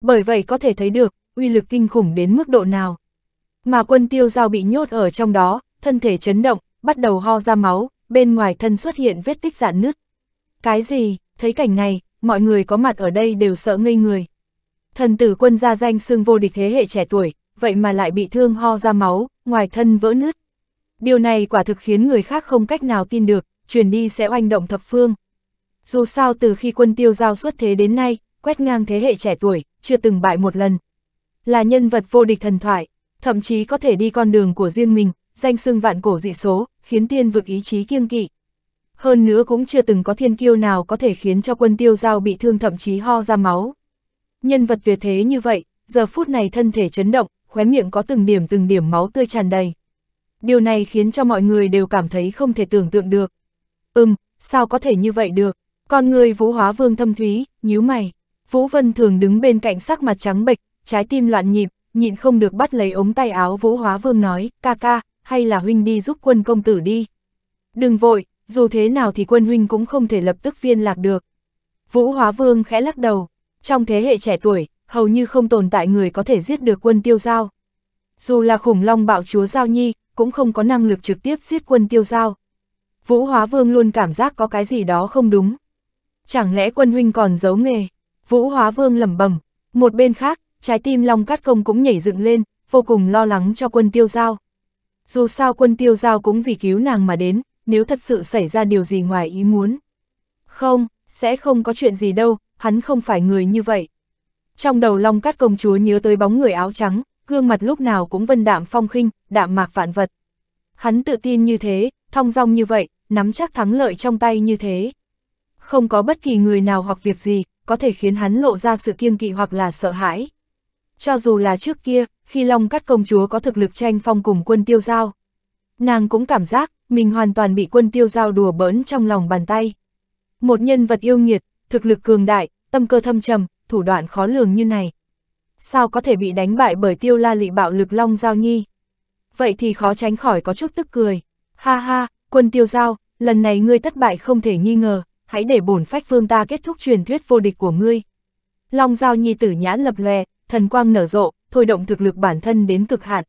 Bởi vậy có thể thấy được, uy lực kinh khủng đến mức độ nào. Mà quân tiêu giao bị nhốt ở trong đó, thân thể chấn động, bắt đầu ho ra máu, bên ngoài thân xuất hiện vết tích dạn nứt. Cái gì, thấy cảnh này, mọi người có mặt ở đây đều sợ ngây người. Thần tử quân gia danh xương vô địch thế hệ trẻ tuổi, vậy mà lại bị thương ho ra máu, ngoài thân vỡ nứt. Điều này quả thực khiến người khác không cách nào tin được, truyền đi sẽ oanh động thập phương. Dù sao từ khi quân tiêu giao xuất thế đến nay, quét ngang thế hệ trẻ tuổi, chưa từng bại một lần. Là nhân vật vô địch thần thoại, thậm chí có thể đi con đường của riêng mình, danh xưng vạn cổ dị số, khiến tiên vực ý chí kiêng kỵ. Hơn nữa cũng chưa từng có thiên kiêu nào có thể khiến cho quân tiêu giao bị thương thậm chí ho ra máu. Nhân vật tuyệt thế như vậy, giờ phút này thân thể chấn động, khóe miệng có từng điểm từng điểm máu tươi tràn đầy. Điều này khiến cho mọi người đều cảm thấy không thể tưởng tượng được. Ừm, sao có thể như vậy được? Con người vũ hóa vương thâm thúy, nhíu mày. Vũ Vân Thường đứng bên cạnh sắc mặt trắng bệch, trái tim loạn nhịp, nhịn không được bắt lấy ống tay áo Vũ Hóa Vương nói, ca ca, hay là huynh đi giúp quân công tử đi. Đừng vội, dù thế nào thì quân huynh cũng không thể lập tức viên lạc được. Vũ Hóa Vương khẽ lắc đầu, trong thế hệ trẻ tuổi, hầu như không tồn tại người có thể giết được quân tiêu giao. Dù là khủng long bạo chúa Giao Nhi, cũng không có năng lực trực tiếp giết quân tiêu giao. Vũ Hóa Vương luôn cảm giác có cái gì đó không đúng. Chẳng lẽ quân huynh còn giấu nghề? Vũ Hóa Vương lẩm bẩm. Một bên khác, trái tim Long Cát Công cũng nhảy dựng lên, vô cùng lo lắng cho quân tiêu giao. Dù sao quân tiêu giao cũng vì cứu nàng mà đến, nếu thật sự xảy ra điều gì ngoài ý muốn. Không, sẽ không có chuyện gì đâu, hắn không phải người như vậy. Trong đầu Long Cát Công Chúa nhớ tới bóng người áo trắng, gương mặt lúc nào cũng vân đạm phong khinh, đạm mạc vạn vật. Hắn tự tin như thế, thong dong như vậy, nắm chắc thắng lợi trong tay như thế không có bất kỳ người nào hoặc việc gì, có thể khiến hắn lộ ra sự kiêng kỵ hoặc là sợ hãi. Cho dù là trước kia, khi Long cắt công chúa có thực lực tranh phong cùng quân tiêu giao, nàng cũng cảm giác mình hoàn toàn bị quân tiêu giao đùa bỡn trong lòng bàn tay. Một nhân vật yêu nghiệt, thực lực cường đại, tâm cơ thâm trầm, thủ đoạn khó lường như này. Sao có thể bị đánh bại bởi tiêu la lị bạo lực Long Giao Nhi? Vậy thì khó tránh khỏi có chút tức cười. Ha ha, quân tiêu giao, lần này ngươi thất bại không thể nghi ngờ, hãy để bổn phách vương ta kết thúc truyền thuyết vô địch của ngươi. Long giao nhi tử nhãn lập lè, thần quang nở rộ, thôi động thực lực bản thân đến cực hạn.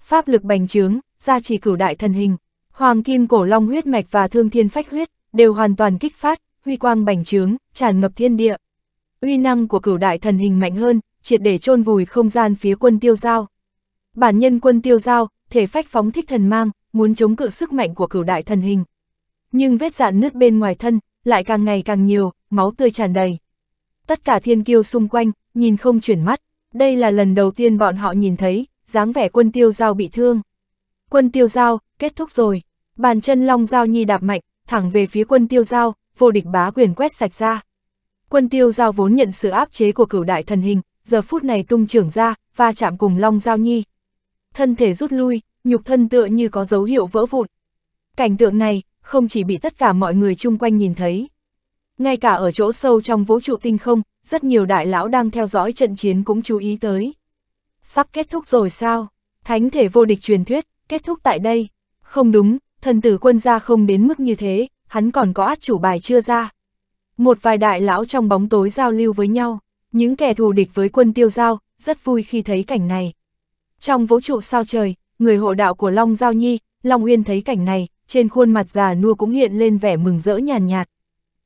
Pháp lực bành trướng, gia trì cửu đại thần hình, hoàng kim cổ long huyết mạch và thương thiên phách huyết, đều hoàn toàn kích phát, huy quang bành trướng, tràn ngập thiên địa. Uy năng của cửu đại thần hình mạnh hơn, triệt để chôn vùi không gian phía quân tiêu giao. Bản nhân quân tiêu giao, thể phách phóng thích thần mang, muốn chống cự sức mạnh của cửu đại thần hình. Nhưng vết dạn nứt bên ngoài thân, lại càng ngày càng nhiều, máu tươi tràn đầy. Tất cả thiên kiêu xung quanh, nhìn không chuyển mắt, đây là lần đầu tiên bọn họ nhìn thấy, dáng vẻ quân tiêu giao bị thương. Quân tiêu giao, kết thúc rồi, bàn chân long giao nhi đạp mạnh, thẳng về phía quân tiêu giao, vô địch bá quyền quét sạch ra. Quân tiêu giao vốn nhận sự áp chế của cửu đại thần hình, giờ phút này tung trưởng ra, va chạm cùng long giao nhi. Thân thể rút lui, nhục thân tựa như có dấu hiệu vỡ vụn. Cảnh tượng này, không chỉ bị tất cả mọi người chung quanh nhìn thấy. Ngay cả ở chỗ sâu trong vũ trụ tinh không, rất nhiều đại lão đang theo dõi trận chiến cũng chú ý tới. Sắp kết thúc rồi sao? Thánh thể vô địch truyền thuyết, kết thúc tại đây. Không đúng, thần tử quân gia không đến mức như thế, hắn còn có át chủ bài chưa ra. Một vài đại lão trong bóng tối giao lưu với nhau, những kẻ thù địch với quân tiêu giao, rất vui khi thấy cảnh này. Trong vũ trụ sao trời, người hộ đạo của Long Giao Nhi, Long Uyên thấy cảnh này, trên khuôn mặt già nua cũng hiện lên vẻ mừng rỡ nhàn nhạt,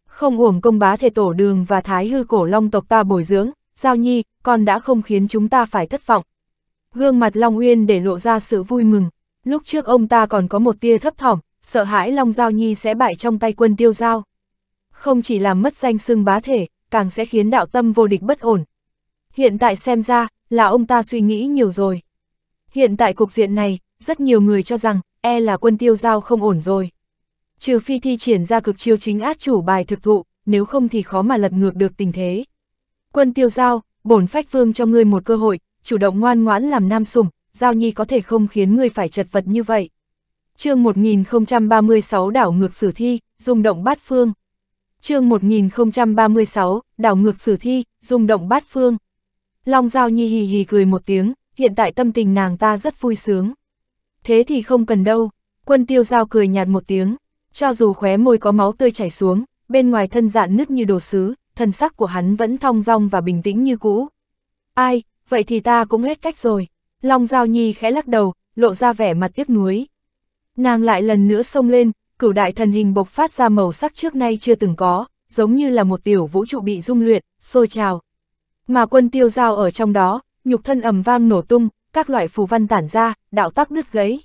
Không uổng công bá thể tổ đường và thái hư cổ long tộc ta bồi dưỡng, giao nhi, con đã không khiến chúng ta phải thất vọng. Gương mặt Long Uyên để lộ ra sự vui mừng, lúc trước ông ta còn có một tia thấp thỏm, sợ hãi Long Giao Nhi sẽ bại trong tay quân tiêu giao. Không chỉ làm mất danh xưng bá thể, càng sẽ khiến đạo tâm vô địch bất ổn. Hiện tại xem ra, là ông ta suy nghĩ nhiều rồi. Hiện tại cục diện này, rất nhiều người cho rằng, e là quân tiêu giao không ổn rồi. Trừ phi thi triển ra cực chiêu chính át chủ bài thực thụ, nếu không thì khó mà lật ngược được tình thế. Quân tiêu giao, bổn phách vương cho ngươi một cơ hội, chủ động ngoan ngoãn làm nam sủng, giao nhi có thể không khiến ngươi phải chật vật như vậy. chương 1036 đảo ngược sử thi, rung động bát phương. chương 1036, đảo ngược sử thi, rung động bát phương. Long Giao Nhi hì hì cười một tiếng, hiện tại tâm tình nàng ta rất vui sướng thế thì không cần đâu, quân tiêu giao cười nhạt một tiếng, cho dù khóe môi có máu tươi chảy xuống, bên ngoài thân dạn nứt như đồ sứ, thân sắc của hắn vẫn thong dong và bình tĩnh như cũ. Ai, vậy thì ta cũng hết cách rồi, Long Giao Nhi khẽ lắc đầu, lộ ra vẻ mặt tiếc nuối. Nàng lại lần nữa xông lên, cửu đại thần hình bộc phát ra màu sắc trước nay chưa từng có, giống như là một tiểu vũ trụ bị dung luyện, sôi trào. Mà quân tiêu giao ở trong đó, nhục thân ầm vang nổ tung, các loại phù văn tản ra, đạo tắc đứt gãy.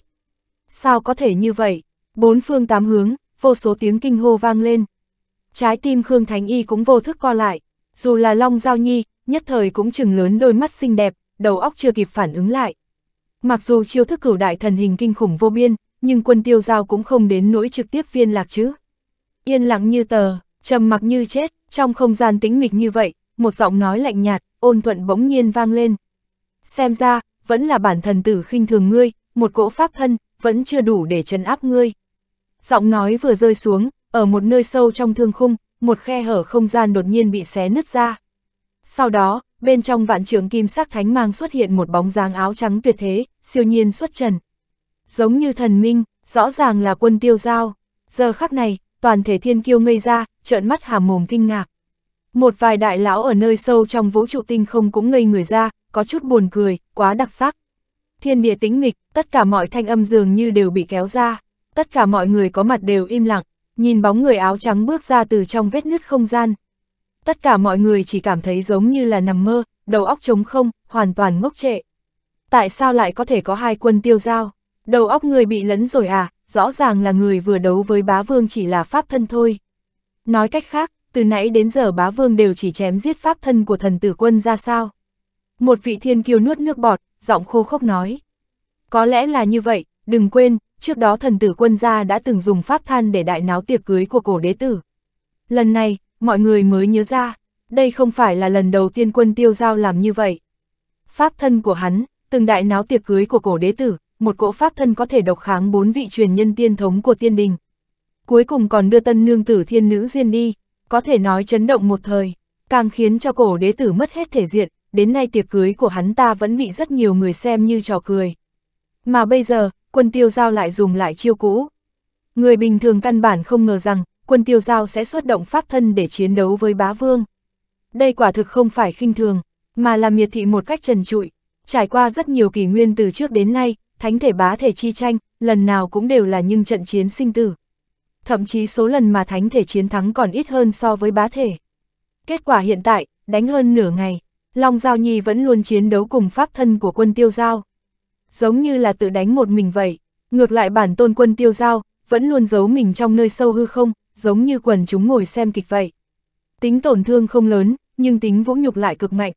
Sao có thể như vậy? Bốn phương tám hướng, vô số tiếng kinh hô vang lên. Trái tim Khương Thánh Y cũng vô thức co lại, dù là Long Giao Nhi, nhất thời cũng chừng lớn đôi mắt xinh đẹp, đầu óc chưa kịp phản ứng lại. Mặc dù chiêu thức cửu đại thần hình kinh khủng vô biên, nhưng quân tiêu giao cũng không đến nỗi trực tiếp viên lạc chứ. Yên lặng như tờ, trầm mặc như chết, trong không gian tĩnh mịch như vậy, một giọng nói lạnh nhạt, ôn thuận bỗng nhiên vang lên. Xem ra, vẫn là bản thần tử khinh thường ngươi, một cỗ pháp thân, vẫn chưa đủ để trấn áp ngươi. Giọng nói vừa rơi xuống, ở một nơi sâu trong thương khung, một khe hở không gian đột nhiên bị xé nứt ra. Sau đó, bên trong vạn trường kim sắc thánh mang xuất hiện một bóng dáng áo trắng tuyệt thế, siêu nhiên xuất trần. Giống như thần minh, rõ ràng là quân tiêu giao. Giờ khắc này, toàn thể thiên kiêu ngây ra, trợn mắt hàm mồm kinh ngạc. Một vài đại lão ở nơi sâu trong vũ trụ tinh không cũng ngây người ra, có chút buồn cười, quá đặc sắc. Thiên địa tĩnh mịch, tất cả mọi thanh âm dường như đều bị kéo ra, tất cả mọi người có mặt đều im lặng, nhìn bóng người áo trắng bước ra từ trong vết nứt không gian. Tất cả mọi người chỉ cảm thấy giống như là nằm mơ, đầu óc trống không, hoàn toàn ngốc trệ. Tại sao lại có thể có hai quân tiêu giao? Đầu óc người bị lẫn rồi à, rõ ràng là người vừa đấu với bá vương chỉ là pháp thân thôi. Nói cách khác, từ nãy đến giờ bá vương đều chỉ chém giết pháp thân của thần tử quân ra sao? Một vị thiên kiêu nuốt nước bọt, giọng khô khốc nói. Có lẽ là như vậy, đừng quên, trước đó thần tử quân gia đã từng dùng pháp than để đại náo tiệc cưới của cổ đế tử. Lần này, mọi người mới nhớ ra, đây không phải là lần đầu tiên quân tiêu giao làm như vậy. Pháp thân của hắn, từng đại náo tiệc cưới của cổ đế tử, một cỗ pháp thân có thể độc kháng bốn vị truyền nhân tiên thống của tiên đình. Cuối cùng còn đưa tân nương tử thiên nữ riêng đi, có thể nói chấn động một thời, càng khiến cho cổ đế tử mất hết thể diện, đến nay tiệc cưới của hắn ta vẫn bị rất nhiều người xem như trò cười. Mà bây giờ, quân tiêu giao lại dùng lại chiêu cũ. Người bình thường căn bản không ngờ rằng, quân tiêu giao sẽ xuất động pháp thân để chiến đấu với bá vương. Đây quả thực không phải khinh thường, mà là miệt thị một cách trần trụi. Trải qua rất nhiều kỷ nguyên từ trước đến nay, thánh thể bá thể chi tranh, lần nào cũng đều là những trận chiến sinh tử. Thậm chí số lần mà thánh thể chiến thắng còn ít hơn so với bá thể. Kết quả hiện tại, đánh hơn nửa ngày, Long Giao Nhi vẫn luôn chiến đấu cùng pháp thân của quân tiêu giao. Giống như là tự đánh một mình vậy, ngược lại bản tôn quân tiêu giao, vẫn luôn giấu mình trong nơi sâu hư không, giống như quần chúng ngồi xem kịch vậy. Tính tổn thương không lớn, nhưng tính vũ nhục lại cực mạnh.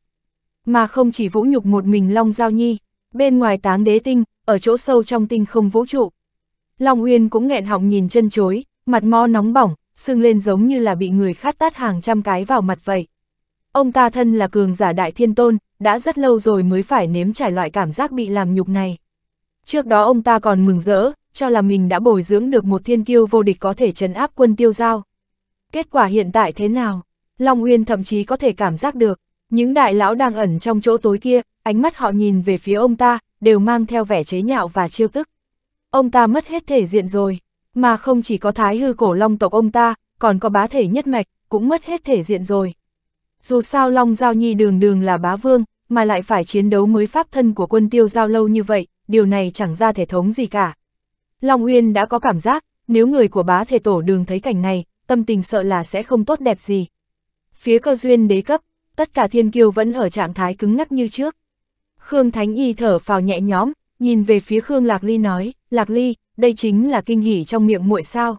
Mà không chỉ vũ nhục một mình Long Giao Nhi, bên ngoài táng đế tinh, ở chỗ sâu trong tinh không vũ trụ. Long Uyên cũng nghẹn họng nhìn chân chối, mặt mo nóng bỏng, sưng lên giống như là bị người khát tát hàng trăm cái vào mặt vậy. Ông ta thân là cường giả đại thiên tôn, đã rất lâu rồi mới phải nếm trải loại cảm giác bị làm nhục này. Trước đó ông ta còn mừng rỡ, cho là mình đã bồi dưỡng được một thiên kiêu vô địch có thể trấn áp quân tiêu giao. Kết quả hiện tại thế nào? Long Uyên thậm chí có thể cảm giác được, những đại lão đang ẩn trong chỗ tối kia, ánh mắt họ nhìn về phía ông ta, đều mang theo vẻ chế nhạo và chiêu tức. Ông ta mất hết thể diện rồi, mà không chỉ có thái hư cổ long tộc ông ta, còn có bá thể nhất mạch, cũng mất hết thể diện rồi. Dù sao Long Giao Nhi đường đường là bá vương, mà lại phải chiến đấu mới pháp thân của quân tiêu giao lâu như vậy, điều này chẳng ra thể thống gì cả. Long Uyên đã có cảm giác, nếu người của bá thể tổ đường thấy cảnh này, tâm tình sợ là sẽ không tốt đẹp gì. Phía cơ duyên đế cấp, tất cả thiên kiêu vẫn ở trạng thái cứng ngắc như trước. Khương Thánh Y thở phào nhẹ nhõm, nhìn về phía Khương Lạc Ly nói, Lạc Ly, đây chính là kinh hỉ trong miệng muội sao.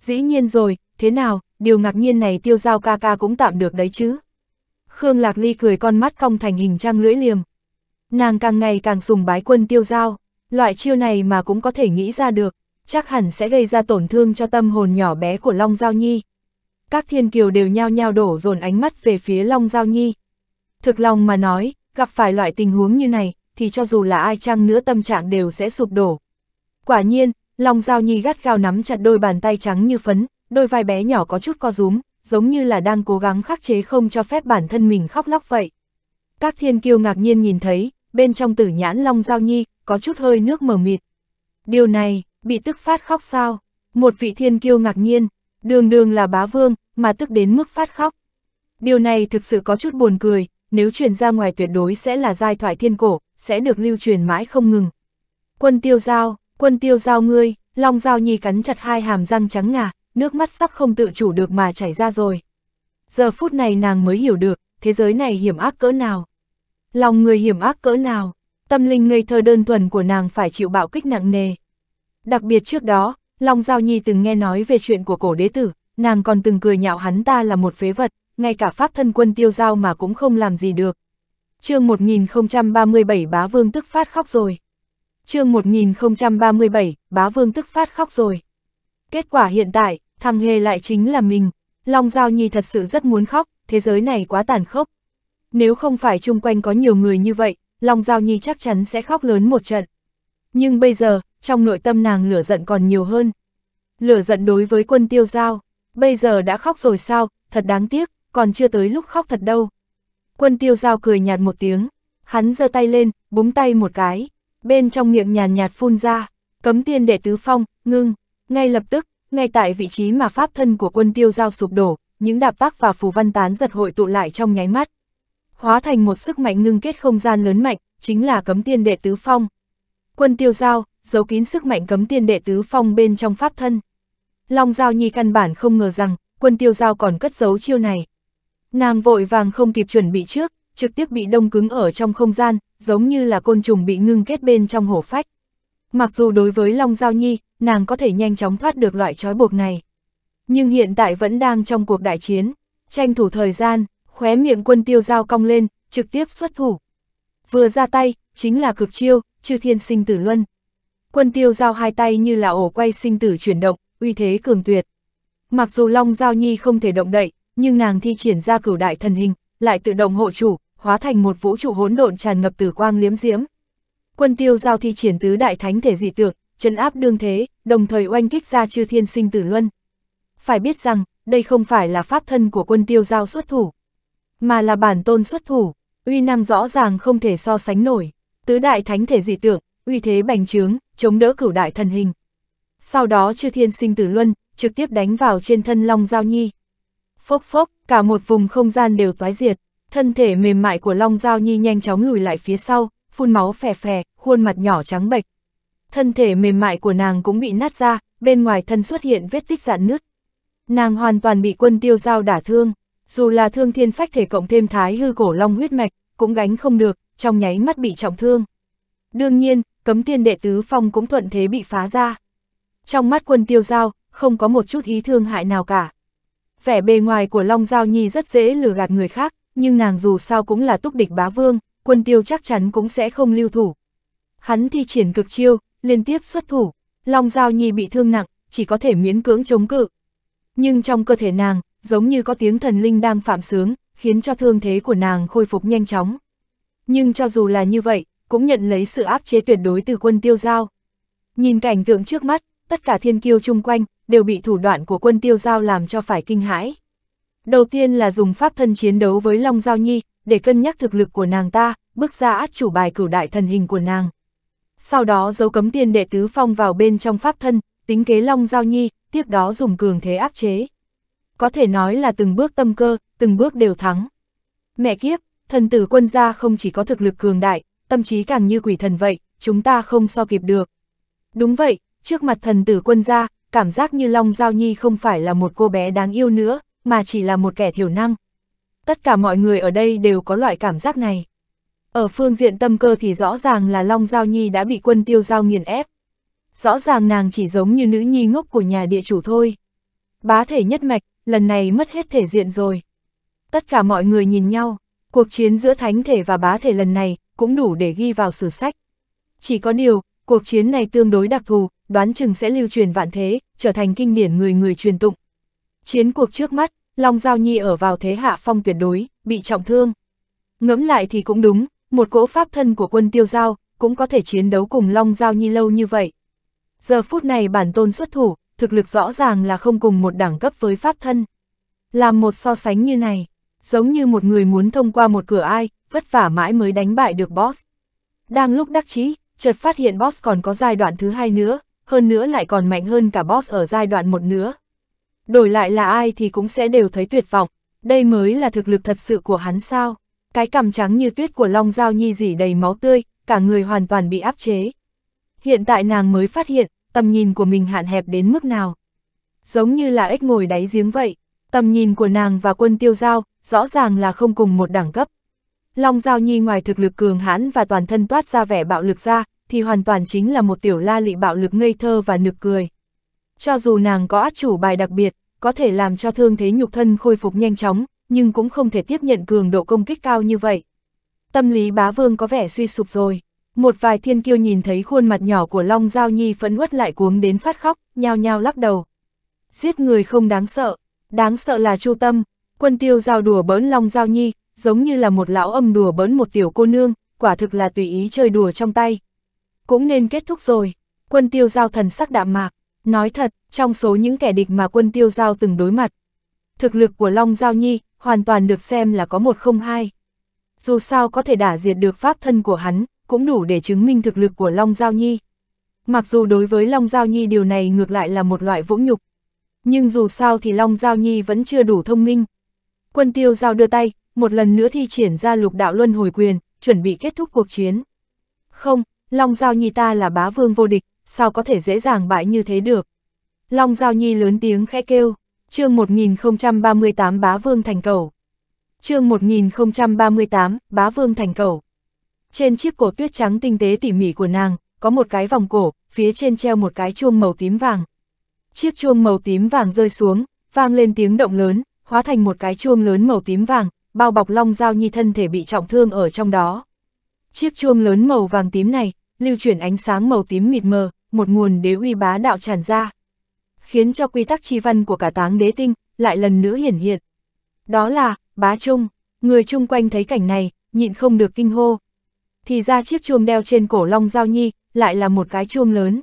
Dĩ nhiên rồi, thế nào, điều ngạc nhiên này tiêu giao ca ca cũng tạm được đấy chứ. Khương Lạc Ly cười con mắt cong thành hình trăng lưỡi liềm. Nàng càng ngày càng sùng bái quân tiêu giao, loại chiêu này mà cũng có thể nghĩ ra được, chắc hẳn sẽ gây ra tổn thương cho tâm hồn nhỏ bé của Long Giao Nhi. Các thiên kiều đều nhao nhao đổ dồn ánh mắt về phía Long Giao Nhi. Thực lòng mà nói, gặp phải loại tình huống như này, thì cho dù là ai chăng nữa tâm trạng đều sẽ sụp đổ. Quả nhiên, Long Giao Nhi gắt gao nắm chặt đôi bàn tay trắng như phấn, đôi vai bé nhỏ có chút co rúm, giống như là đang cố gắng khắc chế không cho phép bản thân mình khóc lóc vậy. Các thiên kiêu ngạc nhiên nhìn thấy, bên trong tử nhãn long giao nhi, có chút hơi nước mờ mịt. Điều này, bị tức phát khóc sao? Một vị thiên kiêu ngạc nhiên, đường đường là bá vương, mà tức đến mức phát khóc. Điều này thực sự có chút buồn cười, nếu truyền ra ngoài tuyệt đối sẽ là giai thoại thiên cổ, sẽ được lưu truyền mãi không ngừng. Quân tiêu giao, quân tiêu giao ngươi, long giao nhi cắn chặt hai hàm răng trắng ngà, nước mắt sắp không tự chủ được mà chảy ra rồi. Giờ phút này nàng mới hiểu được, thế giới này hiểm ác cỡ nào. Lòng người hiểm ác cỡ nào, tâm linh ngây thơ đơn thuần của nàng phải chịu bạo kích nặng nề. Đặc biệt trước đó, Long Giao Nhi từng nghe nói về chuyện của cổ đế tử, nàng còn từng cười nhạo hắn ta là một phế vật, ngay cả pháp thân quân tiêu giao mà cũng không làm gì được. chương 1037 bá vương tức phát khóc rồi. chương 1037, bá vương tức phát khóc rồi. Kết quả hiện tại, thằng hề lại chính là mình. Long Giao Nhi thật sự rất muốn khóc, thế giới này quá tàn khốc. Nếu không phải chung quanh có nhiều người như vậy, Long Giao Nhi chắc chắn sẽ khóc lớn một trận. Nhưng bây giờ, trong nội tâm nàng lửa giận còn nhiều hơn. Lửa giận đối với quân tiêu giao, bây giờ đã khóc rồi sao, thật đáng tiếc, còn chưa tới lúc khóc thật đâu. Quân tiêu giao cười nhạt một tiếng, hắn giơ tay lên, búng tay một cái, bên trong miệng nhàn nhạt, nhạt phun ra, cấm tiên đệ tứ phong, ngưng, ngay lập tức, ngay tại vị trí mà pháp thân của quân tiêu giao sụp đổ, những đạp tác và phù văn tán giật hội tụ lại trong nháy mắt. Hóa thành một sức mạnh ngưng kết không gian lớn mạnh, chính là cấm tiên đệ tứ phong. Quân tiêu giao, giấu kín sức mạnh cấm tiên đệ tứ phong bên trong pháp thân. Long Giao Nhi căn bản không ngờ rằng, quân tiêu giao còn cất giấu chiêu này. Nàng vội vàng không kịp chuẩn bị trước, trực tiếp bị đông cứng ở trong không gian, giống như là côn trùng bị ngưng kết bên trong hổ phách. Mặc dù đối với Long Giao Nhi, nàng có thể nhanh chóng thoát được loại trói buộc này. Nhưng hiện tại vẫn đang trong cuộc đại chiến, tranh thủ thời gian, khóe miệng quân tiêu giao cong lên, trực tiếp xuất thủ. Vừa ra tay, chính là cực chiêu, chư thiên sinh tử luân. Quân tiêu giao hai tay như là ổ quay sinh tử chuyển động, uy thế cường tuyệt. Mặc dù Long Giao Nhi không thể động đậy, nhưng nàng thi triển ra cửu đại thần hình, lại tự động hộ chủ, hóa thành một vũ trụ hỗn độn tràn ngập tử quang liếm diếm. Quân tiêu giao thi triển tứ đại thánh thể dị tượng, chân áp đương thế, đồng thời oanh kích ra chư thiên sinh tử luân. Phải biết rằng, đây không phải là pháp thân của quân tiêu giao xuất thủ, mà là bản tôn xuất thủ, uy năng rõ ràng không thể so sánh nổi. Tứ đại thánh thể dị tượng, uy thế bành trướng, chống đỡ cửu đại thần hình. Sau đó chư thiên sinh tử luân, trực tiếp đánh vào trên thân Long Giao Nhi. Phốc phốc, cả một vùng không gian đều toái diệt, thân thể mềm mại của Long Giao Nhi nhanh chóng lùi lại phía sau, phun máu phè phè, khuôn mặt nhỏ trắng bệch. Thân thể mềm mại của nàng cũng bị nát ra, bên ngoài thân xuất hiện vết tích dạn nứt. Nàng hoàn toàn bị quân tiêu giao đả thương, dù là thương thiên phách thể cộng thêm thái hư cổ long huyết mạch, cũng gánh không được, trong nháy mắt bị trọng thương. Đương nhiên, cấm tiên đệ tứ phong cũng thuận thế bị phá ra. Trong mắt quân tiêu giao, không có một chút ý thương hại nào cả. Vẻ bề ngoài của Long Giao Nhi rất dễ lừa gạt người khác, nhưng nàng dù sao cũng là túc địch bá vương, quân tiêu chắc chắn cũng sẽ không lưu thủ. Hắn thi triển cực chiêu, liên tiếp xuất thủ, Long Giao Nhi bị thương nặng, chỉ có thể miễn cưỡng chống cự. Nhưng trong cơ thể nàng, giống như có tiếng thần linh đang phạm sướng, khiến cho thương thế của nàng khôi phục nhanh chóng. Nhưng cho dù là như vậy, cũng nhận lấy sự áp chế tuyệt đối từ quân tiêu giao. Nhìn cảnh tượng trước mắt, tất cả thiên kiêu chung quanh, đều bị thủ đoạn của quân tiêu giao làm cho phải kinh hãi. Đầu tiên là dùng pháp thân chiến đấu với Long Giao Nhi, để cân nhắc thực lực của nàng ta, bước ra át chủ bài cửu đại thần hình của nàng. Sau đó giấu cấm tiên đệ tứ phong vào bên trong pháp thân, tính kế long giao nhi, tiếp đó dùng cường thế áp chế. Có thể nói là từng bước tâm cơ, từng bước đều thắng. Mẹ kiếp, thần tử quân gia không chỉ có thực lực cường đại, tâm trí càng như quỷ thần vậy, chúng ta không so kịp được. Đúng vậy, trước mặt thần tử quân gia, cảm giác như Long Giao Nhi không phải là một cô bé đáng yêu nữa, mà chỉ là một kẻ thiểu năng, tất cả mọi người ở đây đều có loại cảm giác này. Ở phương diện tâm cơ thì rõ ràng là Long Giao Nhi đã bị quân tiêu giao nghiền ép. Rõ ràng nàng chỉ giống như nữ nhi ngốc của nhà địa chủ thôi. Bá thể nhất mạch, lần này mất hết thể diện rồi. Tất cả mọi người nhìn nhau, cuộc chiến giữa thánh thể và bá thể lần này cũng đủ để ghi vào sử sách. Chỉ có điều, cuộc chiến này tương đối đặc thù, đoán chừng sẽ lưu truyền vạn thế, trở thành kinh điển người người truyền tụng. Chiến cuộc trước mắt, Long Giao Nhi ở vào thế hạ phong tuyệt đối, bị trọng thương. Ngẫm lại thì cũng đúng, một cỗ pháp thân của quân tiêu giao, cũng có thể chiến đấu cùng Long Giao Nhi lâu như vậy. Giờ phút này bản tôn xuất thủ, thực lực rõ ràng là không cùng một đẳng cấp với pháp thân. Làm một so sánh như này, giống như một người muốn thông qua một cửa ai, vất vả mãi mới đánh bại được boss. Đang lúc đắc chí, chợt phát hiện boss còn có giai đoạn thứ hai nữa, hơn nữa lại còn mạnh hơn cả boss ở giai đoạn một nữa. Đổi lại là ai thì cũng sẽ đều thấy tuyệt vọng, đây mới là thực lực thật sự của hắn sao. Cái cằm trắng như tuyết của Long Giao Nhi dỉ đầy máu tươi, cả người hoàn toàn bị áp chế. Hiện tại nàng mới phát hiện, tầm nhìn của mình hạn hẹp đến mức nào. Giống như là ếch ngồi đáy giếng vậy, tầm nhìn của nàng và quân tiêu giao, rõ ràng là không cùng một đẳng cấp. Long Giao Nhi ngoài thực lực cường hãn và toàn thân toát ra vẻ bạo lực ra, thì hoàn toàn chính là một tiểu la lị bạo lực ngây thơ và nực cười. Cho dù nàng có át chủ bài đặc biệt, có thể làm cho thương thế nhục thân khôi phục nhanh chóng, nhưng cũng không thể tiếp nhận cường độ công kích cao như vậy. Tâm lý bá vương có vẻ suy sụp rồi. Một vài thiên kiêu nhìn thấy khuôn mặt nhỏ của Long Giao Nhi phẫn uất lại cuống đến phát khóc, nhao nhao lắc đầu. Giết người không đáng sợ, đáng sợ là chu tâm. Quân tiêu giao đùa bỡn Long Giao Nhi, giống như là một lão âm đùa bỡn một tiểu cô nương, quả thực là tùy ý chơi đùa trong tay. Cũng nên kết thúc rồi, quân tiêu giao thần sắc đạm mạc, Nói thật, trong số những kẻ địch mà quân tiêu giao từng đối mặt, thực lực của Long Giao Nhi hoàn toàn được xem là có một không hai. Dù sao có thể đả diệt được pháp thân của hắn, cũng đủ để chứng minh thực lực của Long Giao Nhi. Mặc dù đối với Long Giao Nhi điều này ngược lại là một loại vỗ nhục. Nhưng dù sao thì Long Giao Nhi vẫn chưa đủ thông minh. Quân tiêu giao đưa tay, một lần nữa thi triển ra lục đạo luân hồi quyền, chuẩn bị kết thúc cuộc chiến. Không, Long Giao Nhi ta là bá vương vô địch, sao có thể dễ dàng bại như thế được. Long Giao Nhi lớn tiếng khẽ kêu, chương 1038 bá vương thành cầu. chương 1038, bá vương thành cầu. Trên chiếc cổ tuyết trắng tinh tế tỉ mỉ của nàng, có một cái vòng cổ, phía trên treo một cái chuông màu tím vàng. Chiếc chuông màu tím vàng rơi xuống, vang lên tiếng động lớn, hóa thành một cái chuông lớn màu tím vàng, bao bọc Long Giao Nhi thân thể bị trọng thương ở trong đó. Chiếc chuông lớn màu vàng tím này, lưu chuyển ánh sáng màu tím mịt mờ, một nguồn đế uy bá đạo tràn ra. Khiến cho quy tắc chi văn của cả táng đế tinh, lại lần nữa hiển hiện. Đó là, bá trung, người chung quanh thấy cảnh này, nhịn không được kinh hô. Thì ra chiếc chuông đeo trên cổ long giao nhi, lại là một cái chuông lớn.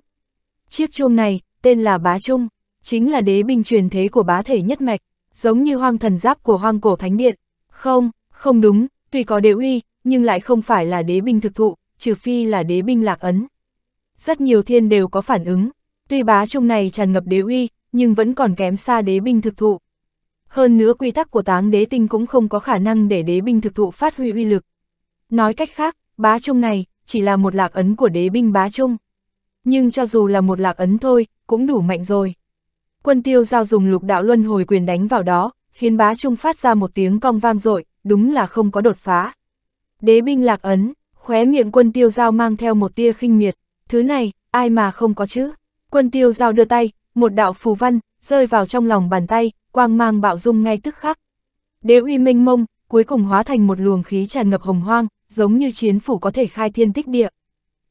Chiếc chuông này, tên là bá trung, chính là đế binh truyền thế của bá thể nhất mạch, giống như hoang thần giáp của hoang cổ thánh điện. Không, không đúng, tuy có đế uy, nhưng lại không phải là đế binh thực thụ, trừ phi là đế binh lạc ấn. Rất nhiều thiên đều có phản ứng, tuy bá trung này tràn ngập đế uy, nhưng vẫn còn kém xa đế binh thực thụ. Hơn nữa quy tắc của táng đế tinh cũng không có khả năng để đế binh thực thụ phát huy uy lực. Nói cách khác, bá trung này chỉ là một lạc ấn của đế binh bá trung. Nhưng cho dù là một lạc ấn thôi, cũng đủ mạnh rồi. Quân tiêu giao dùng lục đạo luân hồi quyền đánh vào đó, khiến bá trung phát ra một tiếng cong vang dội đúng là không có đột phá. Đế binh lạc ấn, khóe miệng quân tiêu giao mang theo một tia khinh miệt, thứ này, ai mà không có chứ. Quân tiêu giao đưa tay, một đạo phù văn, rơi vào trong lòng bàn tay, quang mang bạo dung ngay tức khắc. Đế uy minh mông, cuối cùng hóa thành một luồng khí tràn ngập hồng hoang, giống như chiến phủ có thể khai thiên tích địa.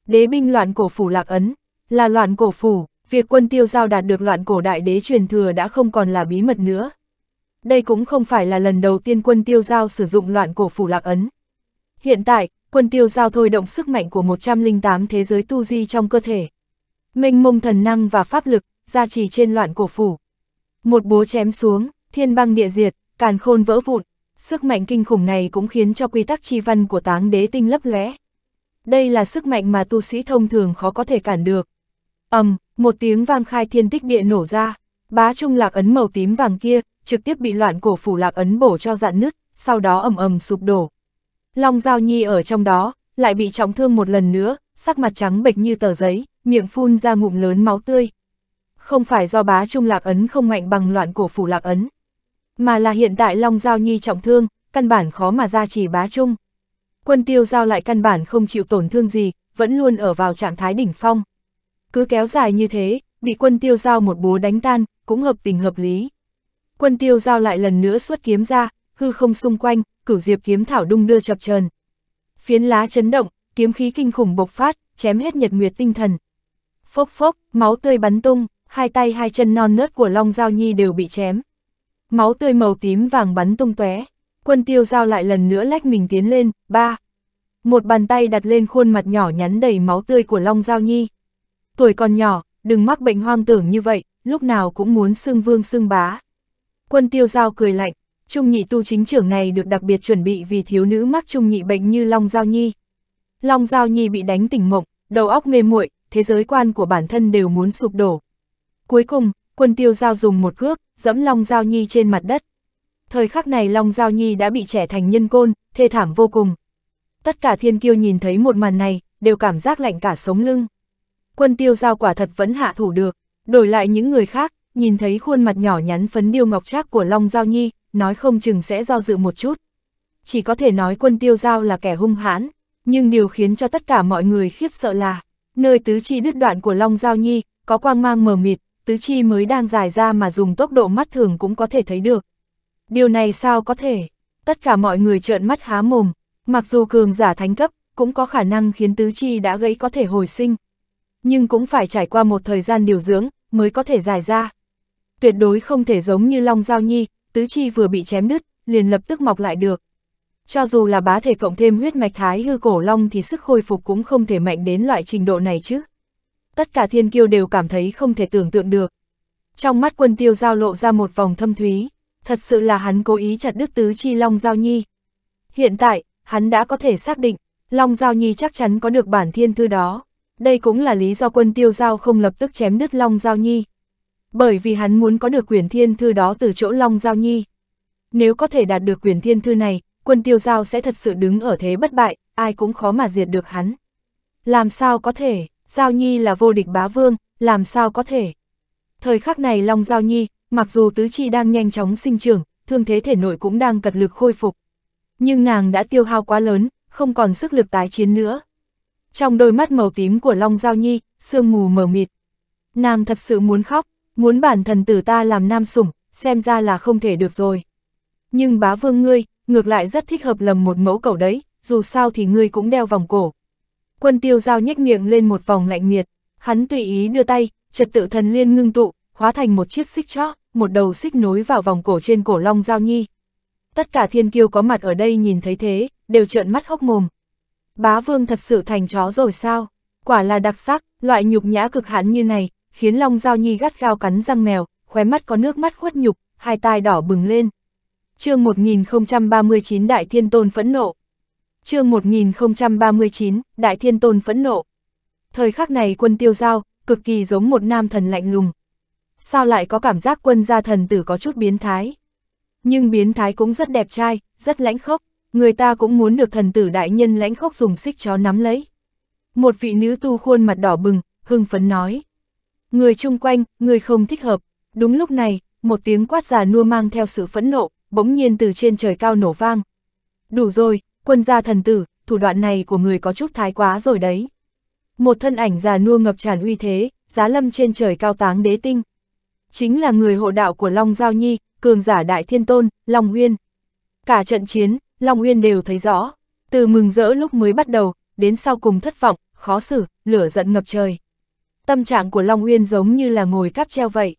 Đế binh loạn cổ phủ lạc ấn, là loạn cổ phủ, việc quân tiêu giao đạt được loạn cổ đại đế truyền thừa đã không còn là bí mật nữa. Đây cũng không phải là lần đầu tiên quân tiêu giao sử dụng loạn cổ phủ lạc ấn. Hiện tại, quân tiêu giao thôi động sức mạnh của 108 thế giới tu di trong cơ thể. Mênh mông thần năng và pháp lực, gia trì trên loạn cổ phủ. Một bố chém xuống, thiên băng địa diệt, càn khôn vỡ vụn. Sức mạnh kinh khủng này cũng khiến cho quy tắc chi văn của táng đế tinh lấp lóe. Đây là sức mạnh mà tu sĩ thông thường khó có thể cản được. ầm, um, một tiếng vang khai thiên tích địa nổ ra, bá trung lạc ấn màu tím vàng kia, trực tiếp bị loạn cổ phủ lạc ấn bổ cho dạn nứt, sau đó ầm ầm sụp đổ. Long Giao Nhi ở trong đó, lại bị trọng thương một lần nữa, sắc mặt trắng bệch như tờ giấy, miệng phun ra ngụm lớn máu tươi. Không phải do bá trung lạc ấn không mạnh bằng loạn cổ phủ lạc ấn, mà là hiện tại Long Giao Nhi trọng thương, căn bản khó mà ra chỉ bá trung. Quân tiêu giao lại căn bản không chịu tổn thương gì, vẫn luôn ở vào trạng thái đỉnh phong. Cứ kéo dài như thế, bị quân tiêu giao một búa đánh tan, cũng hợp tình hợp lý. Quân tiêu giao lại lần nữa xuất kiếm ra, hư không xung quanh, cửu diệp kiếm thảo đung đưa chập chờn Phiến lá chấn động, kiếm khí kinh khủng bộc phát, chém hết nhật nguyệt tinh thần. Phốc phốc, máu tươi bắn tung, hai tay hai chân non nớt của Long Giao Nhi đều bị chém. Máu tươi màu tím vàng bắn tung tóe. Quân tiêu giao lại lần nữa lách mình tiến lên, ba. Một bàn tay đặt lên khuôn mặt nhỏ nhắn đầy máu tươi của Long Giao Nhi. Tuổi còn nhỏ, đừng mắc bệnh hoang tưởng như vậy, lúc nào cũng muốn xương vương xương bá. Quân tiêu giao cười lạnh, trung nhị tu chính trưởng này được đặc biệt chuẩn bị vì thiếu nữ mắc trung nhị bệnh như Long Giao Nhi. Long Giao Nhi bị đánh tỉnh mộng, đầu óc mê muội, thế giới quan của bản thân đều muốn sụp đổ. Cuối cùng, quân tiêu giao dùng một cước, dẫm Long Giao Nhi trên mặt đất. Thời khắc này Long Giao Nhi đã bị trẻ thành nhân côn, thê thảm vô cùng. Tất cả thiên kiêu nhìn thấy một màn này, đều cảm giác lạnh cả sống lưng. Quân tiêu giao quả thật vẫn hạ thủ được, đổi lại những người khác, nhìn thấy khuôn mặt nhỏ nhắn phấn điêu ngọc trác của Long Giao Nhi, nói không chừng sẽ do dự một chút. Chỉ có thể nói quân tiêu giao là kẻ hung hãn, nhưng điều khiến cho tất cả mọi người khiếp sợ là, nơi tứ chi đứt đoạn của Long Giao Nhi, có quang mang mờ mịt, tứ chi mới đang dài ra mà dùng tốc độ mắt thường cũng có thể thấy được. Điều này sao có thể? Tất cả mọi người trợn mắt há mồm, mặc dù cường giả thánh cấp, cũng có khả năng khiến tứ chi đã gãy có thể hồi sinh. Nhưng cũng phải trải qua một thời gian điều dưỡng, mới có thể dài ra. Tuyệt đối không thể giống như Long Giao Nhi, tứ chi vừa bị chém đứt, liền lập tức mọc lại được. Cho dù là bá thể cộng thêm huyết mạch thái hư cổ long thì sức khôi phục cũng không thể mạnh đến loại trình độ này chứ. Tất cả thiên kiêu đều cảm thấy không thể tưởng tượng được. Trong mắt quân tiêu giao lộ ra một vòng thâm thúy, thật sự là hắn cố ý chặt đứt tứ chi long giao nhi. Hiện tại, hắn đã có thể xác định, long giao nhi chắc chắn có được bản thiên thư đó. Đây cũng là lý do quân tiêu giao không lập tức chém đứt long giao nhi bởi vì hắn muốn có được quyển thiên thư đó từ chỗ Long Giao Nhi. Nếu có thể đạt được quyển thiên thư này, quân tiêu giao sẽ thật sự đứng ở thế bất bại, ai cũng khó mà diệt được hắn. Làm sao có thể, Giao Nhi là vô địch bá vương, làm sao có thể. Thời khắc này Long Giao Nhi, mặc dù tứ chi đang nhanh chóng sinh trưởng, thương thế thể nội cũng đang cật lực khôi phục. Nhưng nàng đã tiêu hao quá lớn, không còn sức lực tái chiến nữa. Trong đôi mắt màu tím của Long Giao Nhi, sương mù mờ mịt. Nàng thật sự muốn khóc, Muốn bản thần tử ta làm nam sủng, xem ra là không thể được rồi. Nhưng bá vương ngươi, ngược lại rất thích hợp lầm một mẫu cầu đấy, dù sao thì ngươi cũng đeo vòng cổ. Quân tiêu giao nhếch miệng lên một vòng lạnh miệt, hắn tùy ý đưa tay, trật tự thần liên ngưng tụ, hóa thành một chiếc xích chó, một đầu xích nối vào vòng cổ trên cổ long giao nhi. Tất cả thiên kiêu có mặt ở đây nhìn thấy thế, đều trợn mắt hốc mồm. Bá vương thật sự thành chó rồi sao? Quả là đặc sắc, loại nhục nhã cực hãn như này, khiến Long Giao Nhi gắt gao cắn răng mèo, khóe mắt có nước mắt khuất nhục, hai tai đỏ bừng lên. chương 1039 Đại Thiên Tôn phẫn nộ chương 1039 Đại Thiên Tôn phẫn nộ Thời khắc này quân tiêu giao, cực kỳ giống một nam thần lạnh lùng. Sao lại có cảm giác quân gia thần tử có chút biến thái? Nhưng biến thái cũng rất đẹp trai, rất lãnh khốc, người ta cũng muốn được thần tử đại nhân lãnh khốc dùng xích chó nắm lấy. Một vị nữ tu khuôn mặt đỏ bừng, hưng phấn nói. Người chung quanh, người không thích hợp. Đúng lúc này, một tiếng quát già nua mang theo sự phẫn nộ, bỗng nhiên từ trên trời cao nổ vang. Đủ rồi, quân gia thần tử, thủ đoạn này của người có chút thái quá rồi đấy. Một thân ảnh già nua ngập tràn uy thế, giá lâm trên trời cao táng đế tinh. Chính là người hộ đạo của Long Giao Nhi, cường giả đại thiên tôn, Long Uyên. Cả trận chiến, Long Uyên đều thấy rõ, từ mừng rỡ lúc mới bắt đầu, đến sau cùng thất vọng, khó xử, lửa giận ngập trời. Tâm trạng của Long Uyên giống như là ngồi cáp treo vậy.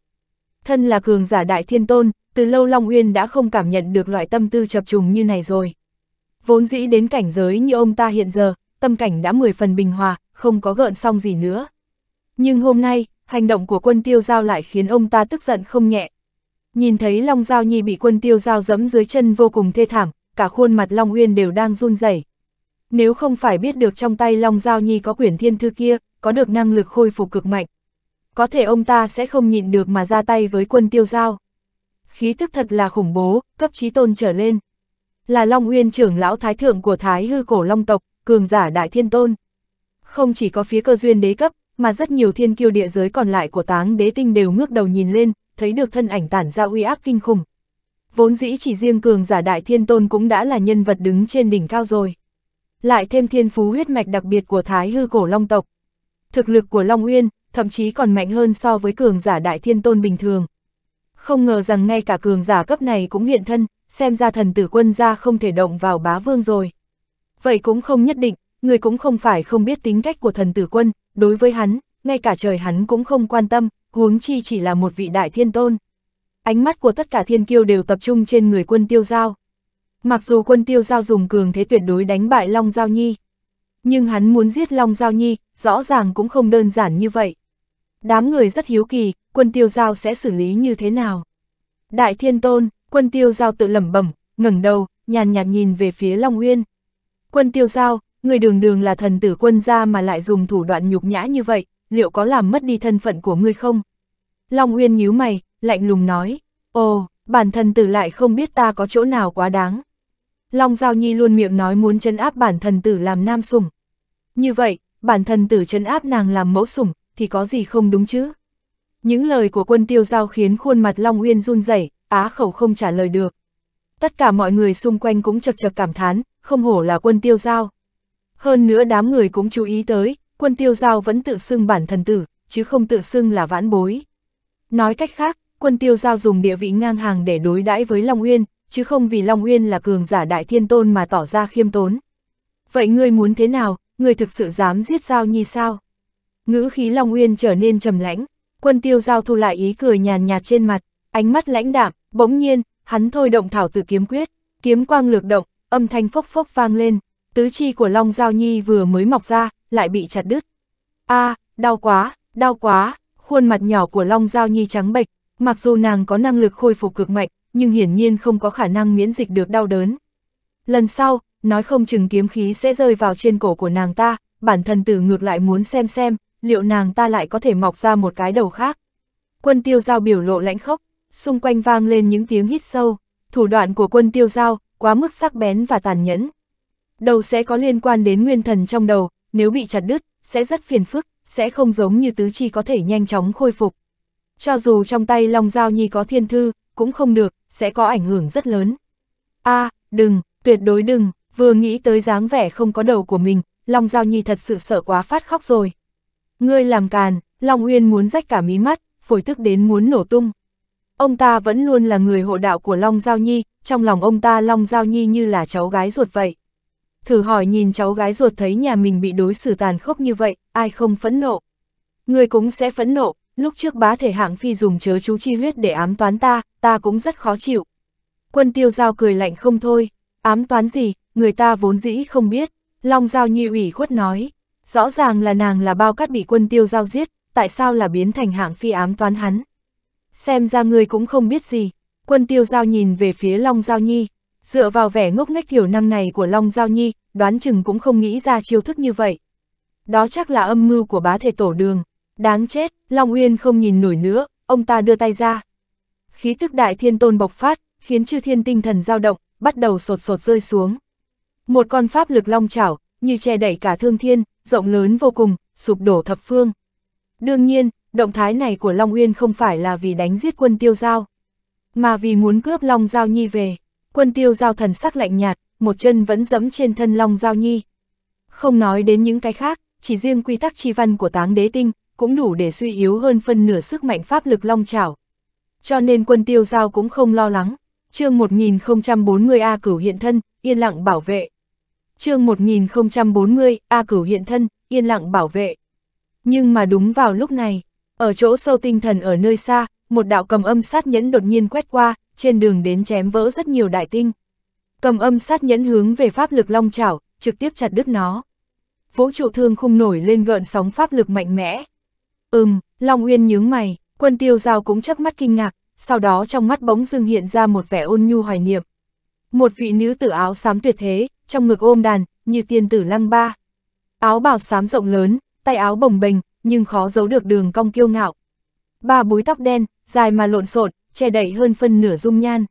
Thân là cường giả đại thiên tôn, từ lâu Long Uyên đã không cảm nhận được loại tâm tư chập trùng như này rồi. Vốn dĩ đến cảnh giới như ông ta hiện giờ, tâm cảnh đã mười phần bình hòa, không có gợn song gì nữa. Nhưng hôm nay, hành động của quân tiêu giao lại khiến ông ta tức giận không nhẹ. Nhìn thấy Long Giao Nhi bị quân tiêu giao dẫm dưới chân vô cùng thê thảm, cả khuôn mặt Long Uyên đều đang run rẩy. Nếu không phải biết được trong tay Long Giao Nhi có quyển thiên thư kia, có được năng lực khôi phục cực mạnh. Có thể ông ta sẽ không nhịn được mà ra tay với quân tiêu giao. Khí thức thật là khủng bố, cấp trí tôn trở lên. Là Long Uyên trưởng lão thái thượng của Thái hư cổ Long tộc, cường giả đại thiên tôn. Không chỉ có phía cơ duyên đế cấp, mà rất nhiều thiên kiêu địa giới còn lại của táng đế tinh đều ngước đầu nhìn lên, thấy được thân ảnh tản ra uy áp kinh khủng. Vốn dĩ chỉ riêng cường giả đại thiên tôn cũng đã là nhân vật đứng trên đỉnh cao rồi. Lại thêm thiên phú huyết mạch đặc biệt của thái hư cổ long tộc, thực lực của Long Uyên, thậm chí còn mạnh hơn so với cường giả đại thiên tôn bình thường. Không ngờ rằng ngay cả cường giả cấp này cũng hiện thân, xem ra thần tử quân gia không thể động vào bá vương rồi. Vậy cũng không nhất định, người cũng không phải không biết tính cách của thần tử quân, đối với hắn, ngay cả trời hắn cũng không quan tâm, huống chi chỉ là một vị đại thiên tôn. Ánh mắt của tất cả thiên kiêu đều tập trung trên người quân tiêu giao. Mặc dù quân tiêu giao dùng cường thế tuyệt đối đánh bại Long Giao Nhi, nhưng hắn muốn giết Long Giao Nhi, rõ ràng cũng không đơn giản như vậy. Đám người rất hiếu kỳ, quân tiêu giao sẽ xử lý như thế nào. Đại thiên tôn, quân tiêu giao tự lẩm bẩm, ngẩng đầu, nhàn nhạt nhìn về phía Long Uyên. Quân tiêu giao, người đường đường là thần tử quân gia mà lại dùng thủ đoạn nhục nhã như vậy, liệu có làm mất đi thân phận của ngươi không? Long Uyên nhíu mày, lạnh lùng nói, ồ, bản thân tử lại không biết ta có chỗ nào quá đáng. Long Giao Nhi luôn miệng nói muốn chấn áp bản thần tử làm nam sủng. Như vậy, bản thần tử chấn áp nàng làm mẫu sủng, thì có gì không đúng chứ? Những lời của quân tiêu giao khiến khuôn mặt Long Uyên run rẩy, á khẩu không trả lời được. Tất cả mọi người xung quanh cũng chật chật cảm thán, không hổ là quân tiêu giao. Hơn nữa đám người cũng chú ý tới, quân tiêu giao vẫn tự xưng bản thần tử, chứ không tự xưng là vãn bối. Nói cách khác, quân tiêu giao dùng địa vị ngang hàng để đối đãi với Long Uyên, chứ không vì Long Uyên là cường giả đại thiên tôn mà tỏ ra khiêm tốn. Vậy ngươi muốn thế nào, ngươi thực sự dám giết Giao Nhi sao? Ngữ khí Long Uyên trở nên trầm lãnh, quân tiêu Giao thu lại ý cười nhàn nhạt trên mặt, ánh mắt lãnh đạm, bỗng nhiên, hắn thôi động thảo tử kiếm quyết, kiếm quang lược động, âm thanh phốc phốc vang lên, tứ chi của Long Giao Nhi vừa mới mọc ra, lại bị chặt đứt. a đau quá, đau quá, khuôn mặt nhỏ của Long Giao Nhi trắng bệch, mặc dù nàng có năng lực khôi phục cực mạnh, nhưng hiển nhiên không có khả năng miễn dịch được đau đớn. Lần sau, nói không chừng kiếm khí sẽ rơi vào trên cổ của nàng ta, bản thân tử ngược lại muốn xem xem, liệu nàng ta lại có thể mọc ra một cái đầu khác. Quân tiêu giao biểu lộ lãnh khốc, xung quanh vang lên những tiếng hít sâu, thủ đoạn của quân tiêu giao quá mức sắc bén và tàn nhẫn. Đầu sẽ có liên quan đến nguyên thần trong đầu, nếu bị chặt đứt, sẽ rất phiền phức, sẽ không giống như tứ chi có thể nhanh chóng khôi phục. Cho dù trong tay Long Giao Nhi có thiên thư, cũng không được, sẽ có ảnh hưởng rất lớn. a đừng, tuyệt đối đừng, vừa nghĩ tới dáng vẻ không có đầu của mình, Long Giao Nhi thật sự sợ quá phát khóc rồi. Ngươi làm càn, Long Uyên muốn rách cả mí mắt, phổi tức đến muốn nổ tung. Ông ta vẫn luôn là người hộ đạo của Long Giao Nhi, trong lòng ông ta Long Giao Nhi như là cháu gái ruột vậy. Thử hỏi nhìn cháu gái ruột thấy nhà mình bị đối xử tàn khốc như vậy, ai không phẫn nộ? ngươi cũng sẽ phẫn nộ, lúc trước bá thể hạng phi dùng chớ chú chi huyết để ám toán ta, ta cũng rất khó chịu. Quân tiêu giao cười lạnh không thôi, ám toán gì, người ta vốn dĩ không biết, Long Giao Nhi ủy khuất nói, rõ ràng là nàng là bao cát bị quân tiêu giao giết, tại sao là biến thành hạng phi ám toán hắn. Xem ra người cũng không biết gì, quân tiêu giao nhìn về phía Long Giao Nhi, dựa vào vẻ ngốc nghếch hiểu năm này của Long Giao Nhi, đoán chừng cũng không nghĩ ra chiêu thức như vậy. Đó chắc là âm mưu của bá thể tổ đường. Đáng chết, Long Uyên không nhìn nổi nữa, ông ta đưa tay ra. Khí thức đại thiên tôn bộc phát, khiến chư thiên tinh thần dao động, bắt đầu sột sột rơi xuống. Một con pháp lực long chảo, như che đẩy cả thương thiên, rộng lớn vô cùng, sụp đổ thập phương. Đương nhiên, động thái này của Long Uyên không phải là vì đánh giết quân tiêu giao, mà vì muốn cướp Long Giao Nhi về. Quân tiêu giao thần sắc lạnh nhạt, một chân vẫn dẫm trên thân Long Giao Nhi. Không nói đến những cái khác, chỉ riêng quy tắc chi văn của táng đế tinh, cũng đủ để suy yếu hơn phân nửa sức mạnh pháp lực long trảo. Cho nên quân tiêu giao cũng không lo lắng. chương 1040 A cửu hiện thân, yên lặng bảo vệ. chương 1040 A cửu hiện thân, yên lặng bảo vệ. Nhưng mà đúng vào lúc này, ở chỗ sâu tinh thần ở nơi xa, một đạo cầm âm sát nhẫn đột nhiên quét qua, trên đường đến chém vỡ rất nhiều đại tinh. Cầm âm sát nhẫn hướng về pháp lực long trảo, trực tiếp chặt đứt nó. Vũ trụ thương khung nổi lên gợn sóng pháp lực mạnh mẽ, Ừm, Long Uyên nhướng mày, quân tiêu giao cũng chớp mắt kinh ngạc, sau đó trong mắt bóng dưng hiện ra một vẻ ôn nhu hoài niệm. Một vị nữ tử áo xám tuyệt thế, trong ngực ôm đàn, như tiên tử lăng ba. Áo bào xám rộng lớn, tay áo bồng bềnh, nhưng khó giấu được đường cong kiêu ngạo. Ba búi tóc đen, dài mà lộn xộn, che đậy hơn phân nửa dung nhan.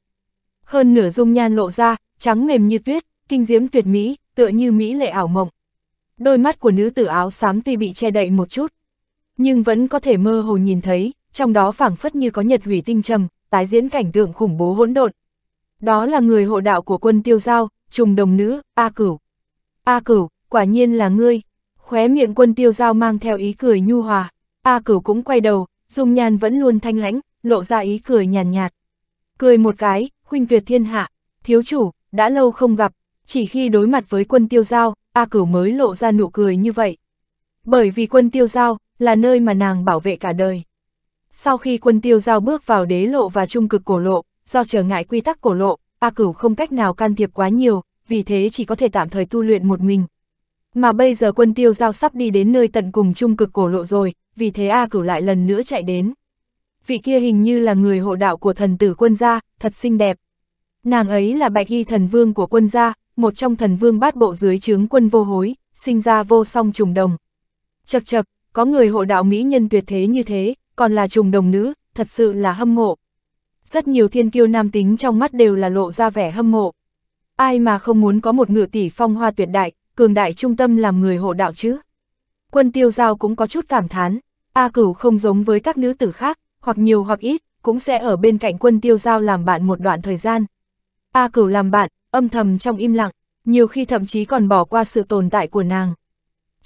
Hơn nửa dung nhan lộ ra, trắng mềm như tuyết, kinh diễm tuyệt mỹ, tựa như mỹ lệ ảo mộng. Đôi mắt của nữ tử áo xám tuy bị che đậy một chút, nhưng vẫn có thể mơ hồ nhìn thấy, trong đó phảng phất như có nhật hủy tinh trầm, tái diễn cảnh tượng khủng bố hỗn độn. Đó là người hộ đạo của quân tiêu giao, trùng đồng nữ, A Cửu. A Cửu, quả nhiên là ngươi. Khóe miệng quân tiêu giao mang theo ý cười nhu hòa. A Cửu cũng quay đầu, dung nhan vẫn luôn thanh lãnh, lộ ra ý cười nhàn nhạt, nhạt. Cười một cái, huynh tuyệt thiên hạ, thiếu chủ, đã lâu không gặp, chỉ khi đối mặt với quân tiêu giao, A Cửu mới lộ ra nụ cười như vậy. Bởi vì quân tiêu giao, là nơi mà nàng bảo vệ cả đời. Sau khi quân tiêu giao bước vào đế lộ và trung cực cổ lộ, do trở ngại quy tắc cổ lộ, A Cửu không cách nào can thiệp quá nhiều, vì thế chỉ có thể tạm thời tu luyện một mình. Mà bây giờ quân tiêu giao sắp đi đến nơi tận cùng trung cực cổ lộ rồi, vì thế A Cửu lại lần nữa chạy đến. Vị kia hình như là người hộ đạo của thần tử quân gia, thật xinh đẹp. Nàng ấy là bạch y thần vương của quân gia, một trong thần vương bát bộ dưới trướng quân vô hối, sinh ra vô song trùng đồng. Chật chật, có người hộ đạo mỹ nhân tuyệt thế như thế, còn là trùng đồng nữ, thật sự là hâm mộ. Rất nhiều thiên kiêu nam tính trong mắt đều là lộ ra vẻ hâm mộ. Ai mà không muốn có một ngựa tỷ phong hoa tuyệt đại, cường đại trung tâm làm người hộ đạo chứ. Quân tiêu giao cũng có chút cảm thán, A cửu không giống với các nữ tử khác, hoặc nhiều hoặc ít, cũng sẽ ở bên cạnh quân tiêu giao làm bạn một đoạn thời gian. A cửu làm bạn, âm thầm trong im lặng, nhiều khi thậm chí còn bỏ qua sự tồn tại của nàng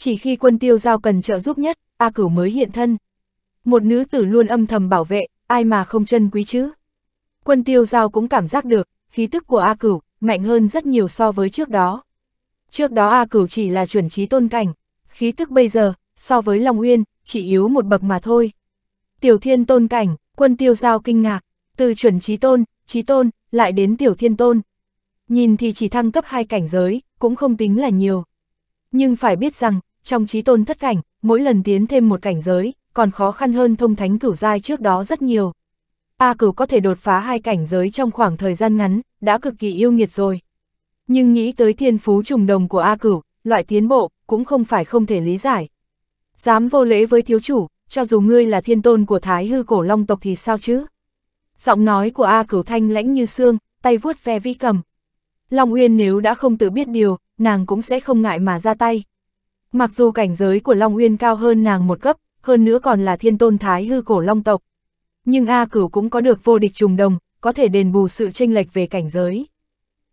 chỉ khi quân tiêu giao cần trợ giúp nhất, A Cửu mới hiện thân. Một nữ tử luôn âm thầm bảo vệ, ai mà không chân quý chứ. Quân tiêu giao cũng cảm giác được, khí tức của A Cửu mạnh hơn rất nhiều so với trước đó. Trước đó A Cửu chỉ là chuẩn trí tôn cảnh, khí tức bây giờ, so với Long Uyên, chỉ yếu một bậc mà thôi. Tiểu thiên tôn cảnh, quân tiêu giao kinh ngạc, từ chuẩn trí tôn, trí tôn, lại đến tiểu thiên tôn. Nhìn thì chỉ thăng cấp hai cảnh giới, cũng không tính là nhiều. Nhưng phải biết rằng, trong trí tôn thất cảnh, mỗi lần tiến thêm một cảnh giới, còn khó khăn hơn thông thánh cửu giai trước đó rất nhiều. A cửu có thể đột phá hai cảnh giới trong khoảng thời gian ngắn, đã cực kỳ yêu nghiệt rồi. Nhưng nghĩ tới thiên phú trùng đồng của A cửu, loại tiến bộ, cũng không phải không thể lý giải. Dám vô lễ với thiếu chủ, cho dù ngươi là thiên tôn của thái hư cổ long tộc thì sao chứ? Giọng nói của A cửu thanh lãnh như xương, tay vuốt ve vi cầm. Long Uyên nếu đã không tự biết điều, nàng cũng sẽ không ngại mà ra tay. Mặc dù cảnh giới của Long Uyên cao hơn nàng một cấp, hơn nữa còn là thiên tôn thái hư cổ long tộc. Nhưng A Cửu cũng có được vô địch trùng đồng, có thể đền bù sự tranh lệch về cảnh giới.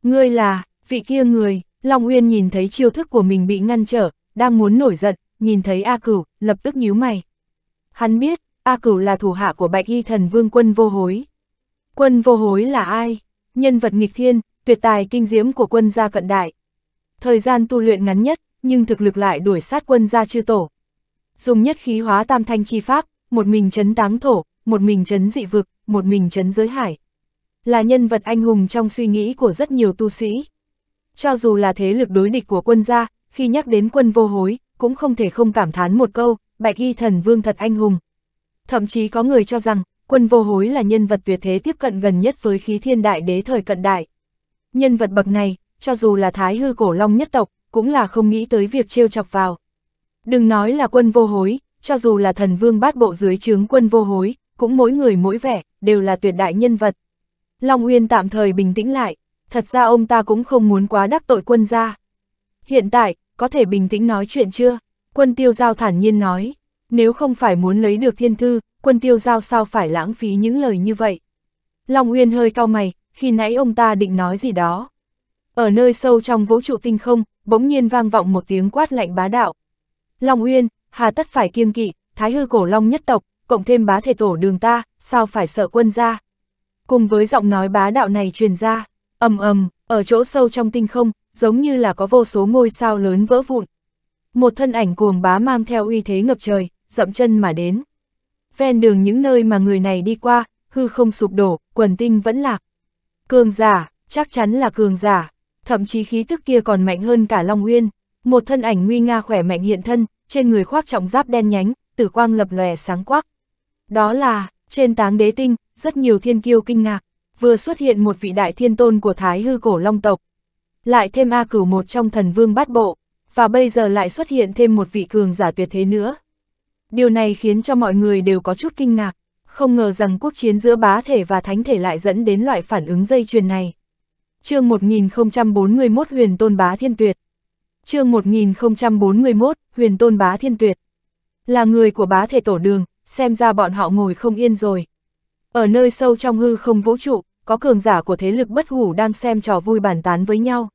Ngươi là, vị kia người, Long Uyên nhìn thấy chiêu thức của mình bị ngăn trở, đang muốn nổi giận, nhìn thấy A Cửu, lập tức nhíu mày. Hắn biết, A Cửu là thủ hạ của bạch y thần vương quân vô hối. Quân vô hối là ai? Nhân vật nghịch thiên, tuyệt tài kinh diễm của quân gia cận đại. Thời gian tu luyện ngắn nhất, nhưng thực lực lại đuổi sát quân gia chư tổ. Dùng nhất khí hóa tam thanh chi pháp, một mình chấn táng thổ, một mình chấn dị vực, một mình chấn giới hải. Là nhân vật anh hùng trong suy nghĩ của rất nhiều tu sĩ. Cho dù là thế lực đối địch của quân gia, khi nhắc đến quân vô hối, cũng không thể không cảm thán một câu, bạch y thần vương thật anh hùng. Thậm chí có người cho rằng, quân vô hối là nhân vật tuyệt thế tiếp cận gần nhất với khí thiên đại đế thời cận đại. Nhân vật bậc này, cho dù là thái hư cổ long nhất tộc, cũng là không nghĩ tới việc trêu chọc vào. Đừng nói là quân vô hối, cho dù là thần vương bát bộ dưới chướng quân vô hối, cũng mỗi người mỗi vẻ, đều là tuyệt đại nhân vật. Long Uyên tạm thời bình tĩnh lại, thật ra ông ta cũng không muốn quá đắc tội quân gia. Hiện tại, có thể bình tĩnh nói chuyện chưa? Quân tiêu giao thản nhiên nói, nếu không phải muốn lấy được thiên thư, quân tiêu giao sao phải lãng phí những lời như vậy? Long Uyên hơi cau mày, khi nãy ông ta định nói gì đó. Ở nơi sâu trong vũ trụ tinh không, bỗng nhiên vang vọng một tiếng quát lạnh bá đạo. Long Uyên, hà tất phải kiêng kỵ, thái hư cổ long nhất tộc, cộng thêm bá thể tổ đường ta, sao phải sợ quân gia Cùng với giọng nói bá đạo này truyền ra, ầm ầm, ở chỗ sâu trong tinh không, giống như là có vô số ngôi sao lớn vỡ vụn. Một thân ảnh cuồng bá mang theo uy thế ngập trời, dậm chân mà đến. Ven đường những nơi mà người này đi qua, hư không sụp đổ, quần tinh vẫn lạc. Cường giả, chắc chắn là cường giả, thậm chí khí tức kia còn mạnh hơn cả Long Nguyên Một thân ảnh nguy nga khỏe mạnh hiện thân, trên người khoác trọng giáp đen nhánh, tử quang lập lòe sáng quắc. Đó là, trên táng đế tinh, rất nhiều thiên kiêu kinh ngạc, vừa xuất hiện một vị đại thiên tôn của Thái hư cổ Long tộc. Lại thêm A cửu một trong thần vương bát bộ, và bây giờ lại xuất hiện thêm một vị cường giả tuyệt thế nữa. Điều này khiến cho mọi người đều có chút kinh ngạc, không ngờ rằng quốc chiến giữa bá thể và thánh thể lại dẫn đến loại phản ứng dây chuyền này chương 1041 huyền tôn bá thiên tuyệt. chương 1041, huyền tôn bá thiên tuyệt. Là người của bá thể tổ đường, xem ra bọn họ ngồi không yên rồi. Ở nơi sâu trong hư không vũ trụ, có cường giả của thế lực bất hủ đang xem trò vui bàn tán với nhau.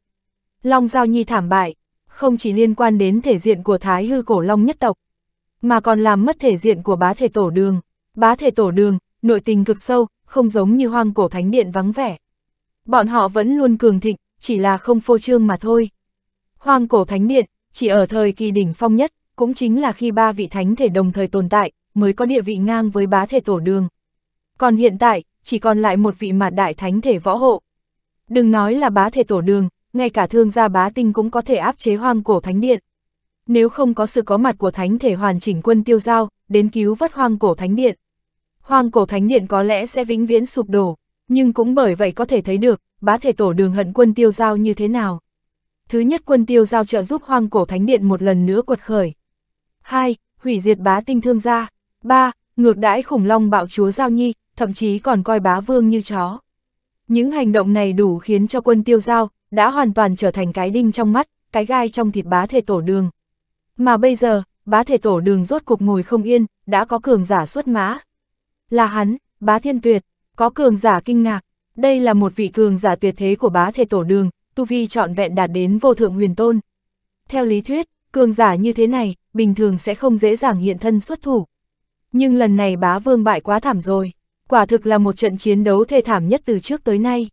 Long Giao Nhi thảm bại, không chỉ liên quan đến thể diện của Thái hư cổ Long nhất tộc, mà còn làm mất thể diện của bá thể tổ đường. Bá thể tổ đường, nội tình cực sâu, không giống như hoang cổ thánh điện vắng vẻ. Bọn họ vẫn luôn cường thịnh, chỉ là không phô trương mà thôi. Hoang cổ thánh điện, chỉ ở thời kỳ đỉnh phong nhất, cũng chính là khi ba vị thánh thể đồng thời tồn tại, mới có địa vị ngang với bá thể tổ đường. Còn hiện tại, chỉ còn lại một vị mà đại thánh thể võ hộ. Đừng nói là bá thể tổ đường, ngay cả thương gia bá tinh cũng có thể áp chế hoang cổ thánh điện. Nếu không có sự có mặt của thánh thể hoàn chỉnh quân tiêu giao, đến cứu vất hoang cổ thánh điện. Hoang cổ thánh điện có lẽ sẽ vĩnh viễn sụp đổ nhưng cũng bởi vậy có thể thấy được, bá thể tổ đường hận quân tiêu giao như thế nào. Thứ nhất quân tiêu giao trợ giúp hoang cổ thánh điện một lần nữa quật khởi. hai Hủy diệt bá tinh thương gia. ba Ngược đãi khủng long bạo chúa giao nhi, thậm chí còn coi bá vương như chó. Những hành động này đủ khiến cho quân tiêu giao, đã hoàn toàn trở thành cái đinh trong mắt, cái gai trong thịt bá thể tổ đường. Mà bây giờ, bá thể tổ đường rốt cục ngồi không yên, đã có cường giả xuất mã. Là hắn, bá thiên tuyệt, có cường giả kinh ngạc, đây là một vị cường giả tuyệt thế của bá thể tổ đường, tu vi trọn vẹn đạt đến vô thượng huyền tôn. Theo lý thuyết, cường giả như thế này, bình thường sẽ không dễ dàng hiện thân xuất thủ. Nhưng lần này bá vương bại quá thảm rồi, quả thực là một trận chiến đấu thê thảm nhất từ trước tới nay.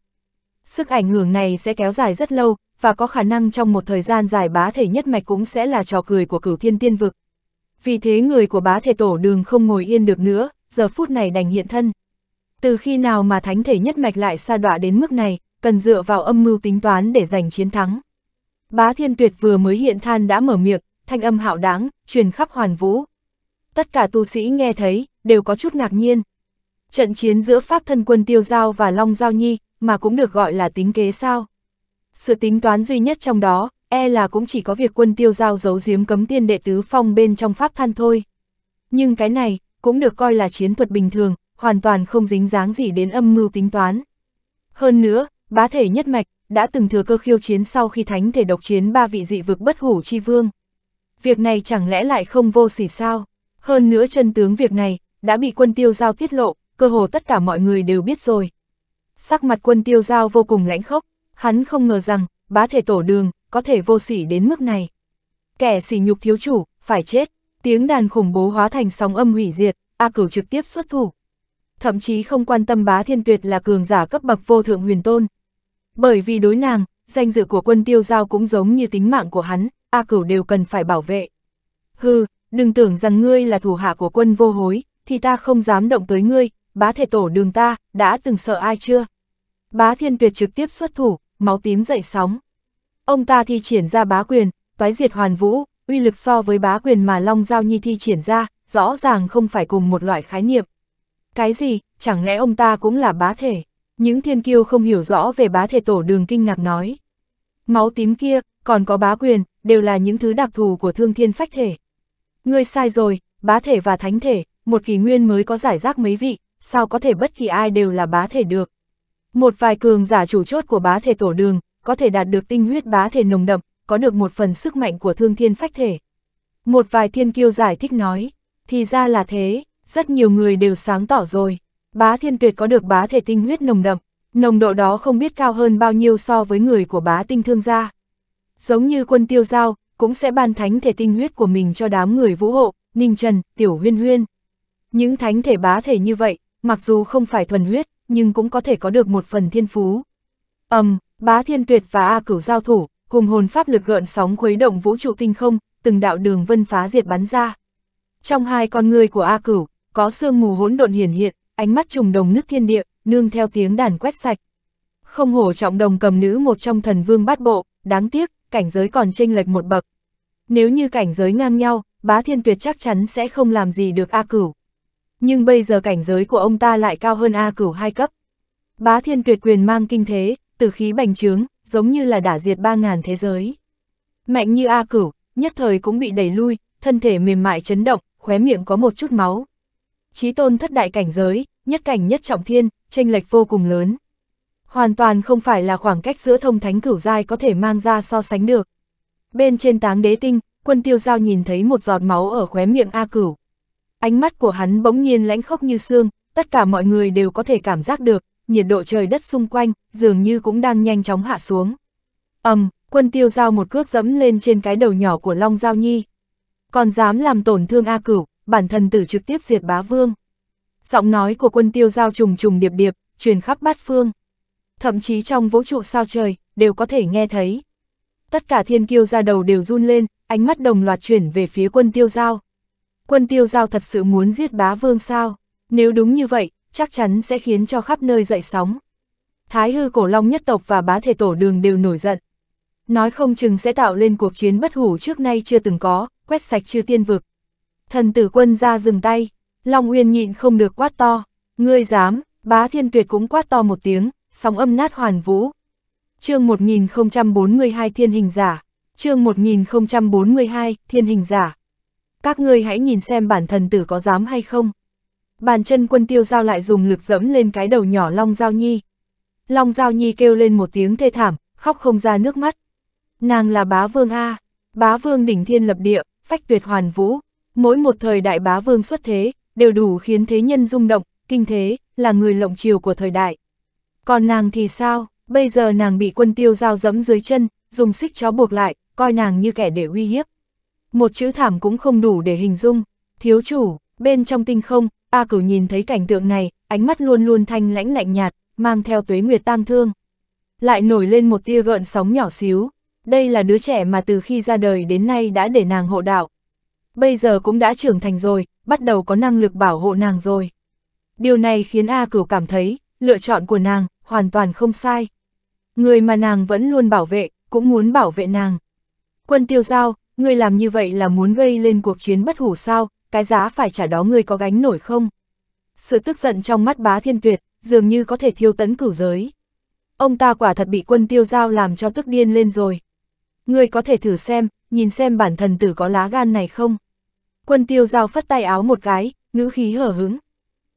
Sức ảnh hưởng này sẽ kéo dài rất lâu, và có khả năng trong một thời gian dài bá thể nhất mạch cũng sẽ là trò cười của cửu thiên tiên vực. Vì thế người của bá thể tổ đường không ngồi yên được nữa, giờ phút này đành hiện thân. Từ khi nào mà thánh thể nhất mạch lại sa đọa đến mức này, cần dựa vào âm mưu tính toán để giành chiến thắng. Bá Thiên Tuyệt vừa mới hiện than đã mở miệng, thanh âm hạo đáng, truyền khắp hoàn vũ. Tất cả tu sĩ nghe thấy, đều có chút ngạc nhiên. Trận chiến giữa Pháp thân quân Tiêu Giao và Long Giao Nhi, mà cũng được gọi là tính kế sao. Sự tính toán duy nhất trong đó, e là cũng chỉ có việc quân Tiêu Giao giấu giếm cấm tiên đệ tứ phong bên trong Pháp than thôi. Nhưng cái này, cũng được coi là chiến thuật bình thường, hoàn toàn không dính dáng gì đến âm mưu tính toán. Hơn nữa, bá thể nhất mạch, đã từng thừa cơ khiêu chiến sau khi thánh thể độc chiến ba vị dị vực bất hủ chi vương. Việc này chẳng lẽ lại không vô sỉ sao? Hơn nữa chân tướng việc này, đã bị quân tiêu giao tiết lộ, cơ hồ tất cả mọi người đều biết rồi. Sắc mặt quân tiêu giao vô cùng lãnh khốc, hắn không ngờ rằng, bá thể tổ đường, có thể vô sỉ đến mức này. Kẻ sỉ nhục thiếu chủ, phải chết, tiếng đàn khủng bố hóa thành sóng âm hủy diệt, A cửu trực tiếp xuất thủ thậm chí không quan tâm bá thiên tuyệt là cường giả cấp bậc vô thượng huyền tôn. Bởi vì đối nàng, danh dự của quân tiêu giao cũng giống như tính mạng của hắn, A Cửu đều cần phải bảo vệ. Hừ, đừng tưởng rằng ngươi là thủ hạ của quân vô hối, thì ta không dám động tới ngươi, bá thể tổ đường ta, đã từng sợ ai chưa? Bá thiên tuyệt trực tiếp xuất thủ, máu tím dậy sóng. Ông ta thi triển ra bá quyền, toái diệt hoàn vũ, uy lực so với bá quyền mà Long Giao Nhi thi triển ra, rõ ràng không phải cùng một loại khái niệm. Cái gì, chẳng lẽ ông ta cũng là bá thể? Những thiên kiêu không hiểu rõ về bá thể tổ đường kinh ngạc nói. Máu tím kia, còn có bá quyền, đều là những thứ đặc thù của thương thiên phách thể. Ngươi sai rồi, bá thể và thánh thể, một kỳ nguyên mới có giải rác mấy vị, sao có thể bất kỳ ai đều là bá thể được. Một vài cường giả chủ chốt của bá thể tổ đường, có thể đạt được tinh huyết bá thể nồng đậm, có được một phần sức mạnh của thương thiên phách thể. Một vài thiên kiêu giải thích nói, thì ra là thế, rất nhiều người đều sáng tỏ rồi. Bá thiên tuyệt có được bá thể tinh huyết nồng đậm, nồng độ đó không biết cao hơn bao nhiêu so với người của bá tinh thương gia. Giống như quân tiêu giao, cũng sẽ ban thánh thể tinh huyết của mình cho đám người vũ hộ, ninh trần, tiểu huyên huyên. Những thánh thể bá thể như vậy, mặc dù không phải thuần huyết, nhưng cũng có thể có được một phần thiên phú. Ầm, um, bá thiên tuyệt và A cửu giao thủ, hùng hồn pháp lực gợn sóng khuấy động vũ trụ tinh không, từng đạo đường vân phá diệt bắn ra. Trong hai con người của A cửu, có sương mù hỗn độn hiển hiện, ánh mắt trùng đồng nước thiên địa, nương theo tiếng đàn quét sạch. Không hổ trọng đồng cầm nữ một trong thần vương bát bộ, đáng tiếc, cảnh giới còn chênh lệch một bậc. Nếu như cảnh giới ngang nhau, bá thiên tuyệt chắc chắn sẽ không làm gì được A cửu. Nhưng bây giờ cảnh giới của ông ta lại cao hơn A cửu hai cấp. Bá thiên tuyệt quyền mang kinh thế, từ khí bành trướng, giống như là đả diệt ba ngàn thế giới. Mạnh như A cửu, nhất thời cũng bị đẩy lui, thân thể mềm mại chấn động, khóe miệng có một chút máu trí tôn thất đại cảnh giới, nhất cảnh nhất trọng thiên, tranh lệch vô cùng lớn. Hoàn toàn không phải là khoảng cách giữa thông thánh cửu giai có thể mang ra so sánh được. Bên trên táng đế tinh, quân tiêu giao nhìn thấy một giọt máu ở khóe miệng A cửu. Ánh mắt của hắn bỗng nhiên lãnh khốc như xương, tất cả mọi người đều có thể cảm giác được, nhiệt độ trời đất xung quanh dường như cũng đang nhanh chóng hạ xuống. ầm, um, quân tiêu giao một cước dẫm lên trên cái đầu nhỏ của Long Giao Nhi. Còn dám làm tổn thương A Cửu, bản thần tử trực tiếp diệt bá vương. Giọng nói của quân tiêu giao trùng trùng điệp điệp, truyền khắp bát phương. Thậm chí trong vũ trụ sao trời, đều có thể nghe thấy. Tất cả thiên kiêu ra đầu đều run lên, ánh mắt đồng loạt chuyển về phía quân tiêu giao. Quân tiêu giao thật sự muốn giết bá vương sao? Nếu đúng như vậy, chắc chắn sẽ khiến cho khắp nơi dậy sóng. Thái hư cổ long nhất tộc và bá thể tổ đường đều nổi giận. Nói không chừng sẽ tạo lên cuộc chiến bất hủ trước nay chưa từng có, quét sạch chư tiên vực. Thần tử quân ra dừng tay, Long Uyên nhịn không được quát to, ngươi dám, bá thiên tuyệt cũng quát to một tiếng, sóng âm nát hoàn vũ. chương 1042 thiên hình giả, chương 1042 thiên hình giả. Các ngươi hãy nhìn xem bản thần tử có dám hay không. Bàn chân quân tiêu giao lại dùng lực dẫm lên cái đầu nhỏ Long Giao Nhi. Long Giao Nhi kêu lên một tiếng thê thảm, khóc không ra nước mắt. Nàng là bá vương A, bá vương đỉnh thiên lập địa, phách tuyệt hoàn vũ, Mỗi một thời đại bá vương xuất thế, đều đủ khiến thế nhân rung động, kinh thế, là người lộng chiều của thời đại. Còn nàng thì sao, bây giờ nàng bị quân tiêu giao dẫm dưới chân, dùng xích chó buộc lại, coi nàng như kẻ để uy hiếp. Một chữ thảm cũng không đủ để hình dung, thiếu chủ, bên trong tinh không, A cửu nhìn thấy cảnh tượng này, ánh mắt luôn luôn thanh lãnh lạnh nhạt, mang theo tuế nguyệt tang thương. Lại nổi lên một tia gợn sóng nhỏ xíu, đây là đứa trẻ mà từ khi ra đời đến nay đã để nàng hộ đạo, bây giờ cũng đã trưởng thành rồi, bắt đầu có năng lực bảo hộ nàng rồi. Điều này khiến A Cửu cảm thấy, lựa chọn của nàng, hoàn toàn không sai. Người mà nàng vẫn luôn bảo vệ, cũng muốn bảo vệ nàng. Quân tiêu giao, ngươi làm như vậy là muốn gây lên cuộc chiến bất hủ sao, cái giá phải trả đó ngươi có gánh nổi không? Sự tức giận trong mắt bá thiên tuyệt, dường như có thể thiêu tấn cửu giới. Ông ta quả thật bị quân tiêu giao làm cho tức điên lên rồi ngươi có thể thử xem, nhìn xem bản thần tử có lá gan này không. Quân tiêu giao phất tay áo một cái, ngữ khí hở hứng.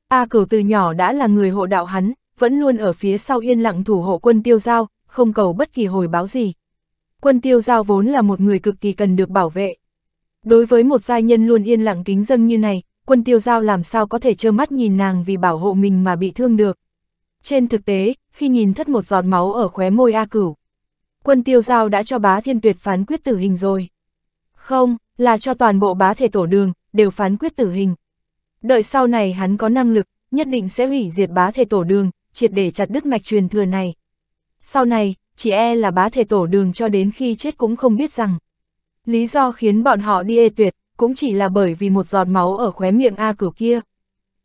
A cửu từ nhỏ đã là người hộ đạo hắn, vẫn luôn ở phía sau yên lặng thủ hộ quân tiêu giao, không cầu bất kỳ hồi báo gì. Quân tiêu giao vốn là một người cực kỳ cần được bảo vệ. Đối với một giai nhân luôn yên lặng kính dâng như này, quân tiêu giao làm sao có thể trơ mắt nhìn nàng vì bảo hộ mình mà bị thương được. Trên thực tế, khi nhìn thất một giọt máu ở khóe môi A cửu, quân tiêu giao đã cho bá thiên tuyệt phán quyết tử hình rồi. Không, là cho toàn bộ bá thể tổ đường, đều phán quyết tử hình. Đợi sau này hắn có năng lực, nhất định sẽ hủy diệt bá thể tổ đường, triệt để chặt đứt mạch truyền thừa này. Sau này, chỉ e là bá thể tổ đường cho đến khi chết cũng không biết rằng. Lý do khiến bọn họ đi ê tuyệt, cũng chỉ là bởi vì một giọt máu ở khóe miệng A cửu kia.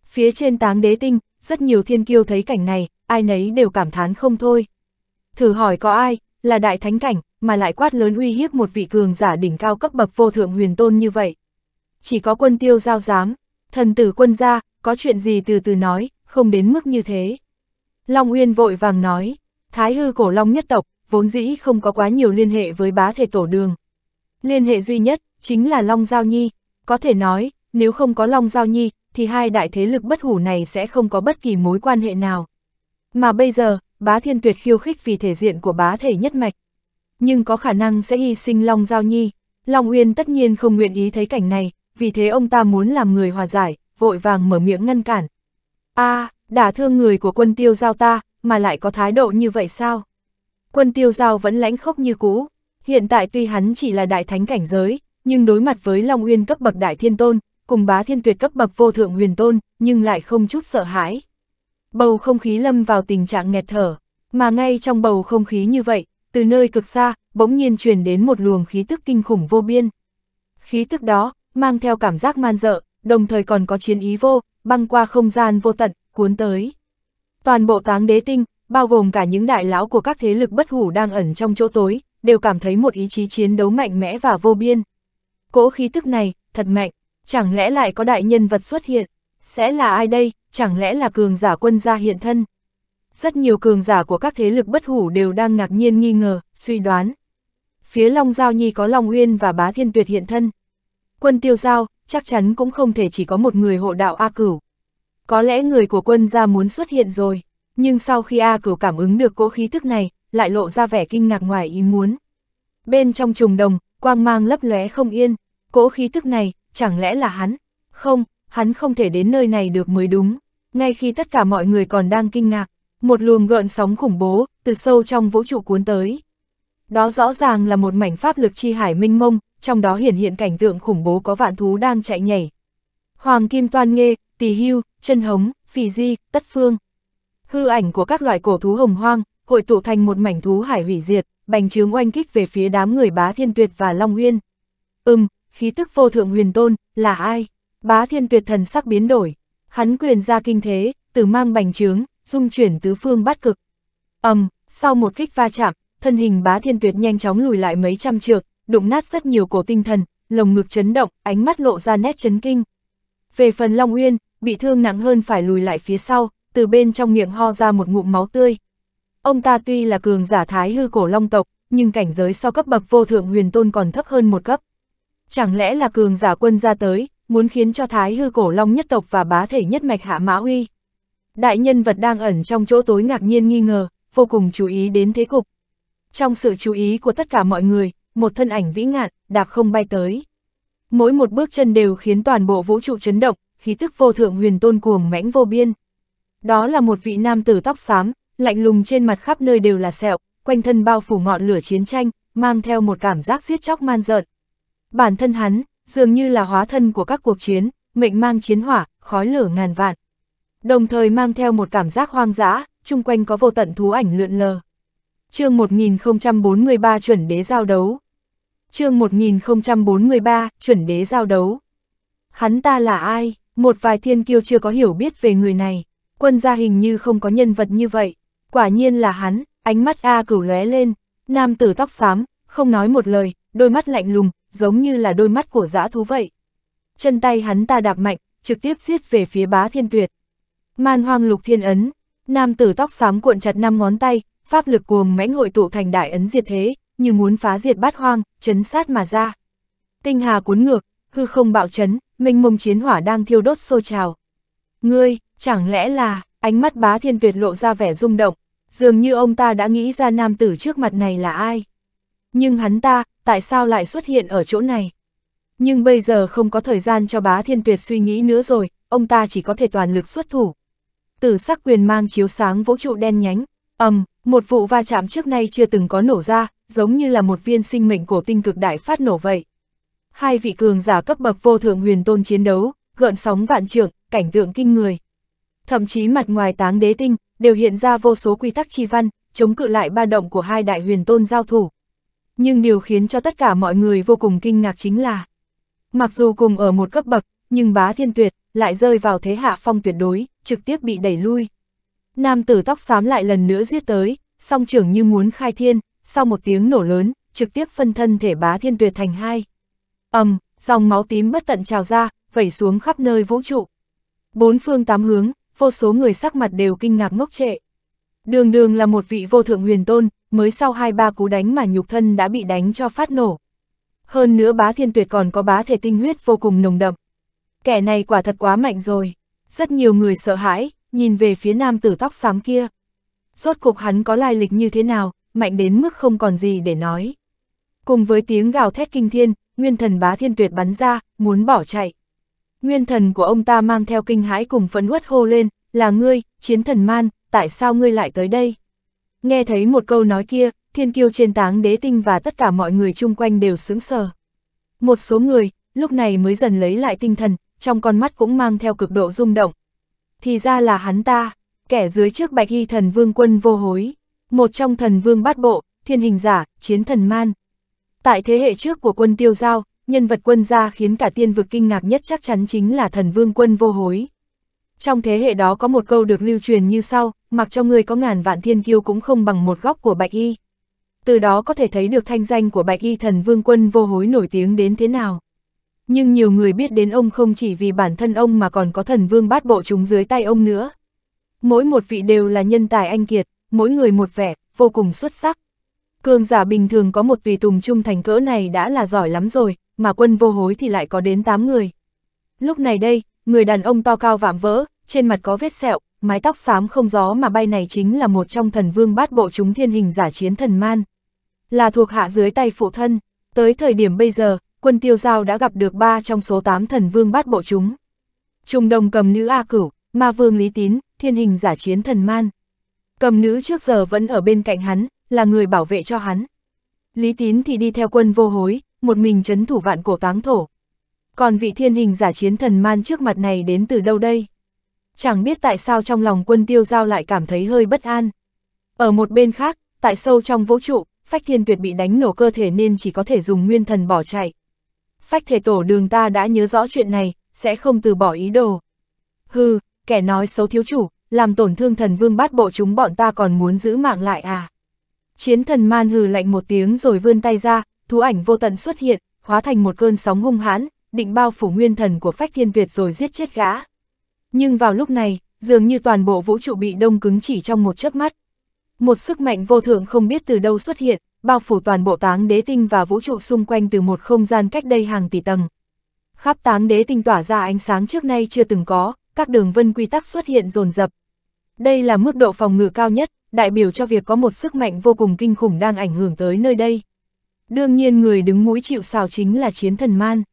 Phía trên táng đế tinh, rất nhiều thiên kiêu thấy cảnh này, ai nấy đều cảm thán không thôi. Thử hỏi có ai, là đại thánh cảnh, mà lại quát lớn uy hiếp một vị cường giả đỉnh cao cấp bậc vô thượng huyền tôn như vậy. Chỉ có quân tiêu giao dám thần tử quân gia, có chuyện gì từ từ nói, không đến mức như thế. Long Uyên vội vàng nói, thái hư cổ long nhất tộc, vốn dĩ không có quá nhiều liên hệ với bá thể tổ đường. Liên hệ duy nhất, chính là Long Giao Nhi, có thể nói, nếu không có Long Giao Nhi, thì hai đại thế lực bất hủ này sẽ không có bất kỳ mối quan hệ nào. Mà bây giờ, bá thiên tuyệt khiêu khích vì thể diện của bá thể nhất mạch. Nhưng có khả năng sẽ hy sinh Long Giao Nhi, Long Uyên tất nhiên không nguyện ý thấy cảnh này, vì thế ông ta muốn làm người hòa giải, vội vàng mở miệng ngăn cản. a à, đả thương người của quân tiêu giao ta, mà lại có thái độ như vậy sao? Quân tiêu giao vẫn lãnh khốc như cũ, hiện tại tuy hắn chỉ là đại thánh cảnh giới, nhưng đối mặt với Long Uyên cấp bậc đại thiên tôn, cùng bá thiên tuyệt cấp bậc vô thượng huyền tôn, nhưng lại không chút sợ hãi bầu không khí lâm vào tình trạng nghẹt thở, mà ngay trong bầu không khí như vậy, từ nơi cực xa, bỗng nhiên truyền đến một luồng khí tức kinh khủng vô biên. Khí tức đó, mang theo cảm giác man dợ, đồng thời còn có chiến ý vô, băng qua không gian vô tận, cuốn tới. Toàn bộ táng đế tinh, bao gồm cả những đại lão của các thế lực bất hủ đang ẩn trong chỗ tối, đều cảm thấy một ý chí chiến đấu mạnh mẽ và vô biên. Cỗ khí tức này, thật mạnh, chẳng lẽ lại có đại nhân vật xuất hiện? Sẽ là ai đây? chẳng lẽ là cường giả quân gia hiện thân? Rất nhiều cường giả của các thế lực bất hủ đều đang ngạc nhiên nghi ngờ, suy đoán. Phía Long Giao Nhi có Long Uyên và Bá Thiên Tuyệt hiện thân. Quân Tiêu Giao, chắc chắn cũng không thể chỉ có một người hộ đạo A Cửu. Có lẽ người của quân gia muốn xuất hiện rồi, nhưng sau khi A Cửu cảm ứng được cỗ khí thức này, lại lộ ra vẻ kinh ngạc ngoài ý muốn. Bên trong trùng đồng, quang mang lấp lóe không yên, cỗ khí thức này, chẳng lẽ là hắn? Không, hắn không thể đến nơi này được mới đúng. Ngay khi tất cả mọi người còn đang kinh ngạc, một luồng gợn sóng khủng bố, từ sâu trong vũ trụ cuốn tới. Đó rõ ràng là một mảnh pháp lực chi hải minh mông, trong đó hiển hiện cảnh tượng khủng bố có vạn thú đang chạy nhảy. Hoàng Kim Toan Nghê, Tỳ Hưu, Chân Hống, Phì Di, Tất Phương. Hư ảnh của các loại cổ thú hồng hoang, hội tụ thành một mảnh thú hải hủy diệt, bành trướng oanh kích về phía đám người bá thiên tuyệt và Long Uyên. Ừm, khí tức vô thượng huyền tôn, là ai? Bá thiên tuyệt thần sắc biến đổi, hắn quyền ra kinh thế, từ mang bành trướng, dung chuyển tứ phương bát cực. ầm, sau một kích va chạm, thân hình bá thiên tuyệt nhanh chóng lùi lại mấy trăm trượng, đụng nát rất nhiều cổ tinh thần, lồng ngực chấn động, ánh mắt lộ ra nét chấn kinh. Về phần Long Uyên, bị thương nặng hơn phải lùi lại phía sau, từ bên trong miệng ho ra một ngụm máu tươi. Ông ta tuy là cường giả thái hư cổ long tộc, nhưng cảnh giới so cấp bậc vô thượng huyền tôn còn thấp hơn một cấp. Chẳng lẽ là cường giả quân ra tới, muốn khiến cho Thái hư cổ long nhất tộc và bá thể nhất mạch hạ mã uy. Đại nhân vật đang ẩn trong chỗ tối ngạc nhiên nghi ngờ, vô cùng chú ý đến thế cục. Trong sự chú ý của tất cả mọi người, một thân ảnh vĩ ngạn, đạp không bay tới. Mỗi một bước chân đều khiến toàn bộ vũ trụ chấn động, khí tức vô thượng huyền tôn cuồng mãnh vô biên. Đó là một vị nam tử tóc xám, lạnh lùng trên mặt khắp nơi đều là sẹo, quanh thân bao phủ ngọn lửa chiến tranh, mang theo một cảm giác giết chóc man dợn Bản thân hắn, dường như là hóa thân của các cuộc chiến, mệnh mang chiến hỏa, khói lửa ngàn vạn. Đồng thời mang theo một cảm giác hoang dã, chung quanh có vô tận thú ảnh lượn lờ. chương 1043 chuẩn đế giao đấu. chương 1043 chuẩn đế giao đấu. Hắn ta là ai? Một vài thiên kiêu chưa có hiểu biết về người này. Quân gia hình như không có nhân vật như vậy. Quả nhiên là hắn, ánh mắt A cửu lóe lên. Nam tử tóc xám, không nói một lời, đôi mắt lạnh lùng, giống như là đôi mắt của dã thú vậy. Chân tay hắn ta đạp mạnh, trực tiếp xiết về phía bá thiên tuyệt. Man hoang lục thiên ấn, nam tử tóc xám cuộn chặt năm ngón tay, pháp lực cuồng mãnh hội tụ thành đại ấn diệt thế, như muốn phá diệt bát hoang, chấn sát mà ra. Tinh hà cuốn ngược, hư không bạo chấn, minh mông chiến hỏa đang thiêu đốt sôi trào. Ngươi, chẳng lẽ là, ánh mắt bá thiên tuyệt lộ ra vẻ rung động, dường như ông ta đã nghĩ ra nam tử trước mặt này là ai. Nhưng hắn ta, tại sao lại xuất hiện ở chỗ này? Nhưng bây giờ không có thời gian cho bá thiên tuyệt suy nghĩ nữa rồi, ông ta chỉ có thể toàn lực xuất thủ. Tử sắc quyền mang chiếu sáng vũ trụ đen nhánh, ầm, một vụ va chạm trước nay chưa từng có nổ ra, giống như là một viên sinh mệnh cổ tinh cực đại phát nổ vậy. Hai vị cường giả cấp bậc vô thượng huyền tôn chiến đấu, gợn sóng vạn trượng, cảnh tượng kinh người. Thậm chí mặt ngoài táng đế tinh, đều hiện ra vô số quy tắc chi văn, chống cự lại ba động của hai đại huyền tôn giao thủ nhưng điều khiến cho tất cả mọi người vô cùng kinh ngạc chính là, mặc dù cùng ở một cấp bậc, nhưng bá thiên tuyệt lại rơi vào thế hạ phong tuyệt đối, trực tiếp bị đẩy lui. Nam tử tóc xám lại lần nữa giết tới, song trưởng như muốn khai thiên, sau một tiếng nổ lớn, trực tiếp phân thân thể bá thiên tuyệt thành hai. ầm, dòng máu tím bất tận trào ra, vẩy xuống khắp nơi vũ trụ. Bốn phương tám hướng, vô số người sắc mặt đều kinh ngạc ngốc trệ. Đường đường là một vị vô thượng huyền tôn, mới sau hai ba cú đánh mà nhục thân đã bị đánh cho phát nổ. Hơn nữa bá thiên tuyệt còn có bá thể tinh huyết vô cùng nồng đậm. Kẻ này quả thật quá mạnh rồi. Rất nhiều người sợ hãi, nhìn về phía nam tử tóc xám kia. Rốt cục hắn có lai lịch như thế nào, mạnh đến mức không còn gì để nói. Cùng với tiếng gào thét kinh thiên, nguyên thần bá thiên tuyệt bắn ra, muốn bỏ chạy. Nguyên thần của ông ta mang theo kinh hãi cùng phấn uất hô lên, là ngươi, chiến thần man, tại sao ngươi lại tới đây? Nghe thấy một câu nói kia, thiên kiêu trên táng đế tinh và tất cả mọi người chung quanh đều sướng sờ. Một số người, lúc này mới dần lấy lại tinh thần, trong con mắt cũng mang theo cực độ rung động. Thì ra là hắn ta, kẻ dưới trước bạch y thần vương quân vô hối, một trong thần vương bát bộ, thiên hình giả, chiến thần man. Tại thế hệ trước của quân tiêu giao, nhân vật quân gia khiến cả tiên vực kinh ngạc nhất chắc chắn chính là thần vương quân vô hối. Trong thế hệ đó có một câu được lưu truyền như sau, mặc cho người có ngàn vạn thiên kiêu cũng không bằng một góc của Bạch Y. Từ đó có thể thấy được thanh danh của Bạch Y thần vương quân vô hối nổi tiếng đến thế nào. Nhưng nhiều người biết đến ông không chỉ vì bản thân ông mà còn có thần vương bát bộ chúng dưới tay ông nữa. Mỗi một vị đều là nhân tài anh kiệt, mỗi người một vẻ, vô cùng xuất sắc. Cường giả bình thường có một tùy tùng trung thành cỡ này đã là giỏi lắm rồi, mà quân vô hối thì lại có đến 8 người. Lúc này đây, người đàn ông to cao vạm vỡ, trên mặt có vết sẹo, mái tóc xám không gió mà bay này chính là một trong thần vương bát bộ chúng thiên hình giả chiến thần man. Là thuộc hạ dưới tay phụ thân, tới thời điểm bây giờ, quân tiêu giao đã gặp được ba trong số tám thần vương bát bộ chúng. Trung đồng cầm nữ A Cửu, ma vương Lý Tín, thiên hình giả chiến thần man. Cầm nữ trước giờ vẫn ở bên cạnh hắn, là người bảo vệ cho hắn. Lý Tín thì đi theo quân vô hối, một mình chấn thủ vạn cổ táng thổ. Còn vị thiên hình giả chiến thần man trước mặt này đến từ đâu đây? chẳng biết tại sao trong lòng quân tiêu giao lại cảm thấy hơi bất an. Ở một bên khác, tại sâu trong vũ trụ, Phách Thiên Tuyệt bị đánh nổ cơ thể nên chỉ có thể dùng nguyên thần bỏ chạy. Phách thể tổ đường ta đã nhớ rõ chuyện này, sẽ không từ bỏ ý đồ. Hừ, kẻ nói xấu thiếu chủ, làm tổn thương thần vương bát bộ chúng bọn ta còn muốn giữ mạng lại à. Chiến thần man hừ lạnh một tiếng rồi vươn tay ra, thú ảnh vô tận xuất hiện, hóa thành một cơn sóng hung hãn, định bao phủ nguyên thần của Phách Thiên Tuyệt rồi giết chết gã. Nhưng vào lúc này, dường như toàn bộ vũ trụ bị đông cứng chỉ trong một chớp mắt. Một sức mạnh vô thượng không biết từ đâu xuất hiện, bao phủ toàn bộ táng đế tinh và vũ trụ xung quanh từ một không gian cách đây hàng tỷ tầng. Khắp táng đế tinh tỏa ra ánh sáng trước nay chưa từng có, các đường vân quy tắc xuất hiện dồn dập. Đây là mức độ phòng ngự cao nhất, đại biểu cho việc có một sức mạnh vô cùng kinh khủng đang ảnh hưởng tới nơi đây. Đương nhiên người đứng mũi chịu sào chính là chiến thần man.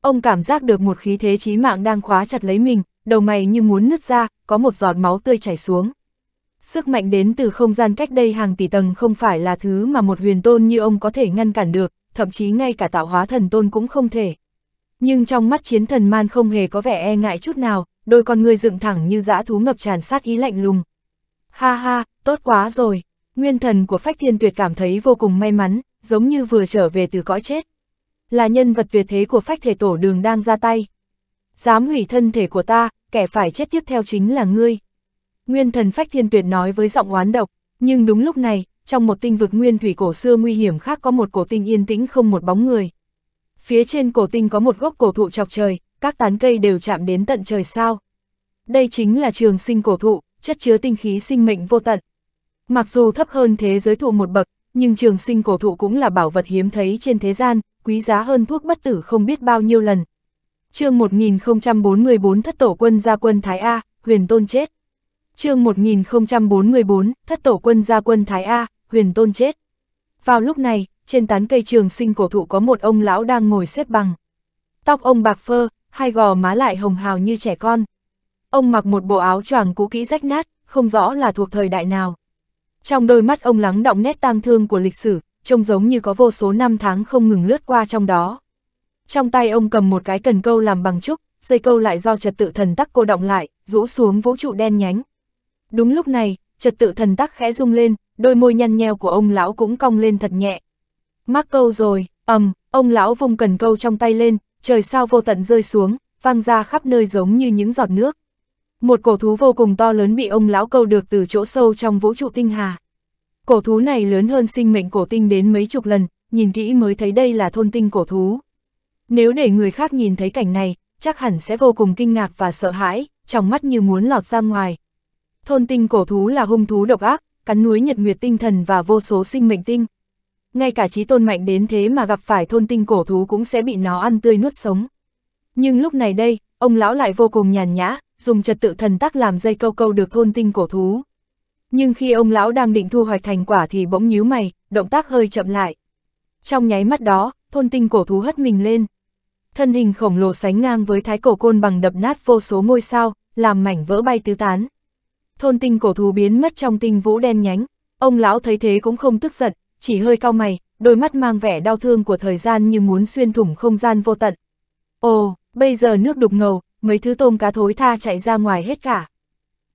Ông cảm giác được một khí thế chí mạng đang khóa chặt lấy mình, đầu mày như muốn nứt ra, có một giọt máu tươi chảy xuống. Sức mạnh đến từ không gian cách đây hàng tỷ tầng không phải là thứ mà một huyền tôn như ông có thể ngăn cản được, thậm chí ngay cả tạo hóa thần tôn cũng không thể. Nhưng trong mắt chiến thần man không hề có vẻ e ngại chút nào, đôi con người dựng thẳng như dã thú ngập tràn sát ý lạnh lùng. Ha ha, tốt quá rồi, nguyên thần của phách thiên tuyệt cảm thấy vô cùng may mắn, giống như vừa trở về từ cõi chết. Là nhân vật tuyệt thế của phách thể tổ đường đang ra tay, dám hủy thân thể của ta, kẻ phải chết tiếp theo chính là ngươi. Nguyên thần phách thiên tuyệt nói với giọng oán độc, nhưng đúng lúc này, trong một tinh vực nguyên thủy cổ xưa nguy hiểm khác có một cổ tinh yên tĩnh không một bóng người. Phía trên cổ tinh có một gốc cổ thụ chọc trời, các tán cây đều chạm đến tận trời sao. Đây chính là trường sinh cổ thụ, chất chứa tinh khí sinh mệnh vô tận. Mặc dù thấp hơn thế giới thụ một bậc, nhưng trường sinh cổ thụ cũng là bảo vật hiếm thấy trên thế gian, quý giá hơn thuốc bất tử không biết bao nhiêu lần, chương 1044 thất tổ quân gia quân Thái A, huyền tôn chết. chương 1044, thất tổ quân gia quân Thái A, huyền tôn chết. Vào lúc này, trên tán cây trường sinh cổ thụ có một ông lão đang ngồi xếp bằng. Tóc ông bạc phơ, hai gò má lại hồng hào như trẻ con. Ông mặc một bộ áo choàng cũ kỹ rách nát, không rõ là thuộc thời đại nào. Trong đôi mắt ông lắng động nét tang thương của lịch sử, trông giống như có vô số năm tháng không ngừng lướt qua trong đó. Trong tay ông cầm một cái cần câu làm bằng trúc, dây câu lại do trật tự thần tắc cô động lại, rũ xuống vũ trụ đen nhánh. Đúng lúc này, trật tự thần tắc khẽ rung lên, đôi môi nhăn nheo của ông lão cũng cong lên thật nhẹ. Mắc câu rồi, ầm, ông lão vùng cần câu trong tay lên, trời sao vô tận rơi xuống, vang ra khắp nơi giống như những giọt nước. Một cổ thú vô cùng to lớn bị ông lão câu được từ chỗ sâu trong vũ trụ tinh hà. Cổ thú này lớn hơn sinh mệnh cổ tinh đến mấy chục lần, nhìn kỹ mới thấy đây là thôn tinh cổ thú. Nếu để người khác nhìn thấy cảnh này, chắc hẳn sẽ vô cùng kinh ngạc và sợ hãi, trong mắt như muốn lọt ra ngoài. Thôn tinh cổ thú là hung thú độc ác, cắn núi nhật nguyệt tinh thần và vô số sinh mệnh tinh. Ngay cả trí tôn mạnh đến thế mà gặp phải thôn tinh cổ thú cũng sẽ bị nó ăn tươi nuốt sống. Nhưng lúc này đây, ông lão lại vô cùng nhàn nhã, dùng trật tự thần tắc làm dây câu câu được thôn tinh cổ thú. Nhưng khi ông lão đang định thu hoạch thành quả thì bỗng nhíu mày, động tác hơi chậm lại. Trong nháy mắt đó, thôn tinh cổ thú hất mình lên, thân hình khổng lồ sánh ngang với thái cổ côn bằng đập nát vô số ngôi sao, làm mảnh vỡ bay tứ tán. Thôn tinh cổ thú biến mất trong tinh vũ đen nhánh, ông lão thấy thế cũng không tức giận, chỉ hơi cau mày, đôi mắt mang vẻ đau thương của thời gian như muốn xuyên thủng không gian vô tận. Ồ, bây giờ nước đục ngầu, mấy thứ tôm cá thối tha chạy ra ngoài hết cả.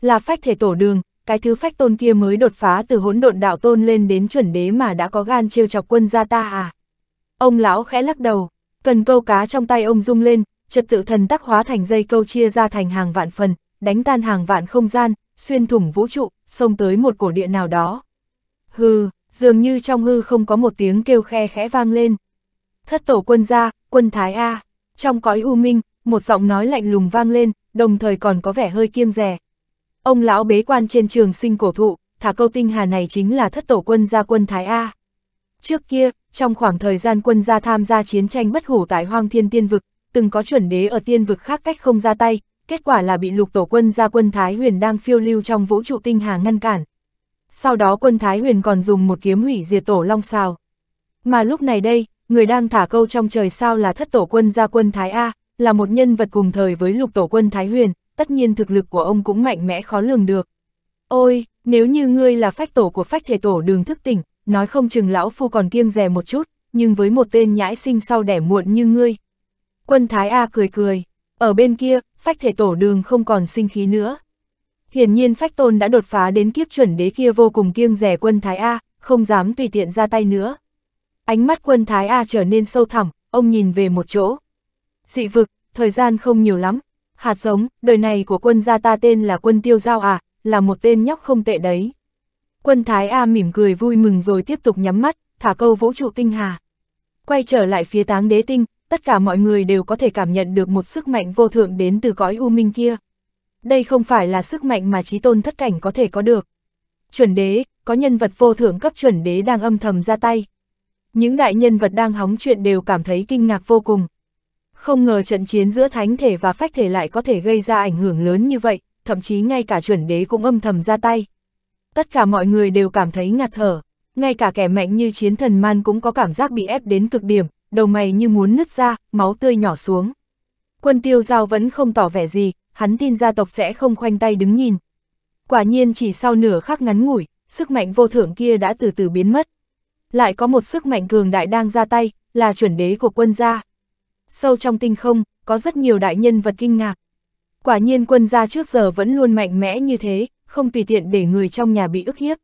Là phách thể tổ đường, cái thứ phách tôn kia mới đột phá từ hỗn độn đạo tôn lên đến chuẩn đế mà đã có gan trêu chọc quân gia ta à. Ông lão khẽ lắc đầu, Cần câu cá trong tay ông rung lên, trật tự thần tắc hóa thành dây câu chia ra thành hàng vạn phần, đánh tan hàng vạn không gian, xuyên thủng vũ trụ, xông tới một cổ địa nào đó. Hừ, dường như trong hư không có một tiếng kêu khe khẽ vang lên. Thất tổ quân gia, quân Thái A, trong cõi u minh, một giọng nói lạnh lùng vang lên, đồng thời còn có vẻ hơi kiêng rẻ. Ông lão bế quan trên trường sinh cổ thụ, thả câu tinh hà này chính là thất tổ quân gia quân Thái A. Trước kia, trong khoảng thời gian quân gia tham gia chiến tranh bất hủ tại Hoang Thiên Tiên Vực, từng có chuẩn đế ở tiên vực khác cách không ra tay, kết quả là bị lục tổ quân gia quân Thái Huyền đang phiêu lưu trong vũ trụ tinh hà ngăn cản. Sau đó quân Thái Huyền còn dùng một kiếm hủy diệt tổ long xào. Mà lúc này đây, người đang thả câu trong trời sao là thất tổ quân gia quân Thái A, là một nhân vật cùng thời với lục tổ quân Thái Huyền, tất nhiên thực lực của ông cũng mạnh mẽ khó lường được. Ôi, nếu như ngươi là phách tổ của phách thể tổ đường thức tỉnh, nói không chừng lão phu còn kiêng rè một chút, nhưng với một tên nhãi sinh sau đẻ muộn như ngươi. Quân Thái A cười cười, ở bên kia, phách thể tổ đường không còn sinh khí nữa. Hiển nhiên phách tôn đã đột phá đến kiếp chuẩn đế kia vô cùng kiêng rẻ quân Thái A, không dám tùy tiện ra tay nữa. Ánh mắt quân Thái A trở nên sâu thẳm, ông nhìn về một chỗ. Dị vực, thời gian không nhiều lắm. Hạt giống, đời này của quân gia ta tên là quân tiêu giao à, là một tên nhóc không tệ đấy. Quân Thái A mỉm cười vui mừng rồi tiếp tục nhắm mắt, thả câu vũ trụ tinh hà. Quay trở lại phía táng đế tinh, tất cả mọi người đều có thể cảm nhận được một sức mạnh vô thượng đến từ cõi u minh kia. Đây không phải là sức mạnh mà trí tôn thất cảnh có thể có được. Chuẩn đế, có nhân vật vô thượng cấp chuẩn đế đang âm thầm ra tay. Những đại nhân vật đang hóng chuyện đều cảm thấy kinh ngạc vô cùng. Không ngờ trận chiến giữa thánh thể và phách thể lại có thể gây ra ảnh hưởng lớn như vậy, thậm chí ngay cả chuẩn đế cũng âm thầm ra tay tất cả mọi người đều cảm thấy ngạt thở. Ngay cả kẻ mạnh như chiến thần man cũng có cảm giác bị ép đến cực điểm, đầu mày như muốn nứt ra, máu tươi nhỏ xuống. Quân tiêu giao vẫn không tỏ vẻ gì, hắn tin gia tộc sẽ không khoanh tay đứng nhìn. Quả nhiên chỉ sau nửa khắc ngắn ngủi, sức mạnh vô thưởng kia đã từ từ biến mất. Lại có một sức mạnh cường đại đang ra tay, là chuẩn đế của quân gia. Sâu trong tinh không, có rất nhiều đại nhân vật kinh ngạc. Quả nhiên quân gia trước giờ vẫn luôn mạnh mẽ như thế, không tùy tiện để người trong nhà bị ức hiếp.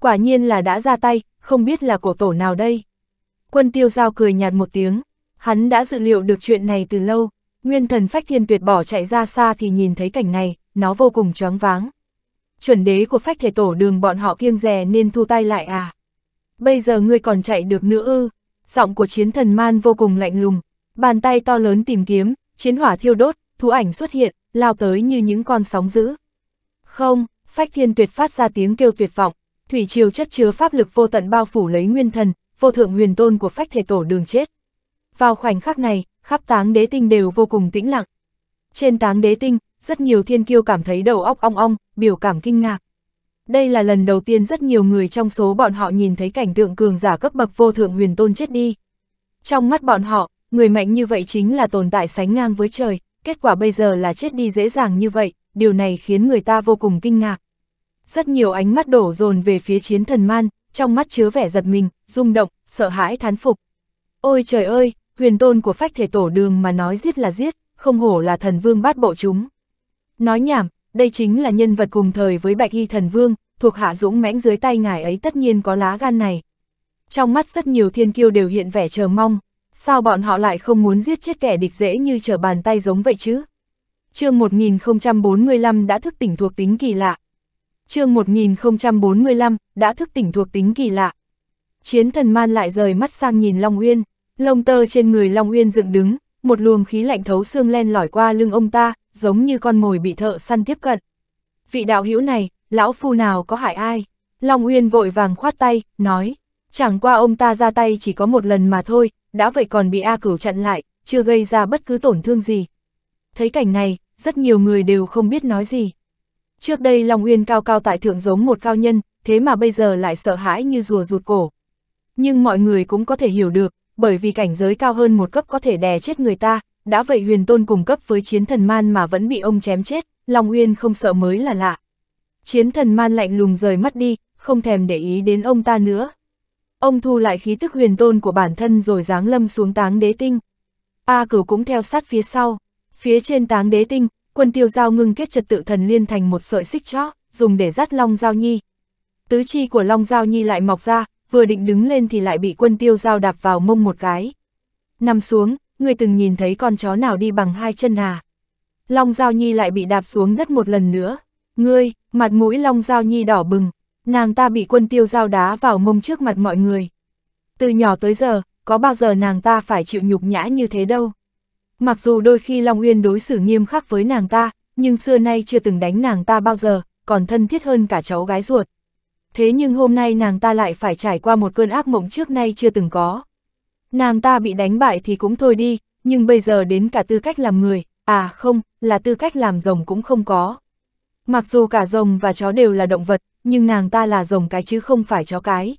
Quả nhiên là đã ra tay, không biết là của tổ nào đây. Quân tiêu giao cười nhạt một tiếng, hắn đã dự liệu được chuyện này từ lâu, nguyên thần phách thiên tuyệt bỏ chạy ra xa thì nhìn thấy cảnh này, nó vô cùng choáng váng. Chuẩn đế của phách thể tổ đường bọn họ kiêng rè nên thu tay lại à. Bây giờ ngươi còn chạy được nữa ư, giọng của chiến thần man vô cùng lạnh lùng, bàn tay to lớn tìm kiếm, chiến hỏa thiêu đốt, thú ảnh xuất hiện, lao tới như những con sóng dữ. Không, Phách Thiên Tuyệt phát ra tiếng kêu tuyệt vọng, thủy triều chất chứa pháp lực vô tận bao phủ lấy nguyên thần, vô thượng huyền tôn của Phách Thể Tổ đường chết. Vào khoảnh khắc này, khắp táng đế tinh đều vô cùng tĩnh lặng. Trên táng đế tinh, rất nhiều thiên kiêu cảm thấy đầu óc ong ong, biểu cảm kinh ngạc. Đây là lần đầu tiên rất nhiều người trong số bọn họ nhìn thấy cảnh tượng cường giả cấp bậc vô thượng huyền tôn chết đi. Trong mắt bọn họ, người mạnh như vậy chính là tồn tại sánh ngang với trời, kết quả bây giờ là chết đi dễ dàng như vậy điều này khiến người ta vô cùng kinh ngạc. Rất nhiều ánh mắt đổ dồn về phía chiến thần man, trong mắt chứa vẻ giật mình, rung động, sợ hãi thán phục. Ôi trời ơi, huyền tôn của phách thể tổ đường mà nói giết là giết, không hổ là thần vương bát bộ chúng. Nói nhảm, đây chính là nhân vật cùng thời với bạch y thần vương, thuộc hạ dũng mãnh dưới tay ngài ấy tất nhiên có lá gan này. Trong mắt rất nhiều thiên kiêu đều hiện vẻ chờ mong, sao bọn họ lại không muốn giết chết kẻ địch dễ như trở bàn tay giống vậy chứ? chương 1045 đã thức tỉnh thuộc tính kỳ lạ. chương 1045 đã thức tỉnh thuộc tính kỳ lạ. Chiến thần man lại rời mắt sang nhìn Long Uyên, lông tơ trên người Long Uyên dựng đứng, một luồng khí lạnh thấu xương len lỏi qua lưng ông ta, giống như con mồi bị thợ săn tiếp cận. Vị đạo hữu này, lão phu nào có hại ai? Long Uyên vội vàng khoát tay, nói, chẳng qua ông ta ra tay chỉ có một lần mà thôi, đã vậy còn bị A Cửu chặn lại, chưa gây ra bất cứ tổn thương gì, thấy cảnh này, rất nhiều người đều không biết nói gì. Trước đây Long Uyên cao cao tại thượng giống một cao nhân, thế mà bây giờ lại sợ hãi như rùa rụt cổ. Nhưng mọi người cũng có thể hiểu được, bởi vì cảnh giới cao hơn một cấp có thể đè chết người ta, đã vậy huyền tôn cùng cấp với chiến thần man mà vẫn bị ông chém chết, Long Uyên không sợ mới là lạ. Chiến thần man lạnh lùng rời mắt đi, không thèm để ý đến ông ta nữa. Ông thu lại khí tức huyền tôn của bản thân rồi giáng lâm xuống táng đế tinh. A cửu cũng theo sát phía sau. Phía trên táng đế tinh, quân tiêu giao ngưng kết trật tự thần liên thành một sợi xích chó, dùng để dắt Long Giao Nhi. Tứ chi của Long Giao Nhi lại mọc ra, vừa định đứng lên thì lại bị quân tiêu giao đạp vào mông một cái. Nằm xuống, người từng nhìn thấy con chó nào đi bằng hai chân à? Long Giao Nhi lại bị đạp xuống đất một lần nữa. Ngươi, mặt mũi Long Giao Nhi đỏ bừng, nàng ta bị quân tiêu giao đá vào mông trước mặt mọi người. Từ nhỏ tới giờ, có bao giờ nàng ta phải chịu nhục nhã như thế đâu. Mặc dù đôi khi Long Uyên đối xử nghiêm khắc với nàng ta, nhưng xưa nay chưa từng đánh nàng ta bao giờ, còn thân thiết hơn cả cháu gái ruột. Thế nhưng hôm nay nàng ta lại phải trải qua một cơn ác mộng trước nay chưa từng có. Nàng ta bị đánh bại thì cũng thôi đi, nhưng bây giờ đến cả tư cách làm người, à không, là tư cách làm rồng cũng không có. Mặc dù cả rồng và chó đều là động vật, nhưng nàng ta là rồng cái chứ không phải chó cái.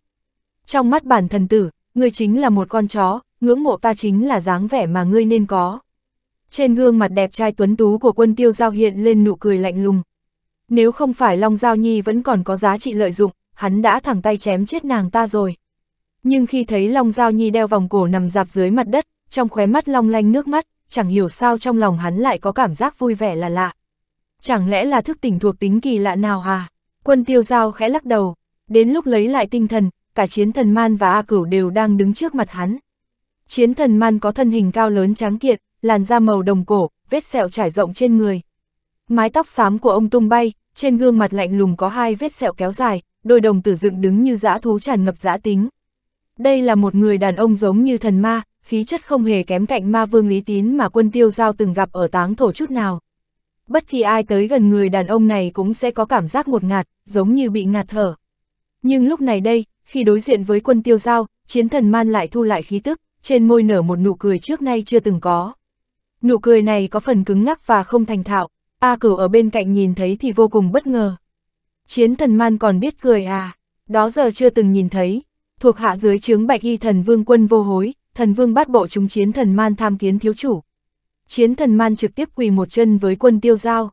Trong mắt bản thần tử, ngươi chính là một con chó, ngưỡng mộ ta chính là dáng vẻ mà ngươi nên có trên gương mặt đẹp trai tuấn tú của quân tiêu giao hiện lên nụ cười lạnh lùng. Nếu không phải Long Giao Nhi vẫn còn có giá trị lợi dụng, hắn đã thẳng tay chém chết nàng ta rồi. Nhưng khi thấy Long Giao Nhi đeo vòng cổ nằm dạp dưới mặt đất, trong khóe mắt long lanh nước mắt, chẳng hiểu sao trong lòng hắn lại có cảm giác vui vẻ là lạ. Chẳng lẽ là thức tỉnh thuộc tính kỳ lạ nào à? Quân tiêu giao khẽ lắc đầu, đến lúc lấy lại tinh thần, cả chiến thần man và A cửu đều đang đứng trước mặt hắn. Chiến thần man có thân hình cao lớn tráng kiện, làn da màu đồng cổ, vết sẹo trải rộng trên người. Mái tóc xám của ông tung bay, trên gương mặt lạnh lùng có hai vết sẹo kéo dài, đôi đồng tử dựng đứng như dã thú tràn ngập dã tính. Đây là một người đàn ông giống như thần ma, khí chất không hề kém cạnh ma vương Lý Tín mà quân tiêu giao từng gặp ở táng thổ chút nào. Bất kỳ ai tới gần người đàn ông này cũng sẽ có cảm giác ngột ngạt, giống như bị ngạt thở. Nhưng lúc này đây, khi đối diện với quân tiêu giao, chiến thần man lại thu lại khí tức, trên môi nở một nụ cười trước nay chưa từng có nụ cười này có phần cứng ngắc và không thành thạo, A cửu ở bên cạnh nhìn thấy thì vô cùng bất ngờ. Chiến thần man còn biết cười à, đó giờ chưa từng nhìn thấy, thuộc hạ dưới trướng bạch y thần vương quân vô hối, thần vương bắt bộ chúng chiến thần man tham kiến thiếu chủ. Chiến thần man trực tiếp quỳ một chân với quân tiêu giao.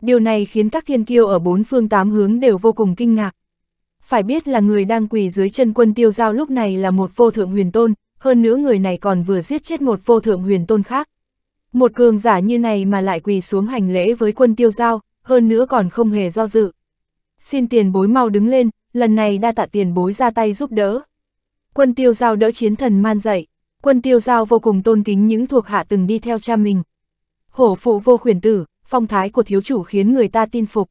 Điều này khiến các thiên kiêu ở bốn phương tám hướng đều vô cùng kinh ngạc. Phải biết là người đang quỳ dưới chân quân tiêu giao lúc này là một vô thượng huyền tôn, hơn nữa người này còn vừa giết chết một vô thượng huyền tôn khác. Một cường giả như này mà lại quỳ xuống hành lễ với quân tiêu giao, hơn nữa còn không hề do dự. Xin tiền bối mau đứng lên, lần này đa tạ tiền bối ra tay giúp đỡ. Quân tiêu giao đỡ chiến thần man dậy, quân tiêu giao vô cùng tôn kính những thuộc hạ từng đi theo cha mình. Hổ phụ vô khuyển tử, phong thái của thiếu chủ khiến người ta tin phục.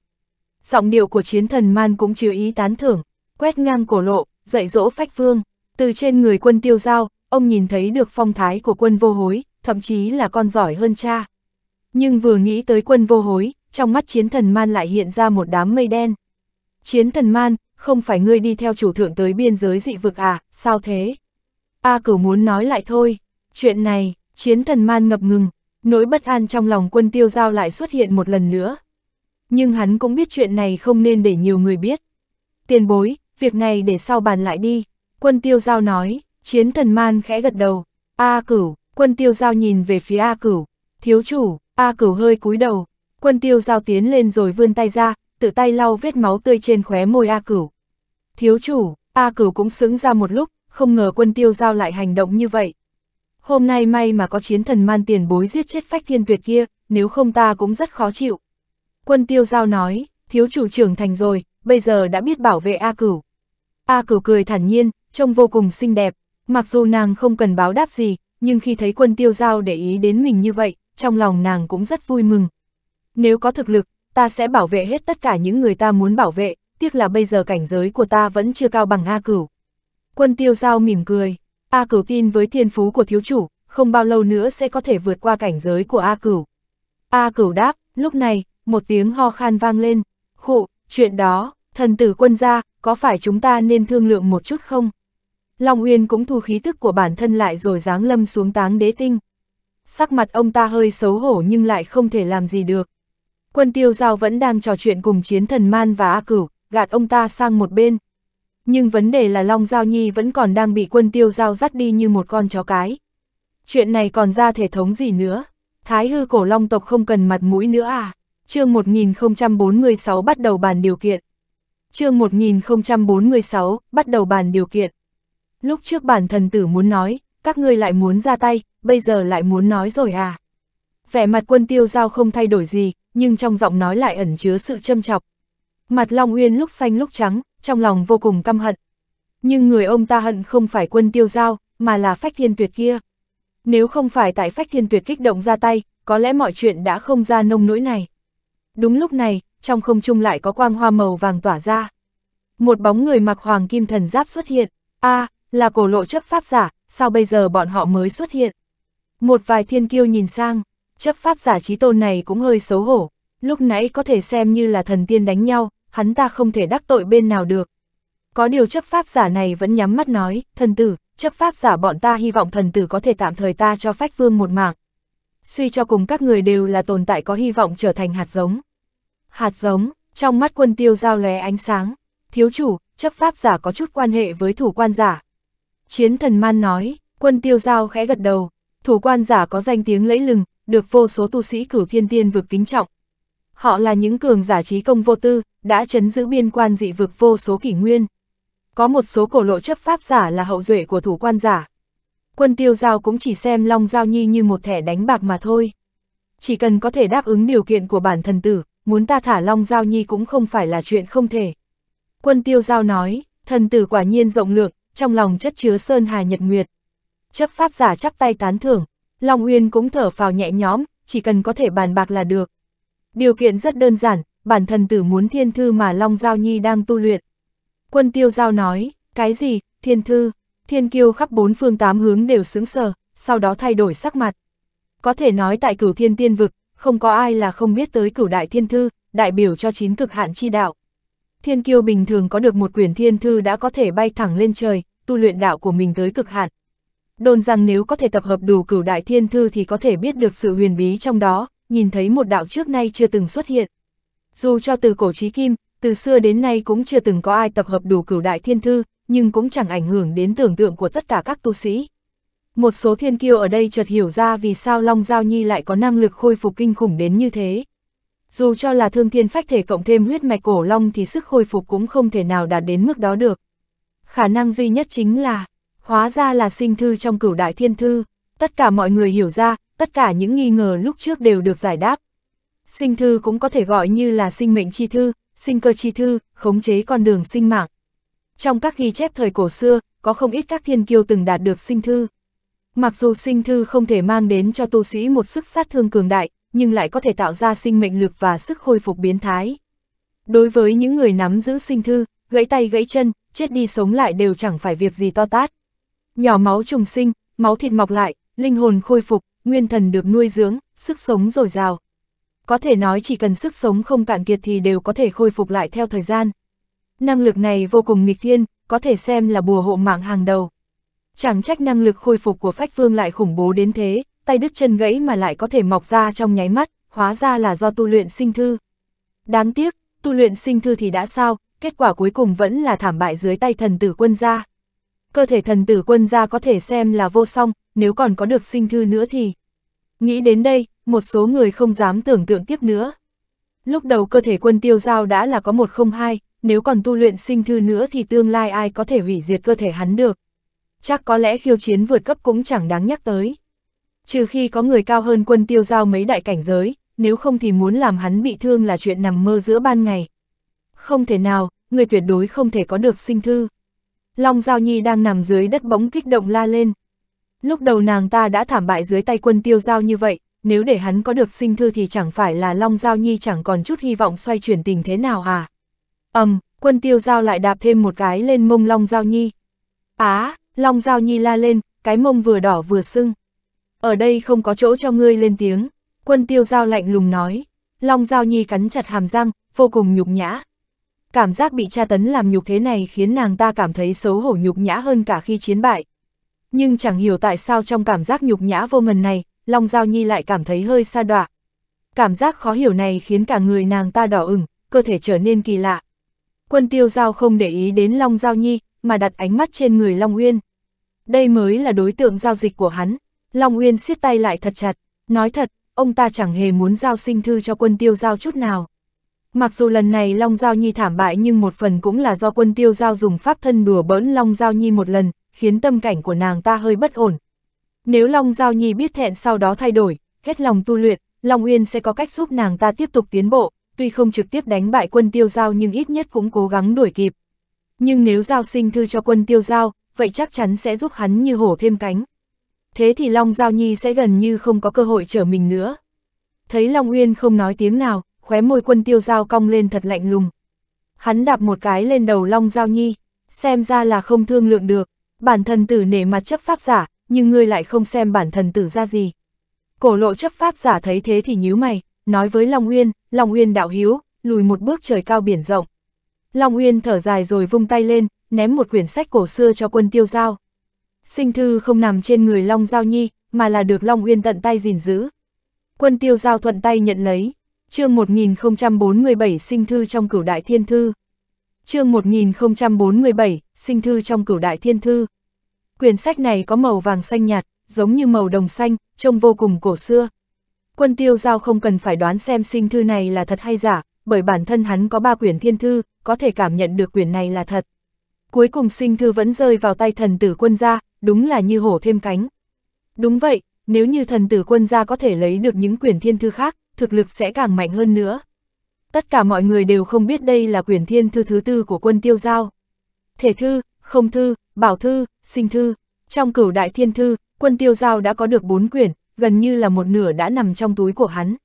Giọng điệu của chiến thần man cũng chứa ý tán thưởng, quét ngang cổ lộ, dạy dỗ phách vương. Từ trên người quân tiêu giao, ông nhìn thấy được phong thái của quân vô hối, thậm chí là con giỏi hơn cha. Nhưng vừa nghĩ tới quân vô hối, trong mắt chiến thần man lại hiện ra một đám mây đen. Chiến thần man, không phải ngươi đi theo chủ thượng tới biên giới dị vực à, sao thế? A à, cửu muốn nói lại thôi, chuyện này, chiến thần man ngập ngừng, nỗi bất an trong lòng quân tiêu giao lại xuất hiện một lần nữa. Nhưng hắn cũng biết chuyện này không nên để nhiều người biết. Tiền bối, việc này để sau bàn lại đi, quân tiêu giao nói, chiến thần man khẽ gật đầu, A à, cửu, Quân tiêu giao nhìn về phía A Cửu, thiếu chủ, A Cửu hơi cúi đầu, quân tiêu giao tiến lên rồi vươn tay ra, tự tay lau vết máu tươi trên khóe môi A Cửu. Thiếu chủ, A Cửu cũng xứng ra một lúc, không ngờ quân tiêu giao lại hành động như vậy. Hôm nay may mà có chiến thần man tiền bối giết chết phách thiên tuyệt kia, nếu không ta cũng rất khó chịu. Quân tiêu giao nói, thiếu chủ trưởng thành rồi, bây giờ đã biết bảo vệ A Cửu. A Cửu cười thản nhiên, trông vô cùng xinh đẹp, mặc dù nàng không cần báo đáp gì, nhưng khi thấy quân tiêu giao để ý đến mình như vậy, trong lòng nàng cũng rất vui mừng. Nếu có thực lực, ta sẽ bảo vệ hết tất cả những người ta muốn bảo vệ, tiếc là bây giờ cảnh giới của ta vẫn chưa cao bằng A Cửu. Quân tiêu giao mỉm cười, A Cửu tin với thiên phú của thiếu chủ, không bao lâu nữa sẽ có thể vượt qua cảnh giới của A Cửu. A Cửu đáp, lúc này, một tiếng ho khan vang lên, khụ, chuyện đó, thần tử quân gia, có phải chúng ta nên thương lượng một chút không? Long Uyên cũng thu khí tức của bản thân lại rồi giáng lâm xuống táng đế tinh. Sắc mặt ông ta hơi xấu hổ nhưng lại không thể làm gì được. Quân tiêu giao vẫn đang trò chuyện cùng chiến thần man và A Cửu, gạt ông ta sang một bên. Nhưng vấn đề là Long Giao Nhi vẫn còn đang bị quân tiêu giao dắt đi như một con chó cái. Chuyện này còn ra thể thống gì nữa? Thái hư cổ long tộc không cần mặt mũi nữa à? chương 1046 bắt đầu bàn điều kiện. chương 1046 bắt đầu bàn điều kiện lúc trước bản thần tử muốn nói, các ngươi lại muốn ra tay, bây giờ lại muốn nói rồi à. Vẻ mặt quân tiêu giao không thay đổi gì, nhưng trong giọng nói lại ẩn chứa sự châm chọc. Mặt Long Uyên lúc xanh lúc trắng, trong lòng vô cùng căm hận. Nhưng người ông ta hận không phải quân tiêu giao, mà là phách thiên tuyệt kia. Nếu không phải tại phách thiên tuyệt kích động ra tay, có lẽ mọi chuyện đã không ra nông nỗi này. Đúng lúc này, trong không trung lại có quang hoa màu vàng tỏa ra. Một bóng người mặc hoàng kim thần giáp xuất hiện. a à, là cổ lộ chấp pháp giả, sao bây giờ bọn họ mới xuất hiện? Một vài thiên kiêu nhìn sang, chấp pháp giả trí tôn này cũng hơi xấu hổ, lúc nãy có thể xem như là thần tiên đánh nhau, hắn ta không thể đắc tội bên nào được. Có điều chấp pháp giả này vẫn nhắm mắt nói, thần tử, chấp pháp giả bọn ta hy vọng thần tử có thể tạm thời ta cho phách vương một mạng. Suy cho cùng các người đều là tồn tại có hy vọng trở thành hạt giống. Hạt giống, trong mắt quân tiêu giao lóe ánh sáng, thiếu chủ, chấp pháp giả có chút quan hệ với thủ quan giả, Chiến thần man nói, quân tiêu giao khẽ gật đầu, thủ quan giả có danh tiếng lẫy lừng, được vô số tu sĩ cử thiên tiên vực kính trọng. Họ là những cường giả trí công vô tư, đã chấn giữ biên quan dị vực vô số kỷ nguyên. Có một số cổ lộ chấp pháp giả là hậu duệ của thủ quan giả. Quân tiêu giao cũng chỉ xem Long Giao Nhi như một thẻ đánh bạc mà thôi. Chỉ cần có thể đáp ứng điều kiện của bản thần tử, muốn ta thả Long Giao Nhi cũng không phải là chuyện không thể. Quân tiêu giao nói, thần tử quả nhiên rộng lượng, trong lòng chất chứa sơn hà nhật nguyệt. Chấp pháp giả chắp tay tán thưởng, Long Uyên cũng thở phào nhẹ nhõm, chỉ cần có thể bàn bạc là được. Điều kiện rất đơn giản, bản thân tử muốn thiên thư mà Long Giao Nhi đang tu luyện. Quân tiêu giao nói, cái gì, thiên thư, thiên kiêu khắp bốn phương tám hướng đều sướng sờ, sau đó thay đổi sắc mặt. Có thể nói tại cửu thiên tiên vực, không có ai là không biết tới cửu đại thiên thư, đại biểu cho chín cực hạn chi đạo. Thiên kiêu bình thường có được một quyển thiên thư đã có thể bay thẳng lên trời, tu luyện đạo của mình tới cực hạn. Đồn rằng nếu có thể tập hợp đủ cửu đại thiên thư thì có thể biết được sự huyền bí trong đó, nhìn thấy một đạo trước nay chưa từng xuất hiện. Dù cho từ cổ trí kim, từ xưa đến nay cũng chưa từng có ai tập hợp đủ cửu đại thiên thư, nhưng cũng chẳng ảnh hưởng đến tưởng tượng của tất cả các tu sĩ. Một số thiên kiêu ở đây chợt hiểu ra vì sao Long Giao Nhi lại có năng lực khôi phục kinh khủng đến như thế dù cho là thương thiên phách thể cộng thêm huyết mạch cổ long thì sức khôi phục cũng không thể nào đạt đến mức đó được. Khả năng duy nhất chính là, hóa ra là sinh thư trong cửu đại thiên thư, tất cả mọi người hiểu ra, tất cả những nghi ngờ lúc trước đều được giải đáp. Sinh thư cũng có thể gọi như là sinh mệnh chi thư, sinh cơ chi thư, khống chế con đường sinh mạng. Trong các ghi chép thời cổ xưa, có không ít các thiên kiêu từng đạt được sinh thư. Mặc dù sinh thư không thể mang đến cho tu sĩ một sức sát thương cường đại, nhưng lại có thể tạo ra sinh mệnh lực và sức khôi phục biến thái. Đối với những người nắm giữ sinh thư, gãy tay gãy chân, chết đi sống lại đều chẳng phải việc gì to tát. Nhỏ máu trùng sinh, máu thịt mọc lại, linh hồn khôi phục, nguyên thần được nuôi dưỡng, sức sống dồi dào. Có thể nói chỉ cần sức sống không cạn kiệt thì đều có thể khôi phục lại theo thời gian. Năng lực này vô cùng nghịch thiên, có thể xem là bùa hộ mạng hàng đầu. Chẳng trách năng lực khôi phục của Phách Vương lại khủng bố đến thế, tay đứt chân gãy mà lại có thể mọc ra trong nháy mắt, hóa ra là do tu luyện sinh thư. Đáng tiếc, tu luyện sinh thư thì đã sao, kết quả cuối cùng vẫn là thảm bại dưới tay thần tử quân gia. Cơ thể thần tử quân gia có thể xem là vô song, nếu còn có được sinh thư nữa thì... Nghĩ đến đây, một số người không dám tưởng tượng tiếp nữa. Lúc đầu cơ thể quân tiêu giao đã là có một không hai, nếu còn tu luyện sinh thư nữa thì tương lai ai có thể hủy diệt cơ thể hắn được. Chắc có lẽ khiêu chiến vượt cấp cũng chẳng đáng nhắc tới. Trừ khi có người cao hơn quân tiêu giao mấy đại cảnh giới, nếu không thì muốn làm hắn bị thương là chuyện nằm mơ giữa ban ngày. Không thể nào, người tuyệt đối không thể có được sinh thư. Long Giao Nhi đang nằm dưới đất bóng kích động la lên. Lúc đầu nàng ta đã thảm bại dưới tay quân tiêu giao như vậy, nếu để hắn có được sinh thư thì chẳng phải là Long Giao Nhi chẳng còn chút hy vọng xoay chuyển tình thế nào à. ầm um, quân tiêu giao lại đạp thêm một cái lên mông Long Giao Nhi. Á, Long Giao Nhi la lên, cái mông vừa đỏ vừa sưng ở đây không có chỗ cho ngươi lên tiếng, quân tiêu giao lạnh lùng nói, Long Giao Nhi cắn chặt hàm răng, vô cùng nhục nhã. Cảm giác bị tra tấn làm nhục thế này khiến nàng ta cảm thấy xấu hổ nhục nhã hơn cả khi chiến bại. Nhưng chẳng hiểu tại sao trong cảm giác nhục nhã vô ngần này, Long Giao Nhi lại cảm thấy hơi xa đọa. Cảm giác khó hiểu này khiến cả người nàng ta đỏ ửng, cơ thể trở nên kỳ lạ. Quân tiêu giao không để ý đến Long Giao Nhi, mà đặt ánh mắt trên người Long Uyên. Đây mới là đối tượng giao dịch của hắn, Long Uyên siết tay lại thật chặt, nói thật, ông ta chẳng hề muốn giao sinh thư cho quân tiêu giao chút nào. Mặc dù lần này Long Giao Nhi thảm bại nhưng một phần cũng là do quân tiêu giao dùng pháp thân đùa bỡn Long Giao Nhi một lần, khiến tâm cảnh của nàng ta hơi bất ổn. Nếu Long Giao Nhi biết thẹn sau đó thay đổi, hết lòng tu luyện, Long Uyên sẽ có cách giúp nàng ta tiếp tục tiến bộ, tuy không trực tiếp đánh bại quân tiêu giao nhưng ít nhất cũng cố gắng đuổi kịp. Nhưng nếu giao sinh thư cho quân tiêu giao, vậy chắc chắn sẽ giúp hắn như hổ thêm cánh thế thì Long Giao Nhi sẽ gần như không có cơ hội trở mình nữa. Thấy Long Uyên không nói tiếng nào, khóe môi quân tiêu Giao cong lên thật lạnh lùng. Hắn đạp một cái lên đầu Long Giao Nhi, xem ra là không thương lượng được, bản thân tử nể mặt chấp pháp giả, nhưng ngươi lại không xem bản thân tử ra gì. Cổ lộ chấp pháp giả thấy thế thì nhíu mày, nói với Long Uyên, Long Uyên đạo hiếu, lùi một bước trời cao biển rộng. Long Uyên thở dài rồi vung tay lên, ném một quyển sách cổ xưa cho quân tiêu giao. Sinh thư không nằm trên người Long Giao Nhi, mà là được Long Uyên tận tay gìn giữ. Quân tiêu giao thuận tay nhận lấy, chương 1047 sinh thư trong cửu đại thiên thư. chương 1047, sinh thư trong cửu đại thiên thư. Quyển sách này có màu vàng xanh nhạt, giống như màu đồng xanh, trông vô cùng cổ xưa. Quân tiêu giao không cần phải đoán xem sinh thư này là thật hay giả, bởi bản thân hắn có ba quyển thiên thư, có thể cảm nhận được quyển này là thật. Cuối cùng sinh thư vẫn rơi vào tay thần tử quân gia, đúng là như hổ thêm cánh. Đúng vậy, nếu như thần tử quân gia có thể lấy được những quyển thiên thư khác, thực lực sẽ càng mạnh hơn nữa. Tất cả mọi người đều không biết đây là quyển thiên thư thứ tư của quân tiêu giao. Thể thư, không thư, bảo thư, sinh thư. Trong cửu đại thiên thư, quân tiêu giao đã có được bốn quyển, gần như là một nửa đã nằm trong túi của hắn.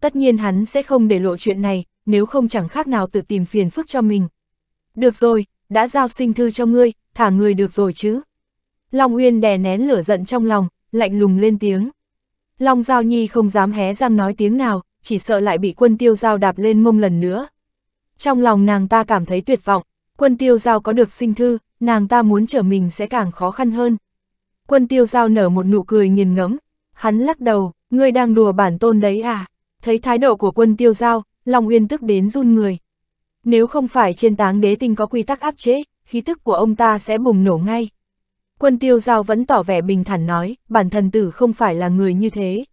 Tất nhiên hắn sẽ không để lộ chuyện này, nếu không chẳng khác nào tự tìm phiền phức cho mình. Được rồi, đã giao sinh thư cho ngươi, thả người được rồi chứ. Long Uyên đè nén lửa giận trong lòng, lạnh lùng lên tiếng. Long Giao Nhi không dám hé răng nói tiếng nào, chỉ sợ lại bị quân tiêu giao đạp lên mông lần nữa. Trong lòng nàng ta cảm thấy tuyệt vọng, quân tiêu giao có được sinh thư, nàng ta muốn trở mình sẽ càng khó khăn hơn. Quân tiêu giao nở một nụ cười nghiền ngẫm, hắn lắc đầu, ngươi đang đùa bản tôn đấy à? Thấy thái độ của quân tiêu giao, Long Uyên tức đến run người. Nếu không phải trên táng đế tinh có quy tắc áp chế, khí tức của ông ta sẽ bùng nổ ngay. Quân tiêu giao vẫn tỏ vẻ bình thản nói, bản thần tử không phải là người như thế.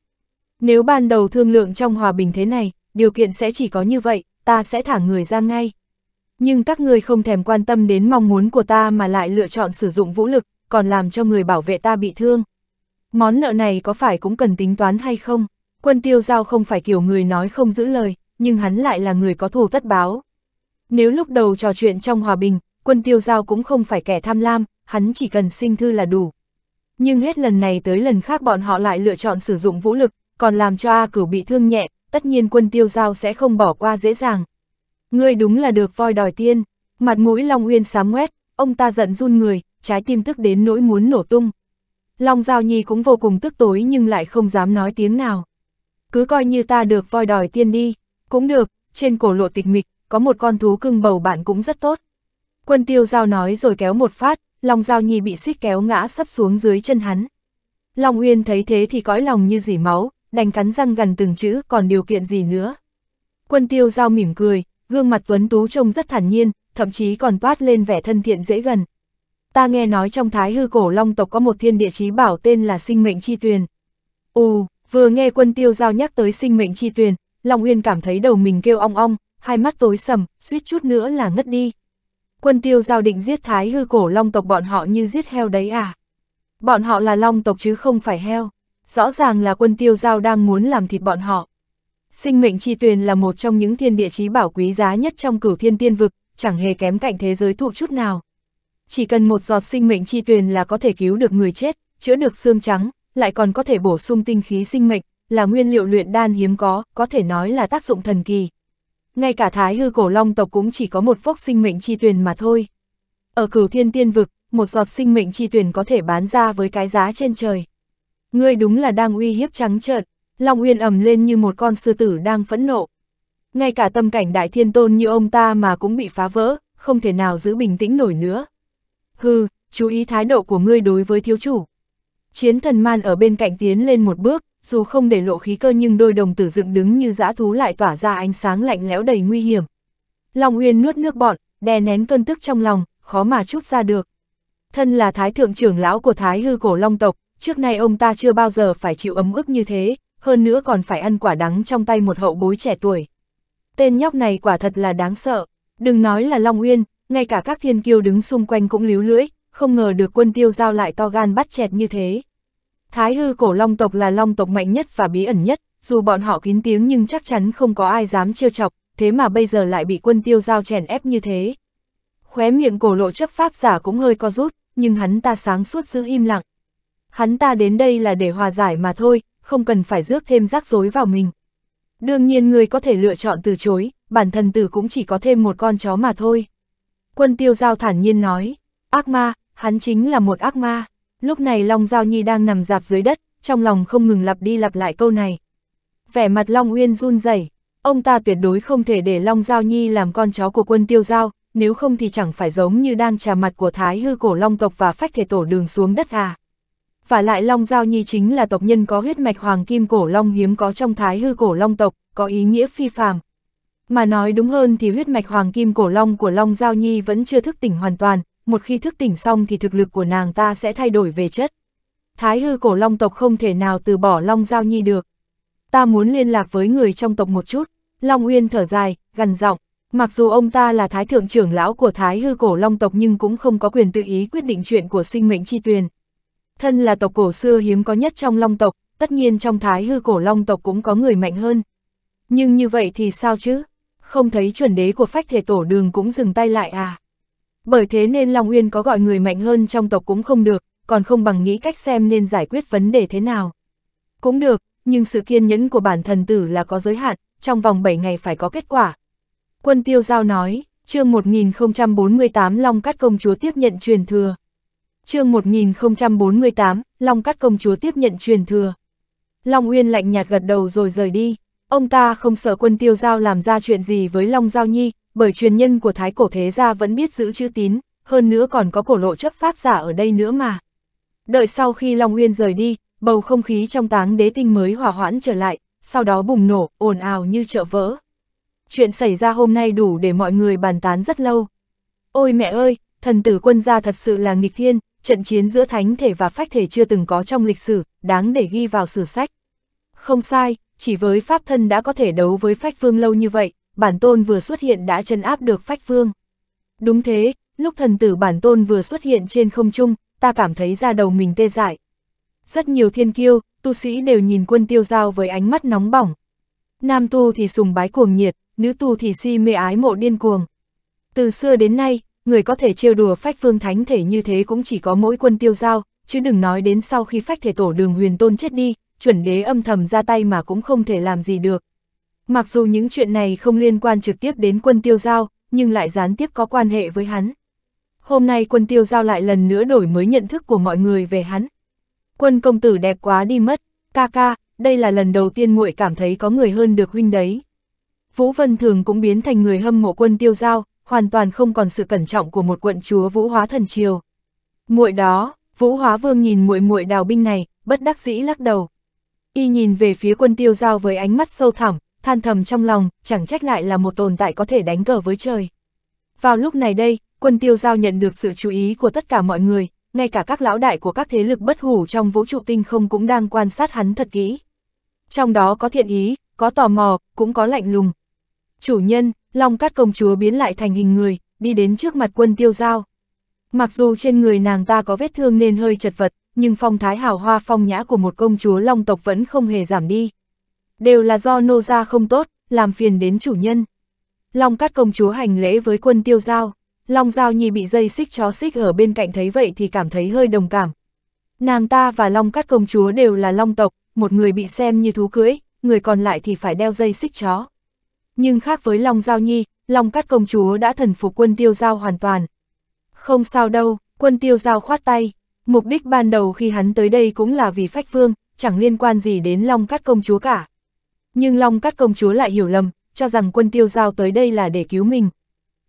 Nếu ban đầu thương lượng trong hòa bình thế này, điều kiện sẽ chỉ có như vậy, ta sẽ thả người ra ngay. Nhưng các người không thèm quan tâm đến mong muốn của ta mà lại lựa chọn sử dụng vũ lực, còn làm cho người bảo vệ ta bị thương. Món nợ này có phải cũng cần tính toán hay không? Quân tiêu giao không phải kiểu người nói không giữ lời, nhưng hắn lại là người có thù tất báo. Nếu lúc đầu trò chuyện trong hòa bình, quân tiêu giao cũng không phải kẻ tham lam, hắn chỉ cần sinh thư là đủ. Nhưng hết lần này tới lần khác bọn họ lại lựa chọn sử dụng vũ lực, còn làm cho A cửu bị thương nhẹ, tất nhiên quân tiêu giao sẽ không bỏ qua dễ dàng. Ngươi đúng là được voi đòi tiên, mặt mũi Long Uyên sám quét, ông ta giận run người, trái tim tức đến nỗi muốn nổ tung. Long Giao Nhi cũng vô cùng tức tối nhưng lại không dám nói tiếng nào. Cứ coi như ta được voi đòi tiên đi, cũng được, trên cổ lộ tịch mịch, có một con thú cưng bầu bạn cũng rất tốt. Quân tiêu giao nói rồi kéo một phát, Long Giao Nhi bị xích kéo ngã sắp xuống dưới chân hắn. Long Uyên thấy thế thì cõi lòng như dỉ máu, đành cắn răng gần từng chữ còn điều kiện gì nữa. Quân tiêu giao mỉm cười, gương mặt tuấn tú trông rất thản nhiên, thậm chí còn toát lên vẻ thân thiện dễ gần. Ta nghe nói trong thái hư cổ long tộc có một thiên địa chí bảo tên là sinh mệnh chi tuyền. Ù, vừa nghe quân tiêu giao nhắc tới sinh mệnh chi tuyền, Long Uyên cảm thấy đầu mình kêu ong ong, hai mắt tối sầm, suýt chút nữa là ngất đi quân tiêu giao định giết thái hư cổ long tộc bọn họ như giết heo đấy à? Bọn họ là long tộc chứ không phải heo, rõ ràng là quân tiêu giao đang muốn làm thịt bọn họ. Sinh mệnh chi tuyền là một trong những thiên địa chí bảo quý giá nhất trong cửu thiên tiên vực, chẳng hề kém cạnh thế giới thụ chút nào. Chỉ cần một giọt sinh mệnh chi tuyền là có thể cứu được người chết, chữa được xương trắng, lại còn có thể bổ sung tinh khí sinh mệnh, là nguyên liệu luyện đan hiếm có, có thể nói là tác dụng thần kỳ ngay cả thái hư cổ long tộc cũng chỉ có một phốc sinh mệnh chi tuyền mà thôi. Ở cửu thiên tiên vực, một giọt sinh mệnh chi tuyền có thể bán ra với cái giá trên trời. Ngươi đúng là đang uy hiếp trắng trợn, Long Uyên ầm lên như một con sư tử đang phẫn nộ. Ngay cả tâm cảnh đại thiên tôn như ông ta mà cũng bị phá vỡ, không thể nào giữ bình tĩnh nổi nữa. Hừ, chú ý thái độ của ngươi đối với thiếu chủ. Chiến thần man ở bên cạnh tiến lên một bước, dù không để lộ khí cơ nhưng đôi đồng tử dựng đứng như dã thú lại tỏa ra ánh sáng lạnh lẽo đầy nguy hiểm. Long Uyên nuốt nước bọt đè nén cơn tức trong lòng, khó mà chút ra được. Thân là thái thượng trưởng lão của thái hư cổ long tộc, trước nay ông ta chưa bao giờ phải chịu ấm ức như thế, hơn nữa còn phải ăn quả đắng trong tay một hậu bối trẻ tuổi. Tên nhóc này quả thật là đáng sợ, đừng nói là Long Uyên, ngay cả các thiên kiêu đứng xung quanh cũng líu lưỡi, không ngờ được quân tiêu giao lại to gan bắt chẹt như thế. Thái hư cổ long tộc là long tộc mạnh nhất và bí ẩn nhất, dù bọn họ kín tiếng nhưng chắc chắn không có ai dám trêu chọc, thế mà bây giờ lại bị quân tiêu giao chèn ép như thế. Khóe miệng cổ lộ chấp pháp giả cũng hơi co rút, nhưng hắn ta sáng suốt giữ im lặng. Hắn ta đến đây là để hòa giải mà thôi, không cần phải rước thêm rắc rối vào mình. Đương nhiên người có thể lựa chọn từ chối, bản thân tử cũng chỉ có thêm một con chó mà thôi. Quân tiêu giao thản nhiên nói, ác ma, hắn chính là một ác ma. Lúc này Long Giao Nhi đang nằm dạp dưới đất, trong lòng không ngừng lặp đi lặp lại câu này. Vẻ mặt Long Uyên run rẩy, ông ta tuyệt đối không thể để Long Giao Nhi làm con chó của quân tiêu giao, nếu không thì chẳng phải giống như đang trà mặt của Thái hư cổ Long tộc và phách thể tổ đường xuống đất à. Và lại Long Giao Nhi chính là tộc nhân có huyết mạch hoàng kim cổ Long hiếm có trong Thái hư cổ Long tộc, có ý nghĩa phi phàm. Mà nói đúng hơn thì huyết mạch hoàng kim cổ Long của Long Giao Nhi vẫn chưa thức tỉnh hoàn toàn, một khi thức tỉnh xong thì thực lực của nàng ta sẽ thay đổi về chất. Thái hư cổ long tộc không thể nào từ bỏ long giao nhi được. Ta muốn liên lạc với người trong tộc một chút, Long Uyên thở dài, gần giọng mặc dù ông ta là thái thượng trưởng lão của thái hư cổ long tộc nhưng cũng không có quyền tự ý quyết định chuyện của sinh mệnh chi tuyền. Thân là tộc cổ xưa hiếm có nhất trong long tộc, tất nhiên trong thái hư cổ long tộc cũng có người mạnh hơn. Nhưng như vậy thì sao chứ? Không thấy chuẩn đế của phách thể tổ đường cũng dừng tay lại à? Bởi thế nên Long Uyên có gọi người mạnh hơn trong tộc cũng không được, còn không bằng nghĩ cách xem nên giải quyết vấn đề thế nào. Cũng được, nhưng sự kiên nhẫn của bản thần tử là có giới hạn, trong vòng 7 ngày phải có kết quả. Quân Tiêu Giao nói, chương 1048 Long Cát Công Chúa tiếp nhận truyền thừa. chương 1048, Long Cát Công Chúa tiếp nhận truyền thừa. Long Uyên lạnh nhạt gật đầu rồi rời đi. Ông ta không sợ quân tiêu giao làm ra chuyện gì với Long Giao Nhi, bởi truyền nhân của Thái Cổ Thế Gia vẫn biết giữ chữ tín, hơn nữa còn có cổ lộ chấp pháp giả ở đây nữa mà. Đợi sau khi Long Uyên rời đi, bầu không khí trong táng đế tinh mới hòa hoãn trở lại, sau đó bùng nổ, ồn ào như chợ vỡ. Chuyện xảy ra hôm nay đủ để mọi người bàn tán rất lâu. Ôi mẹ ơi, thần tử quân gia thật sự là nghịch thiên, trận chiến giữa thánh thể và phách thể chưa từng có trong lịch sử, đáng để ghi vào sử sách. Không sai, chỉ với pháp thân đã có thể đấu với phách vương lâu như vậy, bản tôn vừa xuất hiện đã chân áp được phách vương. Đúng thế, lúc thần tử bản tôn vừa xuất hiện trên không trung, ta cảm thấy da đầu mình tê dại. Rất nhiều thiên kiêu, tu sĩ đều nhìn quân tiêu giao với ánh mắt nóng bỏng. Nam tu thì sùng bái cuồng nhiệt, nữ tu thì si mê ái mộ điên cuồng. Từ xưa đến nay, người có thể trêu đùa phách phương thánh thể như thế cũng chỉ có mỗi quân tiêu giao, chứ đừng nói đến sau khi phách thể tổ đường huyền tôn chết đi, chuẩn đế âm thầm ra tay mà cũng không thể làm gì được. Mặc dù những chuyện này không liên quan trực tiếp đến quân tiêu giao, nhưng lại gián tiếp có quan hệ với hắn. Hôm nay quân tiêu giao lại lần nữa đổi mới nhận thức của mọi người về hắn. Quân công tử đẹp quá đi mất, ca ca, đây là lần đầu tiên muội cảm thấy có người hơn được huynh đấy. Vũ Vân Thường cũng biến thành người hâm mộ quân tiêu giao, hoàn toàn không còn sự cẩn trọng của một quận chúa Vũ Hóa Thần Triều. Muội đó, Vũ Hóa Vương nhìn muội muội đào binh này, bất đắc dĩ lắc đầu y nhìn về phía quân tiêu giao với ánh mắt sâu thẳm, than thầm trong lòng, chẳng trách lại là một tồn tại có thể đánh cờ với trời. Vào lúc này đây, quân tiêu giao nhận được sự chú ý của tất cả mọi người, ngay cả các lão đại của các thế lực bất hủ trong vũ trụ tinh không cũng đang quan sát hắn thật kỹ. Trong đó có thiện ý, có tò mò, cũng có lạnh lùng. Chủ nhân, Long Cát Công Chúa biến lại thành hình người, đi đến trước mặt quân tiêu giao. Mặc dù trên người nàng ta có vết thương nên hơi chật vật, nhưng phong thái hào hoa phong nhã của một công chúa long tộc vẫn không hề giảm đi. Đều là do nô gia không tốt, làm phiền đến chủ nhân. Long cắt công chúa hành lễ với quân tiêu giao, Long Giao Nhi bị dây xích chó xích ở bên cạnh thấy vậy thì cảm thấy hơi đồng cảm. Nàng ta và Long cắt Công Chúa đều là Long tộc, một người bị xem như thú cưỡi, người còn lại thì phải đeo dây xích chó. Nhưng khác với Long Giao Nhi, Long cắt Công Chúa đã thần phục quân tiêu giao hoàn toàn. Không sao đâu, quân tiêu giao khoát tay, Mục đích ban đầu khi hắn tới đây cũng là vì phách vương, chẳng liên quan gì đến Long Cát Công Chúa cả. Nhưng Long Cát Công Chúa lại hiểu lầm, cho rằng quân tiêu giao tới đây là để cứu mình.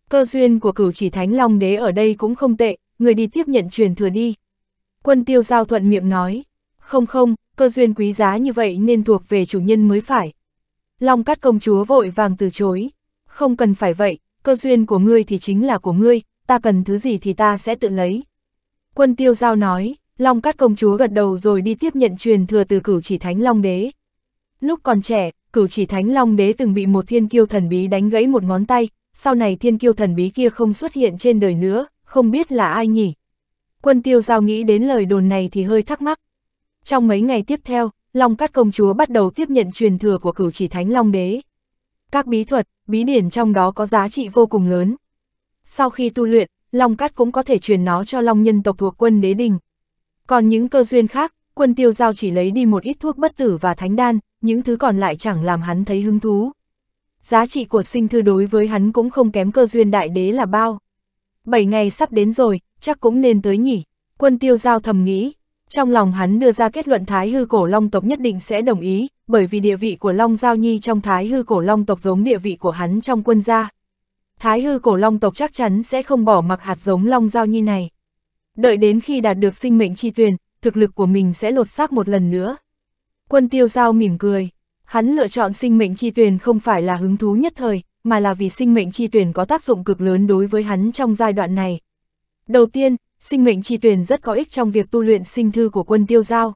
Cơ duyên của cửu chỉ thánh Long Đế ở đây cũng không tệ, người đi tiếp nhận truyền thừa đi. Quân tiêu giao thuận miệng nói, không không, cơ duyên quý giá như vậy nên thuộc về chủ nhân mới phải. Long Cát Công Chúa vội vàng từ chối, không cần phải vậy, cơ duyên của ngươi thì chính là của ngươi, ta cần thứ gì thì ta sẽ tự lấy. Quân tiêu giao nói, Long cát công chúa gật đầu rồi đi tiếp nhận truyền thừa từ cửu chỉ thánh Long đế. Lúc còn trẻ, cửu chỉ thánh Long đế từng bị một thiên kiêu thần bí đánh gãy một ngón tay, sau này thiên kiêu thần bí kia không xuất hiện trên đời nữa, không biết là ai nhỉ. Quân tiêu giao nghĩ đến lời đồn này thì hơi thắc mắc. Trong mấy ngày tiếp theo, Long Cát Công Chúa bắt đầu tiếp nhận truyền thừa của cửu chỉ Thánh Long Đế. Các bí thuật, bí điển trong đó có giá trị vô cùng lớn. Sau khi tu luyện, Long Cát cũng có thể truyền nó cho Long nhân tộc thuộc quân đế đình. Còn những cơ duyên khác, quân tiêu giao chỉ lấy đi một ít thuốc bất tử và thánh đan, những thứ còn lại chẳng làm hắn thấy hứng thú. Giá trị của sinh thư đối với hắn cũng không kém cơ duyên đại đế là bao. Bảy ngày sắp đến rồi, chắc cũng nên tới nhỉ, quân tiêu giao thầm nghĩ. Trong lòng hắn đưa ra kết luận Thái Hư Cổ Long tộc nhất định sẽ đồng ý, bởi vì địa vị của Long Giao Nhi trong Thái Hư Cổ Long tộc giống địa vị của hắn trong quân gia. Thái hư cổ long tộc chắc chắn sẽ không bỏ mặc hạt giống long giao nhi này. Đợi đến khi đạt được sinh mệnh chi tuyền, thực lực của mình sẽ lột xác một lần nữa. Quân tiêu giao mỉm cười, hắn lựa chọn sinh mệnh chi tuyền không phải là hứng thú nhất thời, mà là vì sinh mệnh chi tuyển có tác dụng cực lớn đối với hắn trong giai đoạn này. Đầu tiên, sinh mệnh chi tuyển rất có ích trong việc tu luyện sinh thư của quân tiêu giao.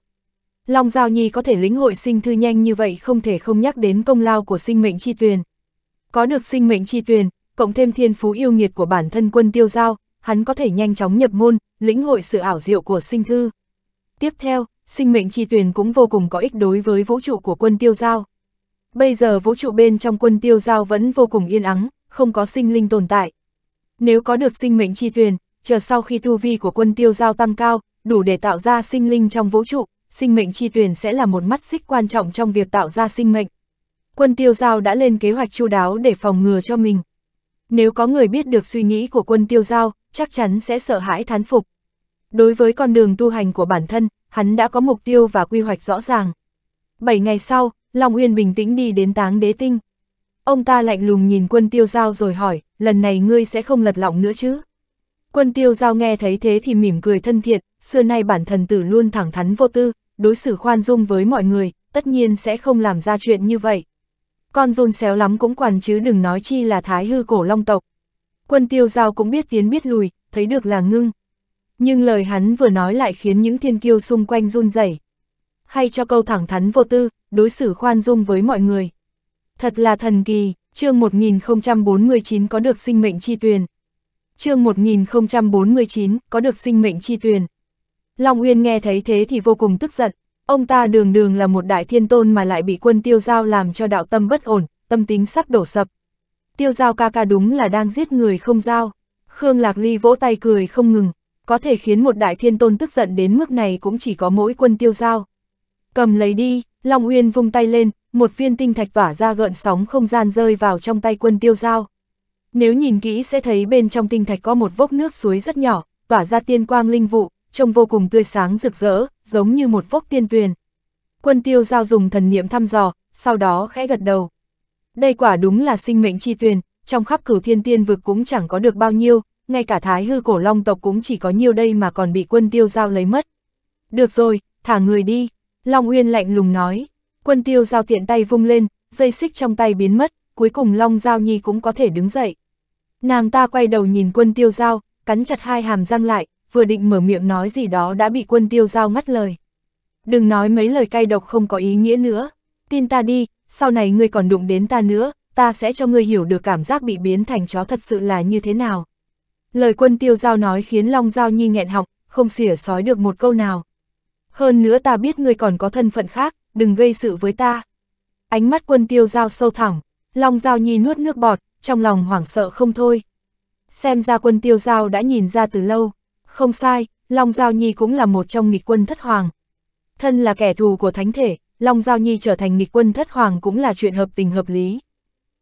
Long Giao Nhi có thể lĩnh hội sinh thư nhanh như vậy không thể không nhắc đến công lao của sinh mệnh chi tuyển. Có được sinh mệnh chi tuyển, cộng thêm thiên phú yêu nghiệt của bản thân quân tiêu giao, hắn có thể nhanh chóng nhập môn, lĩnh hội sự ảo diệu của sinh thư. Tiếp theo, sinh mệnh chi tuyển cũng vô cùng có ích đối với vũ trụ của quân tiêu giao. Bây giờ vũ trụ bên trong quân tiêu giao vẫn vô cùng yên ắng, không có sinh linh tồn tại. Nếu có được sinh mệnh chi tuyển, chờ sau khi tu vi của quân tiêu giao tăng cao, đủ để tạo ra sinh linh trong vũ trụ, sinh mệnh chi tuyển sẽ là một mắt xích quan trọng trong việc tạo ra sinh mệnh. Quân tiêu giao đã lên kế hoạch chu đáo để phòng ngừa cho mình. Nếu có người biết được suy nghĩ của quân tiêu giao, chắc chắn sẽ sợ hãi thán phục. Đối với con đường tu hành của bản thân, hắn đã có mục tiêu và quy hoạch rõ ràng. Bảy ngày sau, Long Uyên bình tĩnh đi đến táng đế tinh. Ông ta lạnh lùng nhìn quân tiêu giao rồi hỏi, lần này ngươi sẽ không lật lọng nữa chứ? Quân tiêu giao nghe thấy thế thì mỉm cười thân thiện, xưa nay bản thần tử luôn thẳng thắn vô tư, đối xử khoan dung với mọi người, tất nhiên sẽ không làm ra chuyện như vậy. Con run xéo lắm cũng quằn chứ đừng nói chi là thái hư cổ long tộc. Quân tiêu giao cũng biết tiến biết lùi, thấy được là ngưng. Nhưng lời hắn vừa nói lại khiến những thiên kiêu xung quanh run rẩy. Hay cho câu thẳng thắn vô tư, đối xử khoan dung với mọi người. Thật là thần kỳ, chương 1049 có được sinh mệnh chi tuyền. chương 1049 có được sinh mệnh chi tuyền. Long Uyên nghe thấy thế thì vô cùng tức giận, Ông ta đường đường là một đại thiên tôn mà lại bị quân tiêu giao làm cho đạo tâm bất ổn, tâm tính sắp đổ sập. Tiêu giao ca ca đúng là đang giết người không giao. Khương Lạc Ly vỗ tay cười không ngừng, có thể khiến một đại thiên tôn tức giận đến mức này cũng chỉ có mỗi quân tiêu giao. Cầm lấy đi, Long Uyên vung tay lên, một viên tinh thạch tỏa ra gợn sóng không gian rơi vào trong tay quân tiêu giao. Nếu nhìn kỹ sẽ thấy bên trong tinh thạch có một vốc nước suối rất nhỏ, tỏa ra tiên quang linh vụ, trông vô cùng tươi sáng rực rỡ, giống như một phốc tiên tuyền. Quân tiêu giao dùng thần niệm thăm dò, sau đó khẽ gật đầu. Đây quả đúng là sinh mệnh chi tuyền, trong khắp cửu thiên tiên vực cũng chẳng có được bao nhiêu, ngay cả thái hư cổ long tộc cũng chỉ có nhiều đây mà còn bị quân tiêu giao lấy mất. Được rồi, thả người đi, Long Uyên lạnh lùng nói. Quân tiêu giao tiện tay vung lên, dây xích trong tay biến mất, cuối cùng Long Giao Nhi cũng có thể đứng dậy. Nàng ta quay đầu nhìn quân tiêu giao, cắn chặt hai hàm răng lại, vừa định mở miệng nói gì đó đã bị quân tiêu giao ngắt lời. Đừng nói mấy lời cay độc không có ý nghĩa nữa, tin ta đi, sau này ngươi còn đụng đến ta nữa, ta sẽ cho ngươi hiểu được cảm giác bị biến thành chó thật sự là như thế nào. Lời quân tiêu giao nói khiến Long Giao Nhi nghẹn học, không xỉa sói được một câu nào. Hơn nữa ta biết ngươi còn có thân phận khác, đừng gây sự với ta. Ánh mắt quân tiêu giao sâu thẳng, Long Giao Nhi nuốt nước bọt, trong lòng hoảng sợ không thôi. Xem ra quân tiêu giao đã nhìn ra từ lâu, không sai, Long Giao Nhi cũng là một trong nghịch quân thất hoàng. Thân là kẻ thù của thánh thể, Long Giao Nhi trở thành nghịch quân thất hoàng cũng là chuyện hợp tình hợp lý.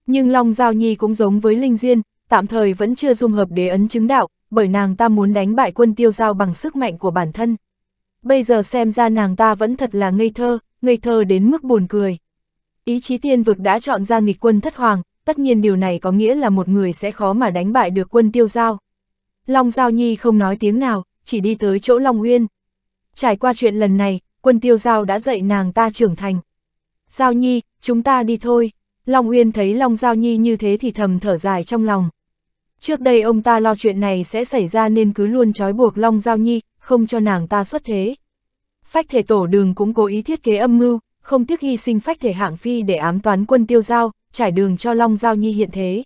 Nhưng Long Giao Nhi cũng giống với Linh Diên, tạm thời vẫn chưa dung hợp đế ấn chứng đạo, bởi nàng ta muốn đánh bại quân tiêu giao bằng sức mạnh của bản thân. Bây giờ xem ra nàng ta vẫn thật là ngây thơ, ngây thơ đến mức buồn cười. Ý chí tiên vực đã chọn ra nghịch quân thất hoàng, tất nhiên điều này có nghĩa là một người sẽ khó mà đánh bại được quân tiêu giao. Long Giao Nhi không nói tiếng nào, chỉ đi tới chỗ Long Uyên. Trải qua chuyện lần này, quân tiêu giao đã dạy nàng ta trưởng thành. Giao Nhi, chúng ta đi thôi. Long Uyên thấy Long Giao Nhi như thế thì thầm thở dài trong lòng. Trước đây ông ta lo chuyện này sẽ xảy ra nên cứ luôn trói buộc Long Giao Nhi, không cho nàng ta xuất thế. Phách thể tổ đường cũng cố ý thiết kế âm mưu, không tiếc hy sinh phách thể hạng phi để ám toán quân tiêu giao, trải đường cho Long Giao Nhi hiện thế.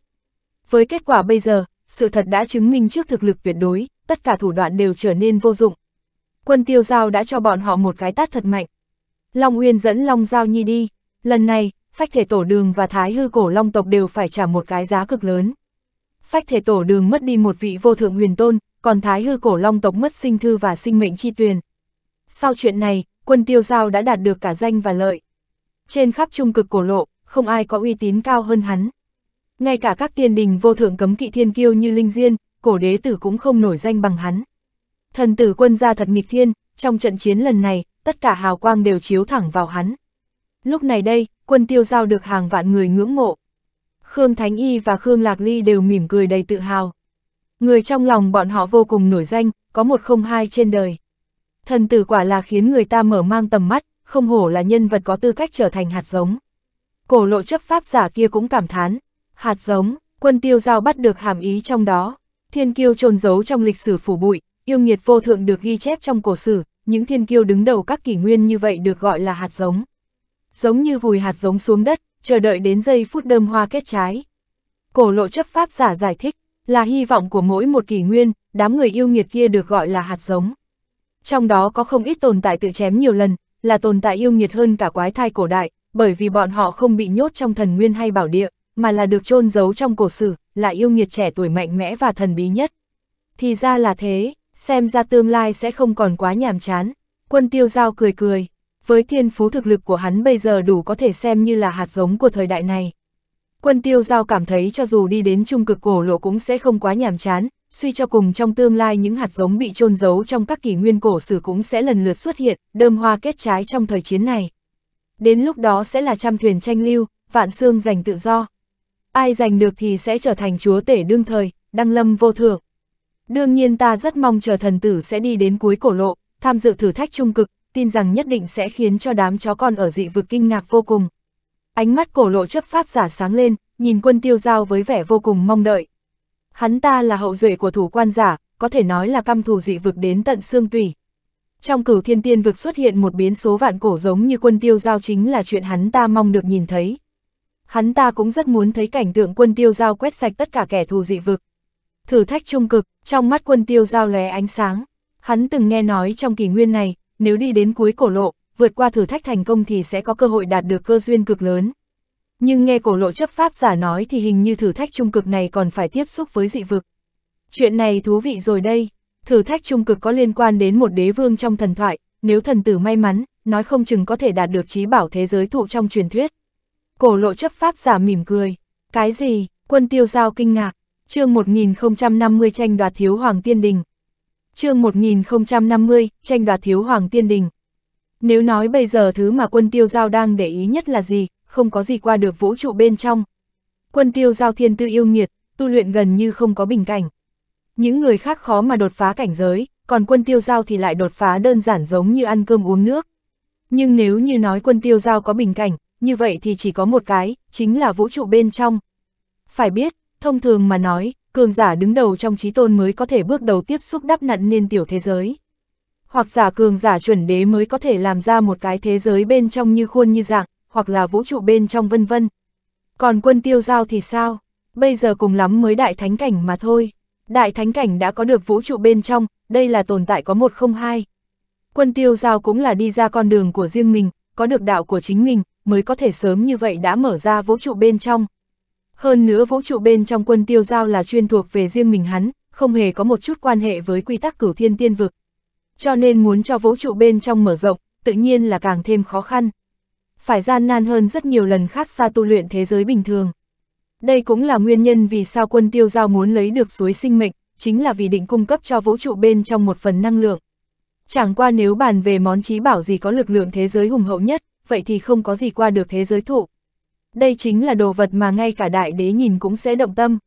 Với kết quả bây giờ, sự thật đã chứng minh trước thực lực tuyệt đối, tất cả thủ đoạn đều trở nên vô dụng. Quân tiêu giao đã cho bọn họ một cái tát thật mạnh. Long Uyên dẫn Long Giao Nhi đi, lần này, phách thể tổ đường và thái hư cổ long tộc đều phải trả một cái giá cực lớn. Phách thể tổ đường mất đi một vị vô thượng huyền tôn, còn thái hư cổ long tộc mất sinh thư và sinh mệnh chi tuyền. Sau chuyện này, quân tiêu giao đã đạt được cả danh và lợi. Trên khắp trung cực cổ lộ, không ai có uy tín cao hơn hắn ngay cả các tiên đình vô thượng cấm kỵ thiên kiêu như Linh Diên, cổ đế tử cũng không nổi danh bằng hắn. Thần tử quân gia thật nghịch thiên, trong trận chiến lần này, tất cả hào quang đều chiếu thẳng vào hắn. Lúc này đây, quân tiêu giao được hàng vạn người ngưỡng mộ. Khương Thánh Y và Khương Lạc Ly đều mỉm cười đầy tự hào. Người trong lòng bọn họ vô cùng nổi danh, có một không hai trên đời. Thần tử quả là khiến người ta mở mang tầm mắt, không hổ là nhân vật có tư cách trở thành hạt giống. Cổ lộ chấp pháp giả kia cũng cảm thán, hạt giống, quân tiêu giao bắt được hàm ý trong đó. Thiên kiêu trồn giấu trong lịch sử phủ bụi, yêu nghiệt vô thượng được ghi chép trong cổ sử, những thiên kiêu đứng đầu các kỷ nguyên như vậy được gọi là hạt giống. Giống như vùi hạt giống xuống đất, chờ đợi đến giây phút đơm hoa kết trái. Cổ lộ chấp pháp giả giải thích, là hy vọng của mỗi một kỷ nguyên, đám người yêu nghiệt kia được gọi là hạt giống. Trong đó có không ít tồn tại tự chém nhiều lần, là tồn tại yêu nghiệt hơn cả quái thai cổ đại, bởi vì bọn họ không bị nhốt trong thần nguyên hay bảo địa mà là được chôn giấu trong cổ sử, là yêu nghiệt trẻ tuổi mạnh mẽ và thần bí nhất. Thì ra là thế, xem ra tương lai sẽ không còn quá nhàm chán. Quân tiêu giao cười cười, với thiên phú thực lực của hắn bây giờ đủ có thể xem như là hạt giống của thời đại này. Quân tiêu giao cảm thấy cho dù đi đến trung cực cổ lộ cũng sẽ không quá nhàm chán, suy cho cùng trong tương lai những hạt giống bị chôn giấu trong các kỷ nguyên cổ sử cũng sẽ lần lượt xuất hiện, đơm hoa kết trái trong thời chiến này. Đến lúc đó sẽ là trăm thuyền tranh lưu, vạn xương giành tự do ai giành được thì sẽ trở thành chúa tể đương thời, đăng lâm vô thượng. Đương nhiên ta rất mong chờ thần tử sẽ đi đến cuối cổ lộ, tham dự thử thách trung cực, tin rằng nhất định sẽ khiến cho đám chó con ở dị vực kinh ngạc vô cùng. Ánh mắt cổ lộ chấp pháp giả sáng lên, nhìn quân tiêu giao với vẻ vô cùng mong đợi. Hắn ta là hậu duệ của thủ quan giả, có thể nói là căm thù dị vực đến tận xương tùy. Trong cửu thiên tiên vực xuất hiện một biến số vạn cổ giống như quân tiêu giao chính là chuyện hắn ta mong được nhìn thấy hắn ta cũng rất muốn thấy cảnh tượng quân tiêu giao quét sạch tất cả kẻ thù dị vực. Thử thách trung cực, trong mắt quân tiêu giao lóe ánh sáng. Hắn từng nghe nói trong kỷ nguyên này, nếu đi đến cuối cổ lộ, vượt qua thử thách thành công thì sẽ có cơ hội đạt được cơ duyên cực lớn. Nhưng nghe cổ lộ chấp pháp giả nói thì hình như thử thách trung cực này còn phải tiếp xúc với dị vực. Chuyện này thú vị rồi đây, thử thách trung cực có liên quan đến một đế vương trong thần thoại, nếu thần tử may mắn, nói không chừng có thể đạt được trí bảo thế giới thụ trong truyền thuyết. Cổ lộ chấp pháp giả mỉm cười. Cái gì? Quân tiêu giao kinh ngạc. chương 1050 tranh đoạt thiếu hoàng tiên đình. chương 1050 tranh đoạt thiếu hoàng tiên đình. Nếu nói bây giờ thứ mà quân tiêu giao đang để ý nhất là gì, không có gì qua được vũ trụ bên trong. Quân tiêu giao thiên tư yêu nghiệt, tu luyện gần như không có bình cảnh. Những người khác khó mà đột phá cảnh giới, còn quân tiêu giao thì lại đột phá đơn giản giống như ăn cơm uống nước. Nhưng nếu như nói quân tiêu giao có bình cảnh, như vậy thì chỉ có một cái, chính là vũ trụ bên trong. Phải biết, thông thường mà nói, cường giả đứng đầu trong trí tôn mới có thể bước đầu tiếp xúc đắp nặn nên tiểu thế giới. Hoặc giả cường giả chuẩn đế mới có thể làm ra một cái thế giới bên trong như khuôn như dạng, hoặc là vũ trụ bên trong vân vân. Còn quân tiêu giao thì sao? Bây giờ cùng lắm mới đại thánh cảnh mà thôi. Đại thánh cảnh đã có được vũ trụ bên trong, đây là tồn tại có một không hai. Quân tiêu giao cũng là đi ra con đường của riêng mình, có được đạo của chính mình, mới có thể sớm như vậy đã mở ra vũ trụ bên trong. Hơn nữa vũ trụ bên trong quân tiêu giao là chuyên thuộc về riêng mình hắn, không hề có một chút quan hệ với quy tắc cửu thiên tiên vực. Cho nên muốn cho vũ trụ bên trong mở rộng, tự nhiên là càng thêm khó khăn. Phải gian nan hơn rất nhiều lần khác xa tu luyện thế giới bình thường. Đây cũng là nguyên nhân vì sao quân tiêu giao muốn lấy được suối sinh mệnh, chính là vì định cung cấp cho vũ trụ bên trong một phần năng lượng. Chẳng qua nếu bàn về món trí bảo gì có lực lượng thế giới hùng hậu nhất, vậy thì không có gì qua được thế giới thụ. Đây chính là đồ vật mà ngay cả đại đế nhìn cũng sẽ động tâm.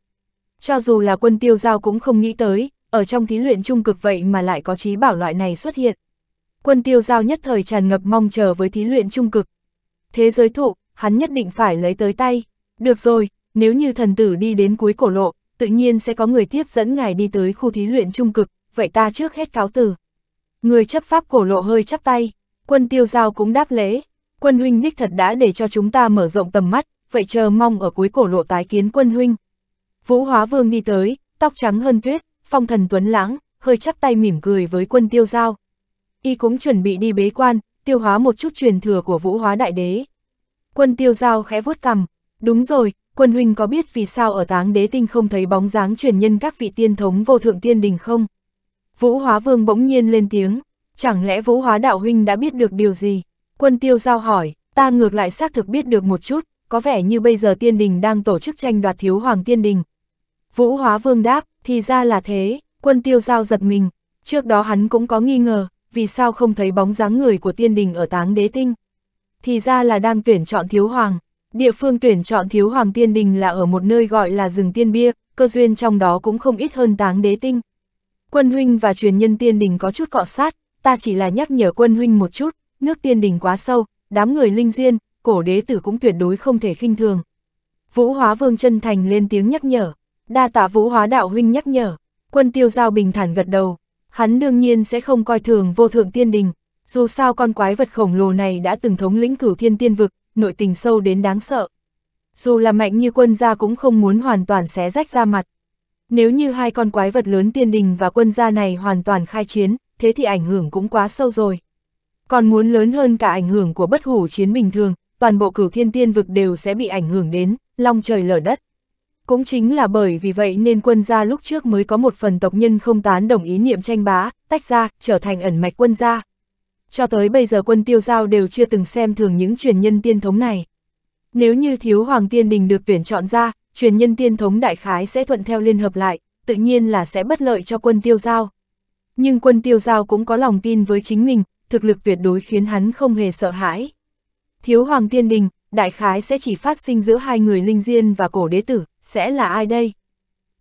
Cho dù là quân tiêu giao cũng không nghĩ tới, ở trong thí luyện trung cực vậy mà lại có trí bảo loại này xuất hiện. Quân tiêu giao nhất thời tràn ngập mong chờ với thí luyện trung cực. Thế giới thụ, hắn nhất định phải lấy tới tay. Được rồi, nếu như thần tử đi đến cuối cổ lộ, tự nhiên sẽ có người tiếp dẫn ngài đi tới khu thí luyện trung cực, vậy ta trước hết cáo từ. Người chấp pháp cổ lộ hơi chắp tay, quân tiêu giao cũng đáp lễ, quân huynh đích thật đã để cho chúng ta mở rộng tầm mắt, vậy chờ mong ở cuối cổ lộ tái kiến quân huynh. Vũ Hóa Vương đi tới, tóc trắng hơn tuyết, phong thần tuấn lãng, hơi chắp tay mỉm cười với quân tiêu giao. Y cũng chuẩn bị đi bế quan, tiêu hóa một chút truyền thừa của Vũ Hóa Đại Đế. Quân tiêu giao khẽ vuốt cằm, đúng rồi, quân huynh có biết vì sao ở táng đế tinh không thấy bóng dáng truyền nhân các vị tiên thống vô thượng tiên đình không? Vũ Hóa Vương bỗng nhiên lên tiếng, chẳng lẽ Vũ Hóa Đạo Huynh đã biết được điều gì? Quân tiêu giao hỏi, ta ngược lại xác thực biết được một chút, có vẻ như bây giờ tiên đình đang tổ chức tranh đoạt thiếu hoàng tiên đình. Vũ hóa vương đáp, thì ra là thế, quân tiêu giao giật mình, trước đó hắn cũng có nghi ngờ, vì sao không thấy bóng dáng người của tiên đình ở táng đế tinh. Thì ra là đang tuyển chọn thiếu hoàng, địa phương tuyển chọn thiếu hoàng tiên đình là ở một nơi gọi là rừng tiên bia, cơ duyên trong đó cũng không ít hơn táng đế tinh. Quân huynh và truyền nhân tiên đình có chút cọ sát, ta chỉ là nhắc nhở quân huynh một chút, nước tiên đình quá sâu, đám người linh diên, cổ đế tử cũng tuyệt đối không thể khinh thường. Vũ hóa vương chân thành lên tiếng nhắc nhở, đa tạ vũ hóa đạo huynh nhắc nhở, quân tiêu giao bình thản gật đầu, hắn đương nhiên sẽ không coi thường vô thượng tiên đình, dù sao con quái vật khổng lồ này đã từng thống lĩnh cửu thiên tiên vực, nội tình sâu đến đáng sợ. Dù là mạnh như quân gia cũng không muốn hoàn toàn xé rách ra mặt. Nếu như hai con quái vật lớn tiên đình và quân gia này hoàn toàn khai chiến, thế thì ảnh hưởng cũng quá sâu rồi còn muốn lớn hơn cả ảnh hưởng của bất hủ chiến bình thường, toàn bộ cửu thiên tiên vực đều sẽ bị ảnh hưởng đến, long trời lở đất. Cũng chính là bởi vì vậy nên quân gia lúc trước mới có một phần tộc nhân không tán đồng ý niệm tranh bá, tách ra, trở thành ẩn mạch quân gia. Cho tới bây giờ quân tiêu giao đều chưa từng xem thường những truyền nhân tiên thống này. Nếu như thiếu hoàng tiên đình được tuyển chọn ra, truyền nhân tiên thống đại khái sẽ thuận theo liên hợp lại, tự nhiên là sẽ bất lợi cho quân tiêu giao. Nhưng quân tiêu giao cũng có lòng tin với chính mình, thực lực tuyệt đối khiến hắn không hề sợ hãi. Thiếu Hoàng Tiên Đình, đại khái sẽ chỉ phát sinh giữa hai người Linh Diên và cổ đế tử, sẽ là ai đây?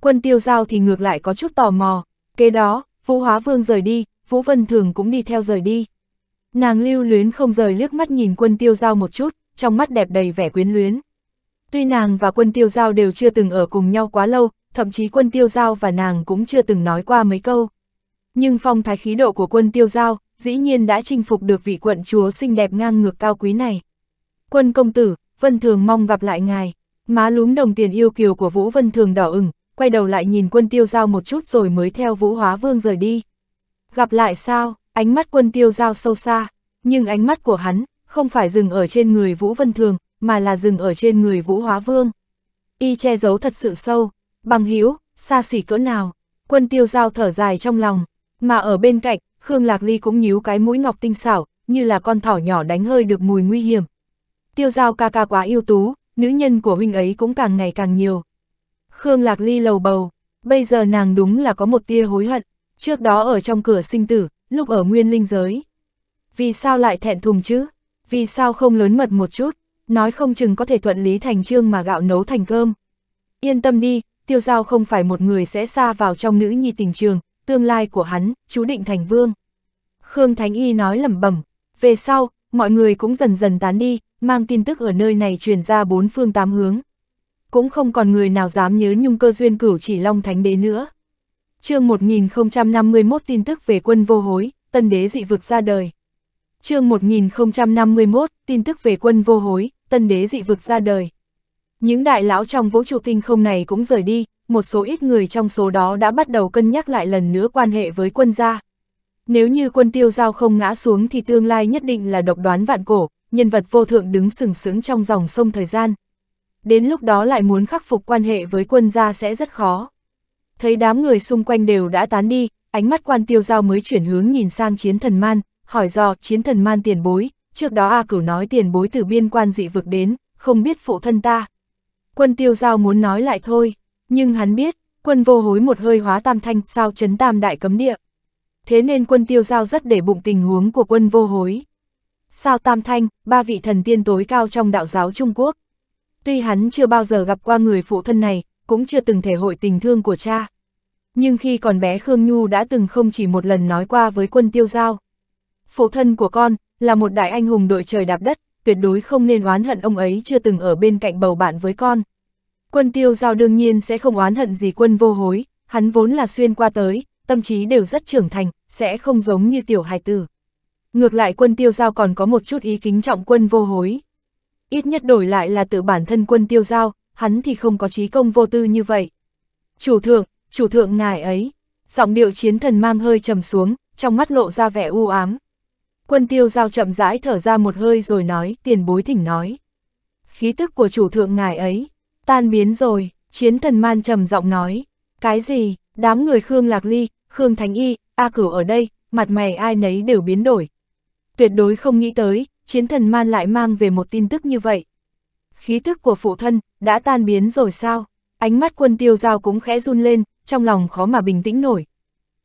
Quân tiêu giao thì ngược lại có chút tò mò, kế đó, Vũ Hóa Vương rời đi, Vũ Vân Thường cũng đi theo rời đi. Nàng lưu luyến không rời liếc mắt nhìn quân tiêu giao một chút, trong mắt đẹp đầy vẻ quyến luyến. Tuy nàng và quân tiêu giao đều chưa từng ở cùng nhau quá lâu, thậm chí quân tiêu giao và nàng cũng chưa từng nói qua mấy câu. Nhưng phong thái khí độ của quân tiêu giao, dĩ nhiên đã chinh phục được vị quận chúa xinh đẹp ngang ngược cao quý này. Quân công tử, Vân Thường mong gặp lại ngài, má lúm đồng tiền yêu kiều của Vũ Vân Thường đỏ ửng, quay đầu lại nhìn quân tiêu giao một chút rồi mới theo Vũ Hóa Vương rời đi. Gặp lại sao, ánh mắt quân tiêu giao sâu xa, nhưng ánh mắt của hắn không phải dừng ở trên người Vũ Vân Thường, mà là dừng ở trên người Vũ Hóa Vương. Y che giấu thật sự sâu, bằng hữu xa xỉ cỡ nào, quân tiêu giao thở dài trong lòng, mà ở bên cạnh, Khương Lạc Ly cũng nhíu cái mũi ngọc tinh xảo, như là con thỏ nhỏ đánh hơi được mùi nguy hiểm. Tiêu giao ca ca quá yêu tú, nữ nhân của huynh ấy cũng càng ngày càng nhiều. Khương Lạc Ly lầu bầu, bây giờ nàng đúng là có một tia hối hận, trước đó ở trong cửa sinh tử, lúc ở nguyên linh giới. Vì sao lại thẹn thùng chứ? Vì sao không lớn mật một chút, nói không chừng có thể thuận lý thành trương mà gạo nấu thành cơm. Yên tâm đi, tiêu giao không phải một người sẽ xa vào trong nữ nhi tình trường, tương lai của hắn, chú định thành vương. Khương Thánh Y nói lẩm bẩm, về sau, mọi người cũng dần dần tán đi, mang tin tức ở nơi này truyền ra bốn phương tám hướng. Cũng không còn người nào dám nhớ nhung cơ duyên cửu chỉ long thánh đế nữa. chương 1051 tin tức về quân vô hối, tân đế dị vực ra đời. chương 1051 tin tức về quân vô hối, tân đế dị vực ra đời. Những đại lão trong vũ trụ tinh không này cũng rời đi, một số ít người trong số đó đã bắt đầu cân nhắc lại lần nữa quan hệ với quân gia. Nếu như quân tiêu giao không ngã xuống thì tương lai nhất định là độc đoán vạn cổ, nhân vật vô thượng đứng sừng sững trong dòng sông thời gian. Đến lúc đó lại muốn khắc phục quan hệ với quân gia sẽ rất khó. Thấy đám người xung quanh đều đã tán đi, ánh mắt quan tiêu giao mới chuyển hướng nhìn sang chiến thần man, hỏi do chiến thần man tiền bối, trước đó A cửu nói tiền bối từ biên quan dị vực đến, không biết phụ thân ta, quân tiêu giao muốn nói lại thôi, nhưng hắn biết, quân vô hối một hơi hóa tam thanh sao chấn tam đại cấm địa. Thế nên quân tiêu giao rất để bụng tình huống của quân vô hối. Sao tam thanh, ba vị thần tiên tối cao trong đạo giáo Trung Quốc. Tuy hắn chưa bao giờ gặp qua người phụ thân này, cũng chưa từng thể hội tình thương của cha. Nhưng khi còn bé Khương Nhu đã từng không chỉ một lần nói qua với quân tiêu giao. Phụ thân của con, là một đại anh hùng đội trời đạp đất, tuyệt đối không nên oán hận ông ấy chưa từng ở bên cạnh bầu bạn với con. Quân tiêu giao đương nhiên sẽ không oán hận gì quân vô hối, hắn vốn là xuyên qua tới, tâm trí đều rất trưởng thành, sẽ không giống như tiểu hài tử. Ngược lại quân tiêu giao còn có một chút ý kính trọng quân vô hối. Ít nhất đổi lại là tự bản thân quân tiêu giao, hắn thì không có trí công vô tư như vậy. Chủ thượng, chủ thượng ngài ấy, giọng điệu chiến thần mang hơi trầm xuống, trong mắt lộ ra vẻ u ám, Quân tiêu giao chậm rãi thở ra một hơi rồi nói, tiền bối thỉnh nói. Khí tức của chủ thượng ngài ấy, tan biến rồi, chiến thần man trầm giọng nói. Cái gì, đám người Khương Lạc Ly, Khương Thánh Y, A Cửu ở đây, mặt mày ai nấy đều biến đổi. Tuyệt đối không nghĩ tới, chiến thần man lại mang về một tin tức như vậy. Khí tức của phụ thân, đã tan biến rồi sao? Ánh mắt quân tiêu giao cũng khẽ run lên, trong lòng khó mà bình tĩnh nổi.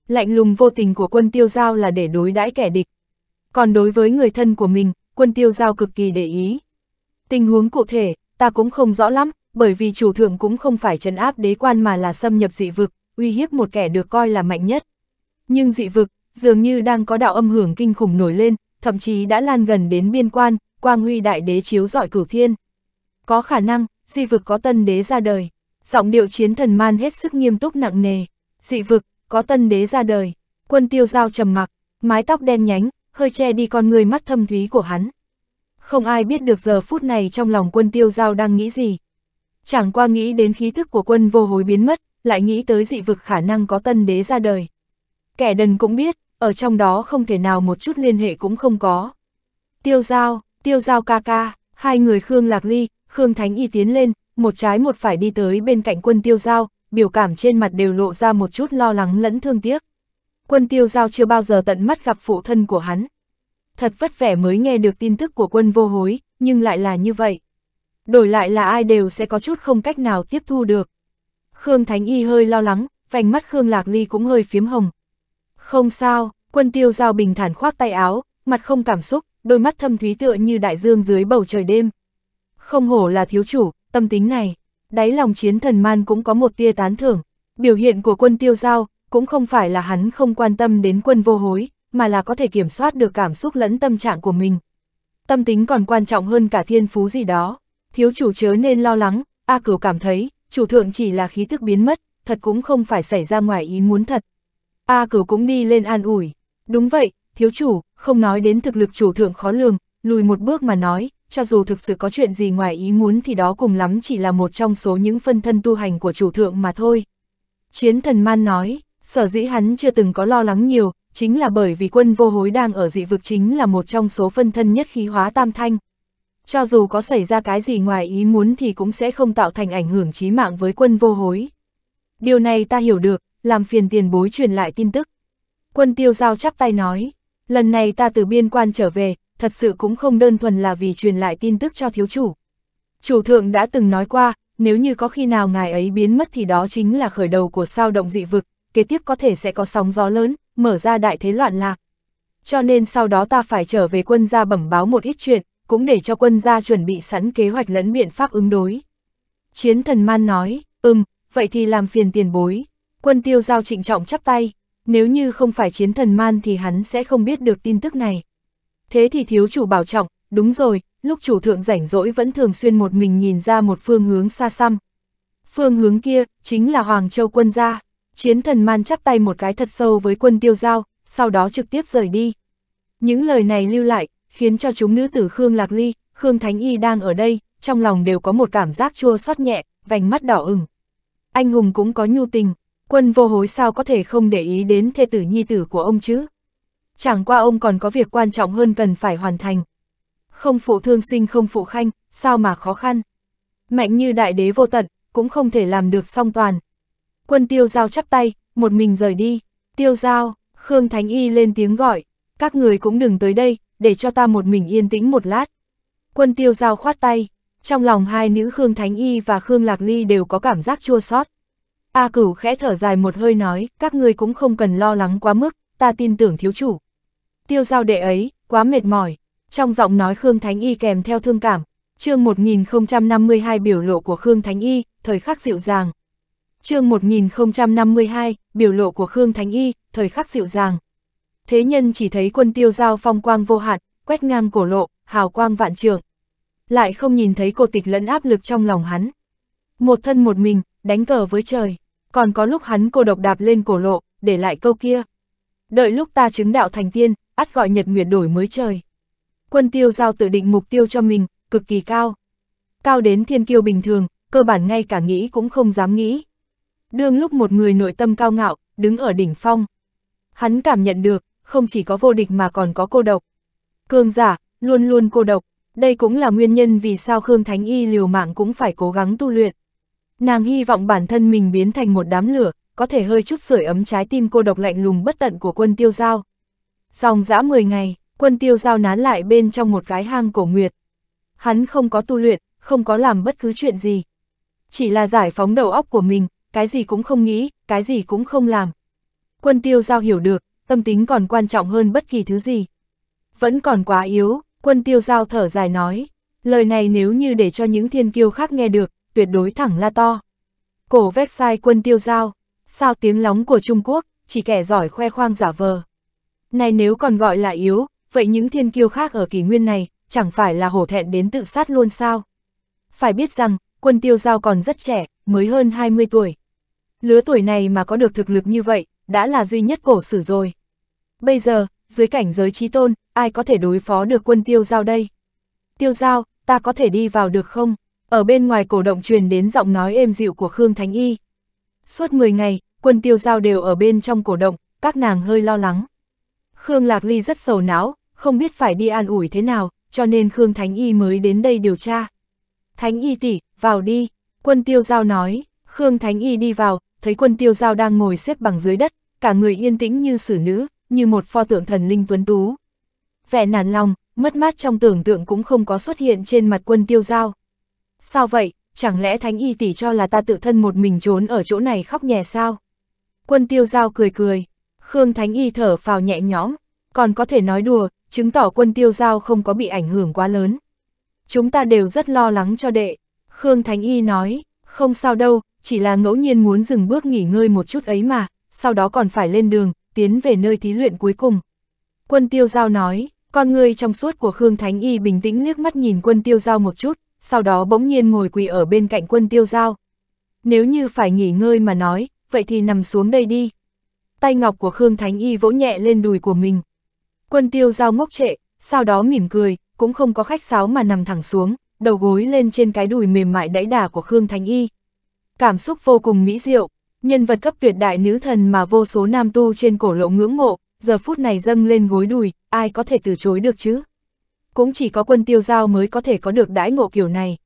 Lạnh lùng vô tình của quân tiêu giao là để đối đãi kẻ địch còn đối với người thân của mình, quân tiêu giao cực kỳ để ý. Tình huống cụ thể, ta cũng không rõ lắm, bởi vì chủ thượng cũng không phải trấn áp đế quan mà là xâm nhập dị vực, uy hiếp một kẻ được coi là mạnh nhất. Nhưng dị vực, dường như đang có đạo âm hưởng kinh khủng nổi lên, thậm chí đã lan gần đến biên quan, quang huy đại đế chiếu dọi cửu thiên. Có khả năng, dị vực có tân đế ra đời. Giọng điệu chiến thần man hết sức nghiêm túc nặng nề. Dị vực, có tân đế ra đời. Quân tiêu giao trầm mặc, mái tóc đen nhánh, hơi che đi con người mắt thâm thúy của hắn. Không ai biết được giờ phút này trong lòng quân tiêu giao đang nghĩ gì. Chẳng qua nghĩ đến khí thức của quân vô hối biến mất, lại nghĩ tới dị vực khả năng có tân đế ra đời. Kẻ đần cũng biết, ở trong đó không thể nào một chút liên hệ cũng không có. Tiêu giao, tiêu giao ca ca, hai người Khương Lạc Ly, Khương Thánh Y tiến lên, một trái một phải đi tới bên cạnh quân tiêu giao, biểu cảm trên mặt đều lộ ra một chút lo lắng lẫn thương tiếc quân tiêu giao chưa bao giờ tận mắt gặp phụ thân của hắn. Thật vất vẻ mới nghe được tin tức của quân vô hối, nhưng lại là như vậy. Đổi lại là ai đều sẽ có chút không cách nào tiếp thu được. Khương Thánh Y hơi lo lắng, vành mắt Khương Lạc Ly cũng hơi phiếm hồng. Không sao, quân tiêu giao bình thản khoác tay áo, mặt không cảm xúc, đôi mắt thâm thúy tựa như đại dương dưới bầu trời đêm. Không hổ là thiếu chủ, tâm tính này, đáy lòng chiến thần man cũng có một tia tán thưởng. Biểu hiện của quân tiêu giao, cũng không phải là hắn không quan tâm đến quân vô hối, mà là có thể kiểm soát được cảm xúc lẫn tâm trạng của mình. Tâm tính còn quan trọng hơn cả thiên phú gì đó. Thiếu chủ chớ nên lo lắng, A Cửu cảm thấy, chủ thượng chỉ là khí thức biến mất, thật cũng không phải xảy ra ngoài ý muốn thật. A Cửu cũng đi lên an ủi. Đúng vậy, thiếu chủ, không nói đến thực lực chủ thượng khó lường, lùi một bước mà nói, cho dù thực sự có chuyện gì ngoài ý muốn thì đó cùng lắm chỉ là một trong số những phân thân tu hành của chủ thượng mà thôi. Chiến thần man nói, Sở dĩ hắn chưa từng có lo lắng nhiều, chính là bởi vì quân vô hối đang ở dị vực chính là một trong số phân thân nhất khí hóa tam thanh. Cho dù có xảy ra cái gì ngoài ý muốn thì cũng sẽ không tạo thành ảnh hưởng chí mạng với quân vô hối. Điều này ta hiểu được, làm phiền tiền bối truyền lại tin tức. Quân tiêu giao chắp tay nói, lần này ta từ biên quan trở về, thật sự cũng không đơn thuần là vì truyền lại tin tức cho thiếu chủ. Chủ thượng đã từng nói qua, nếu như có khi nào ngài ấy biến mất thì đó chính là khởi đầu của sao động dị vực, kế tiếp có thể sẽ có sóng gió lớn, mở ra đại thế loạn lạc. Cho nên sau đó ta phải trở về quân gia bẩm báo một ít chuyện, cũng để cho quân gia chuẩn bị sẵn kế hoạch lẫn biện pháp ứng đối. Chiến thần man nói, ừm, vậy thì làm phiền tiền bối. Quân tiêu giao trịnh trọng chắp tay, nếu như không phải chiến thần man thì hắn sẽ không biết được tin tức này. Thế thì thiếu chủ bảo trọng, đúng rồi, lúc chủ thượng rảnh rỗi vẫn thường xuyên một mình nhìn ra một phương hướng xa xăm. Phương hướng kia, chính là Hoàng Châu quân gia. Chiến thần man chắp tay một cái thật sâu với quân tiêu giao, sau đó trực tiếp rời đi. Những lời này lưu lại, khiến cho chúng nữ tử Khương Lạc Ly, Khương Thánh Y đang ở đây, trong lòng đều có một cảm giác chua xót nhẹ, vành mắt đỏ ửng. Anh hùng cũng có nhu tình, quân vô hối sao có thể không để ý đến thê tử nhi tử của ông chứ? Chẳng qua ông còn có việc quan trọng hơn cần phải hoàn thành. Không phụ thương sinh không phụ khanh, sao mà khó khăn? Mạnh như đại đế vô tận, cũng không thể làm được song toàn, Quân tiêu giao chắp tay, một mình rời đi. Tiêu giao, Khương Thánh Y lên tiếng gọi. Các người cũng đừng tới đây, để cho ta một mình yên tĩnh một lát. Quân tiêu giao khoát tay. Trong lòng hai nữ Khương Thánh Y và Khương Lạc Ly đều có cảm giác chua xót. A cửu khẽ thở dài một hơi nói, các người cũng không cần lo lắng quá mức, ta tin tưởng thiếu chủ. Tiêu giao đệ ấy, quá mệt mỏi. Trong giọng nói Khương Thánh Y kèm theo thương cảm, chương 1052 biểu lộ của Khương Thánh Y, thời khắc dịu dàng, chương 1052, biểu lộ của Khương Thánh Y, thời khắc dịu dàng. Thế nhân chỉ thấy quân tiêu giao phong quang vô hạn, quét ngang cổ lộ, hào quang vạn trường. Lại không nhìn thấy cô tịch lẫn áp lực trong lòng hắn. Một thân một mình, đánh cờ với trời. Còn có lúc hắn cô độc đạp lên cổ lộ, để lại câu kia. Đợi lúc ta chứng đạo thành tiên, ắt gọi nhật nguyệt đổi mới trời. Quân tiêu giao tự định mục tiêu cho mình, cực kỳ cao. Cao đến thiên kiêu bình thường, cơ bản ngay cả nghĩ cũng không dám nghĩ đương lúc một người nội tâm cao ngạo, đứng ở đỉnh phong. Hắn cảm nhận được, không chỉ có vô địch mà còn có cô độc. Cường giả, luôn luôn cô độc, đây cũng là nguyên nhân vì sao Khương Thánh Y liều mạng cũng phải cố gắng tu luyện. Nàng hy vọng bản thân mình biến thành một đám lửa, có thể hơi chút sưởi ấm trái tim cô độc lạnh lùng bất tận của quân tiêu giao. Dòng dã 10 ngày, quân tiêu giao nán lại bên trong một cái hang cổ nguyệt. Hắn không có tu luyện, không có làm bất cứ chuyện gì. Chỉ là giải phóng đầu óc của mình, cái gì cũng không nghĩ, cái gì cũng không làm. Quân tiêu giao hiểu được, tâm tính còn quan trọng hơn bất kỳ thứ gì. Vẫn còn quá yếu, quân tiêu giao thở dài nói, lời này nếu như để cho những thiên kiêu khác nghe được, tuyệt đối thẳng la to. Cổ vét sai quân tiêu giao, sao tiếng lóng của Trung Quốc, chỉ kẻ giỏi khoe khoang giả vờ. Này nếu còn gọi là yếu, vậy những thiên kiêu khác ở kỷ nguyên này, chẳng phải là hổ thẹn đến tự sát luôn sao? Phải biết rằng, quân tiêu giao còn rất trẻ, mới hơn 20 tuổi. Lứa tuổi này mà có được thực lực như vậy, đã là duy nhất cổ sử rồi. Bây giờ, dưới cảnh giới trí tôn, ai có thể đối phó được quân tiêu giao đây? Tiêu giao, ta có thể đi vào được không? Ở bên ngoài cổ động truyền đến giọng nói êm dịu của Khương Thánh Y. Suốt 10 ngày, quân tiêu giao đều ở bên trong cổ động, các nàng hơi lo lắng. Khương Lạc Ly rất sầu não, không biết phải đi an ủi thế nào, cho nên Khương Thánh Y mới đến đây điều tra. Thánh Y tỷ, vào đi. Quân tiêu giao nói, Khương Thánh Y đi vào, thấy quân tiêu giao đang ngồi xếp bằng dưới đất, cả người yên tĩnh như xử nữ, như một pho tượng thần linh tuấn tú. Vẻ nản lòng, mất mát trong tưởng tượng cũng không có xuất hiện trên mặt quân tiêu giao. Sao vậy, chẳng lẽ Thánh Y tỷ cho là ta tự thân một mình trốn ở chỗ này khóc nhẹ sao? Quân tiêu giao cười cười, Khương Thánh Y thở phào nhẹ nhõm, còn có thể nói đùa, chứng tỏ quân tiêu giao không có bị ảnh hưởng quá lớn. Chúng ta đều rất lo lắng cho đệ, Khương Thánh Y nói, không sao đâu, chỉ là ngẫu nhiên muốn dừng bước nghỉ ngơi một chút ấy mà, sau đó còn phải lên đường, tiến về nơi thí luyện cuối cùng. Quân Tiêu Giao nói, con người trong suốt của Khương Thánh Y bình tĩnh liếc mắt nhìn quân Tiêu Giao một chút, sau đó bỗng nhiên ngồi quỳ ở bên cạnh quân Tiêu Giao. Nếu như phải nghỉ ngơi mà nói, vậy thì nằm xuống đây đi. Tay ngọc của Khương Thánh Y vỗ nhẹ lên đùi của mình. Quân Tiêu Giao ngốc trệ, sau đó mỉm cười, cũng không có khách sáo mà nằm thẳng xuống, đầu gối lên trên cái đùi mềm mại đẫy đà của Khương Thánh Y. Cảm xúc vô cùng mỹ diệu, nhân vật cấp tuyệt đại nữ thần mà vô số nam tu trên cổ lộ ngưỡng mộ, giờ phút này dâng lên gối đùi, ai có thể từ chối được chứ? Cũng chỉ có quân tiêu giao mới có thể có được đãi ngộ kiểu này.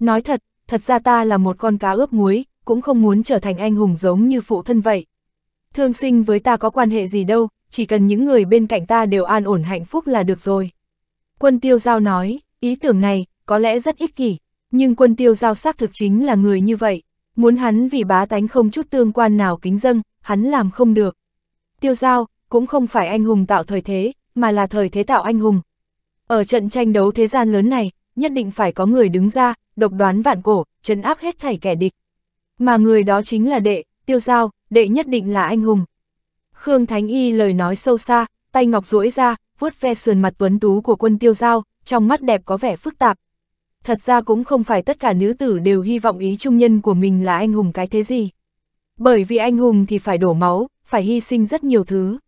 Nói thật, thật ra ta là một con cá ướp muối, cũng không muốn trở thành anh hùng giống như phụ thân vậy. Thương sinh với ta có quan hệ gì đâu, chỉ cần những người bên cạnh ta đều an ổn hạnh phúc là được rồi. Quân tiêu giao nói, ý tưởng này, có lẽ rất ích kỷ, nhưng quân tiêu giao xác thực chính là người như vậy, muốn hắn vì bá tánh không chút tương quan nào kính dâng, hắn làm không được. Tiêu giao, cũng không phải anh hùng tạo thời thế, mà là thời thế tạo anh hùng. Ở trận tranh đấu thế gian lớn này, nhất định phải có người đứng ra, độc đoán vạn cổ, trấn áp hết thảy kẻ địch. Mà người đó chính là đệ, tiêu giao, đệ nhất định là anh hùng. Khương Thánh Y lời nói sâu xa, tay ngọc duỗi ra, vuốt ve sườn mặt tuấn tú của quân tiêu giao, trong mắt đẹp có vẻ phức tạp, thật ra cũng không phải tất cả nữ tử đều hy vọng ý trung nhân của mình là anh hùng cái thế gì. Bởi vì anh hùng thì phải đổ máu, phải hy sinh rất nhiều thứ.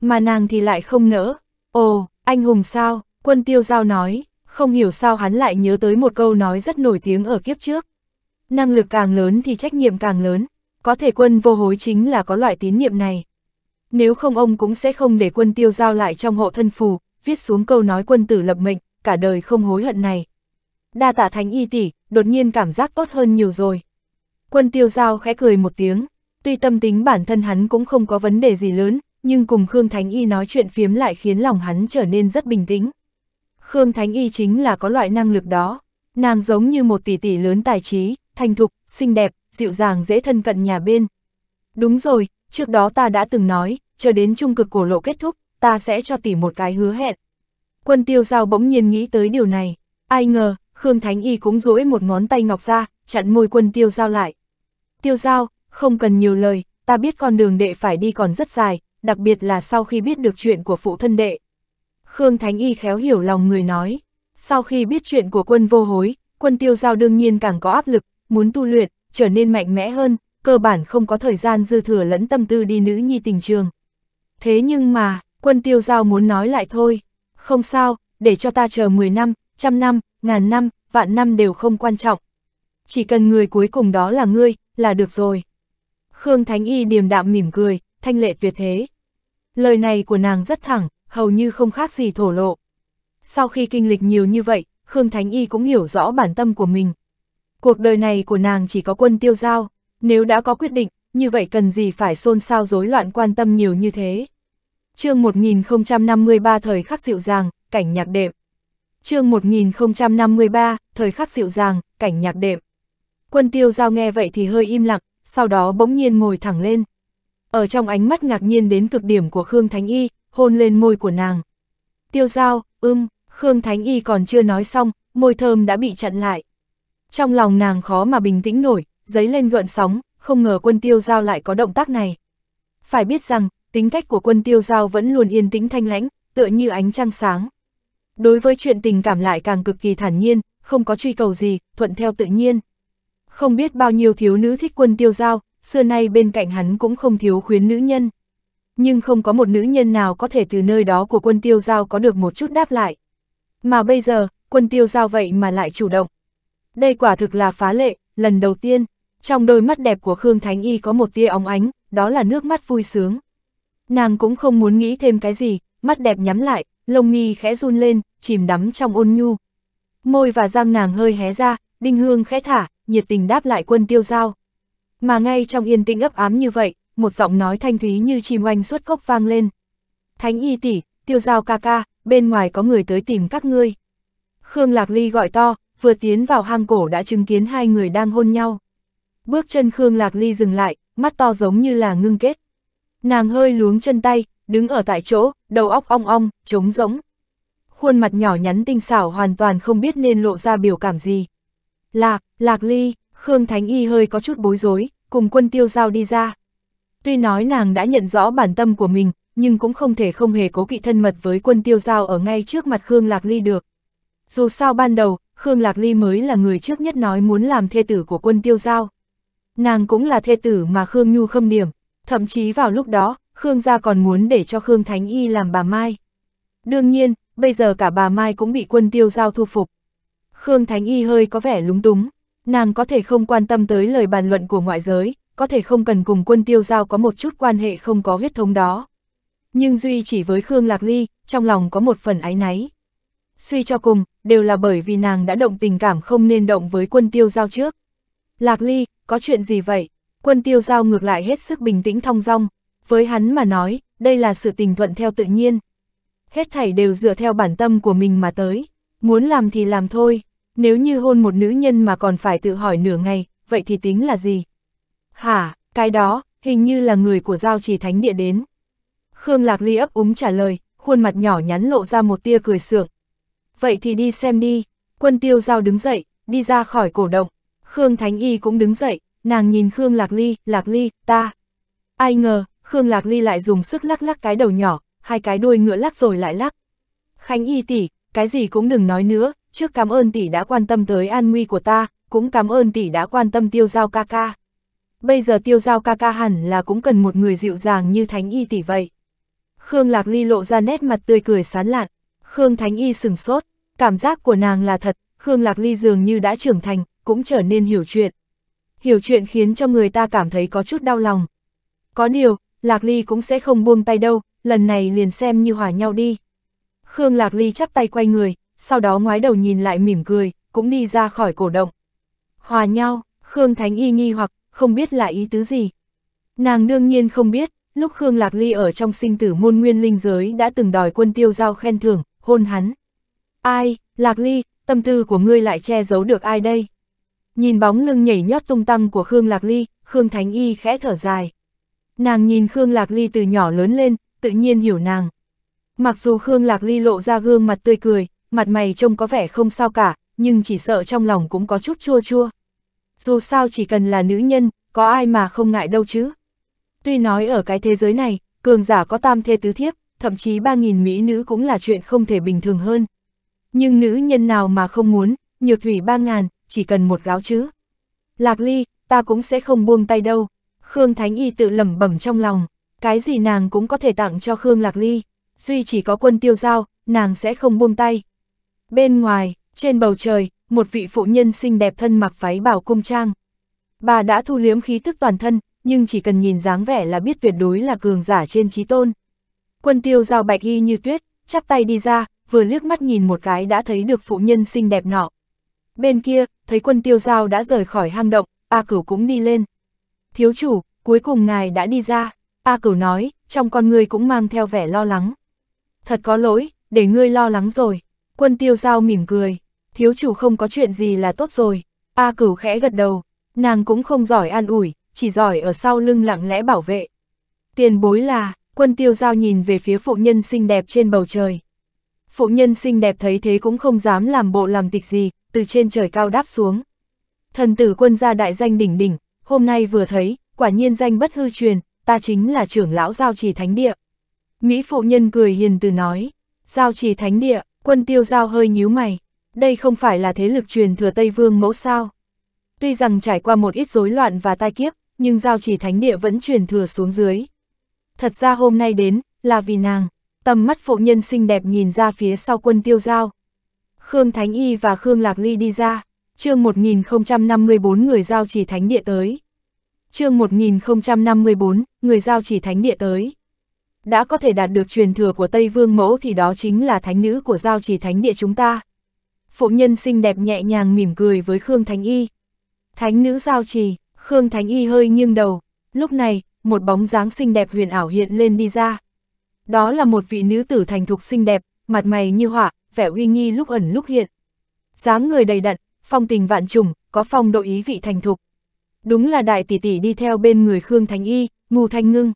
Mà nàng thì lại không nỡ. Ồ, anh hùng sao? Quân tiêu giao nói, không hiểu sao hắn lại nhớ tới một câu nói rất nổi tiếng ở kiếp trước. Năng lực càng lớn thì trách nhiệm càng lớn, có thể quân vô hối chính là có loại tín niệm này. Nếu không ông cũng sẽ không để quân tiêu giao lại trong hộ thân phù, viết xuống câu nói quân tử lập mệnh, cả đời không hối hận này, đa tạ thánh y tỷ, đột nhiên cảm giác tốt hơn nhiều rồi. Quân tiêu giao khẽ cười một tiếng, tuy tâm tính bản thân hắn cũng không có vấn đề gì lớn, nhưng cùng Khương Thánh Y nói chuyện phiếm lại khiến lòng hắn trở nên rất bình tĩnh. Khương Thánh Y chính là có loại năng lực đó, nàng giống như một tỷ tỷ lớn tài trí, thành thục, xinh đẹp, dịu dàng dễ thân cận nhà bên. Đúng rồi, trước đó ta đã từng nói, chờ đến trung cực cổ lộ kết thúc, ta sẽ cho tỷ một cái hứa hẹn. Quân tiêu giao bỗng nhiên nghĩ tới điều này, ai ngờ, Khương Thánh Y cũng duỗi một ngón tay ngọc ra, chặn môi quân tiêu giao lại. Tiêu giao, không cần nhiều lời, ta biết con đường đệ phải đi còn rất dài, đặc biệt là sau khi biết được chuyện của phụ thân đệ. Khương Thánh Y khéo hiểu lòng người nói, sau khi biết chuyện của quân vô hối, quân tiêu giao đương nhiên càng có áp lực, muốn tu luyện, trở nên mạnh mẽ hơn, cơ bản không có thời gian dư thừa lẫn tâm tư đi nữ nhi tình trường. Thế nhưng mà, quân tiêu giao muốn nói lại thôi, không sao, để cho ta chờ 10 năm, trăm năm, ngàn năm, vạn năm đều không quan trọng. Chỉ cần người cuối cùng đó là ngươi, là được rồi. Khương Thánh Y điềm đạm mỉm cười, thanh lệ tuyệt thế. Lời này của nàng rất thẳng, hầu như không khác gì thổ lộ. Sau khi kinh lịch nhiều như vậy, Khương Thánh Y cũng hiểu rõ bản tâm của mình. Cuộc đời này của nàng chỉ có quân tiêu giao, nếu đã có quyết định, như vậy cần gì phải xôn xao rối loạn quan tâm nhiều như thế. chương 1053 thời khắc dịu dàng, cảnh nhạc đệm chương 1053, thời khắc dịu dàng, cảnh nhạc đệm. Quân tiêu giao nghe vậy thì hơi im lặng, sau đó bỗng nhiên ngồi thẳng lên. Ở trong ánh mắt ngạc nhiên đến cực điểm của Khương Thánh Y, hôn lên môi của nàng. Tiêu giao, ưm, Khương Thánh Y còn chưa nói xong, môi thơm đã bị chặn lại. Trong lòng nàng khó mà bình tĩnh nổi, giấy lên gợn sóng, không ngờ quân tiêu giao lại có động tác này. Phải biết rằng, tính cách của quân tiêu giao vẫn luôn yên tĩnh thanh lãnh, tựa như ánh trăng sáng, Đối với chuyện tình cảm lại càng cực kỳ thản nhiên, không có truy cầu gì, thuận theo tự nhiên. Không biết bao nhiêu thiếu nữ thích quân tiêu giao, xưa nay bên cạnh hắn cũng không thiếu khuyến nữ nhân. Nhưng không có một nữ nhân nào có thể từ nơi đó của quân tiêu giao có được một chút đáp lại. Mà bây giờ, quân tiêu giao vậy mà lại chủ động. Đây quả thực là phá lệ, lần đầu tiên, trong đôi mắt đẹp của Khương Thánh Y có một tia óng ánh, đó là nước mắt vui sướng. Nàng cũng không muốn nghĩ thêm cái gì, mắt đẹp nhắm lại, lông mi khẽ run lên, chìm đắm trong ôn nhu. Môi và răng nàng hơi hé ra, đinh hương khẽ thả, nhiệt tình đáp lại quân tiêu giao. Mà ngay trong yên tĩnh ấp ám như vậy, một giọng nói thanh thúy như chim oanh suốt cốc vang lên. Thánh y tỷ, tiêu giao ca ca, bên ngoài có người tới tìm các ngươi. Khương Lạc Ly gọi to, vừa tiến vào hang cổ đã chứng kiến hai người đang hôn nhau. Bước chân Khương Lạc Ly dừng lại, mắt to giống như là ngưng kết. Nàng hơi luống chân tay, đứng ở tại chỗ, đầu óc ong ong, trống rỗng. Khuôn mặt nhỏ nhắn tinh xảo hoàn toàn không biết nên lộ ra biểu cảm gì. Lạc, lạc ly, Khương Thánh Y hơi có chút bối rối, cùng quân tiêu giao đi ra. Tuy nói nàng đã nhận rõ bản tâm của mình, nhưng cũng không thể không hề cố kỵ thân mật với quân tiêu giao ở ngay trước mặt Khương Lạc Ly được. Dù sao ban đầu, Khương Lạc Ly mới là người trước nhất nói muốn làm thê tử của quân tiêu giao. Nàng cũng là thê tử mà Khương Nhu khâm điểm, thậm chí vào lúc đó, Khương gia còn muốn để cho Khương Thánh Y làm bà Mai. Đương nhiên, bây giờ cả bà Mai cũng bị quân tiêu giao thu phục. Khương Thánh Y hơi có vẻ lúng túng, nàng có thể không quan tâm tới lời bàn luận của ngoại giới, có thể không cần cùng quân tiêu giao có một chút quan hệ không có huyết thống đó. Nhưng duy chỉ với Khương Lạc Ly, trong lòng có một phần áy náy. Suy cho cùng, đều là bởi vì nàng đã động tình cảm không nên động với quân tiêu giao trước. Lạc Ly, có chuyện gì vậy? Quân tiêu giao ngược lại hết sức bình tĩnh thong dong, với hắn mà nói, đây là sự tình thuận theo tự nhiên. Hết thảy đều dựa theo bản tâm của mình mà tới, muốn làm thì làm thôi, nếu như hôn một nữ nhân mà còn phải tự hỏi nửa ngày, vậy thì tính là gì? Hả, cái đó, hình như là người của giao trì thánh địa đến. Khương Lạc Ly ấp úng trả lời, khuôn mặt nhỏ nhắn lộ ra một tia cười sượng. Vậy thì đi xem đi, quân tiêu giao đứng dậy, đi ra khỏi cổ động, Khương Thánh Y cũng đứng dậy, nàng nhìn Khương Lạc Ly, Lạc Ly, ta. Ai ngờ, Khương Lạc Ly lại dùng sức lắc lắc cái đầu nhỏ, hai cái đuôi ngựa lắc rồi lại lắc. Khánh Y tỷ, cái gì cũng đừng nói nữa, trước cảm ơn tỷ đã quan tâm tới an nguy của ta, cũng cảm ơn tỷ đã quan tâm tiêu giao ca ca. Bây giờ tiêu giao ca ca hẳn là cũng cần một người dịu dàng như Thánh Y tỷ vậy. Khương Lạc Ly lộ ra nét mặt tươi cười sán lạn, Khương Thánh Y sừng sốt, cảm giác của nàng là thật, Khương Lạc Ly dường như đã trưởng thành, cũng trở nên hiểu chuyện. Hiểu chuyện khiến cho người ta cảm thấy có chút đau lòng. Có điều, Lạc Ly cũng sẽ không buông tay đâu, lần này liền xem như hòa nhau đi. Khương Lạc Ly chắp tay quay người, sau đó ngoái đầu nhìn lại mỉm cười, cũng đi ra khỏi cổ động. Hòa nhau, Khương Thánh Y nghi hoặc, không biết là ý tứ gì. Nàng đương nhiên không biết, lúc Khương Lạc Ly ở trong sinh tử môn nguyên linh giới đã từng đòi quân tiêu giao khen thưởng, hôn hắn. Ai, Lạc Ly, tâm tư của ngươi lại che giấu được ai đây? Nhìn bóng lưng nhảy nhót tung tăng của Khương Lạc Ly, Khương Thánh Y khẽ thở dài. Nàng nhìn Khương Lạc Ly từ nhỏ lớn lên, tự nhiên hiểu nàng. Mặc dù Khương Lạc Ly lộ ra gương mặt tươi cười, mặt mày trông có vẻ không sao cả, nhưng chỉ sợ trong lòng cũng có chút chua chua. Dù sao chỉ cần là nữ nhân, có ai mà không ngại đâu chứ. Tuy nói ở cái thế giới này, cường giả có tam thê tứ thiếp, thậm chí ba nghìn mỹ nữ cũng là chuyện không thể bình thường hơn. Nhưng nữ nhân nào mà không muốn, nhược thủy ba ngàn, chỉ cần một gáo chứ. Lạc Ly, ta cũng sẽ không buông tay đâu. Khương Thánh Y tự lẩm bẩm trong lòng, cái gì nàng cũng có thể tặng cho Khương Lạc Ly, duy chỉ có quân tiêu giao, nàng sẽ không buông tay. Bên ngoài, trên bầu trời, một vị phụ nhân xinh đẹp thân mặc váy bảo cung trang. Bà đã thu liếm khí thức toàn thân, nhưng chỉ cần nhìn dáng vẻ là biết tuyệt đối là cường giả trên trí tôn. Quân tiêu giao bạch y như tuyết, chắp tay đi ra, vừa liếc mắt nhìn một cái đã thấy được phụ nhân xinh đẹp nọ. Bên kia, thấy quân tiêu giao đã rời khỏi hang động, A cửu cũng đi lên thiếu chủ, cuối cùng ngài đã đi ra, A Cửu nói, trong con người cũng mang theo vẻ lo lắng. Thật có lỗi, để ngươi lo lắng rồi, quân tiêu giao mỉm cười, thiếu chủ không có chuyện gì là tốt rồi, A Cửu khẽ gật đầu, nàng cũng không giỏi an ủi, chỉ giỏi ở sau lưng lặng lẽ bảo vệ. Tiền bối là, quân tiêu giao nhìn về phía phụ nhân xinh đẹp trên bầu trời. Phụ nhân xinh đẹp thấy thế cũng không dám làm bộ làm tịch gì, từ trên trời cao đáp xuống. Thần tử quân gia đại danh đỉnh đỉnh, hôm nay vừa thấy, quả nhiên danh bất hư truyền, ta chính là trưởng lão giao trì thánh địa. Mỹ phụ nhân cười hiền từ nói, giao trì thánh địa, quân tiêu giao hơi nhíu mày, đây không phải là thế lực truyền thừa Tây Vương mẫu sao. Tuy rằng trải qua một ít rối loạn và tai kiếp, nhưng giao trì thánh địa vẫn truyền thừa xuống dưới. Thật ra hôm nay đến, là vì nàng, tầm mắt phụ nhân xinh đẹp nhìn ra phía sau quân tiêu giao. Khương Thánh Y và Khương Lạc Ly đi ra, chương 1054 người giao chỉ thánh địa tới. chương 1054, người giao chỉ thánh địa tới. Đã có thể đạt được truyền thừa của Tây Vương Mẫu thì đó chính là thánh nữ của giao chỉ thánh địa chúng ta. Phụ nhân xinh đẹp nhẹ nhàng mỉm cười với Khương Thánh Y. Thánh nữ giao trì, Khương Thánh Y hơi nghiêng đầu, lúc này, một bóng dáng xinh đẹp huyền ảo hiện lên đi ra. Đó là một vị nữ tử thành thục xinh đẹp, mặt mày như họa, vẻ uy nghi lúc ẩn lúc hiện. dáng người đầy đặn, phong tình vạn trùng, có phong độ ý vị thành thục. Đúng là đại tỷ tỷ đi theo bên người Khương Thánh Y, ngù thanh ngưng.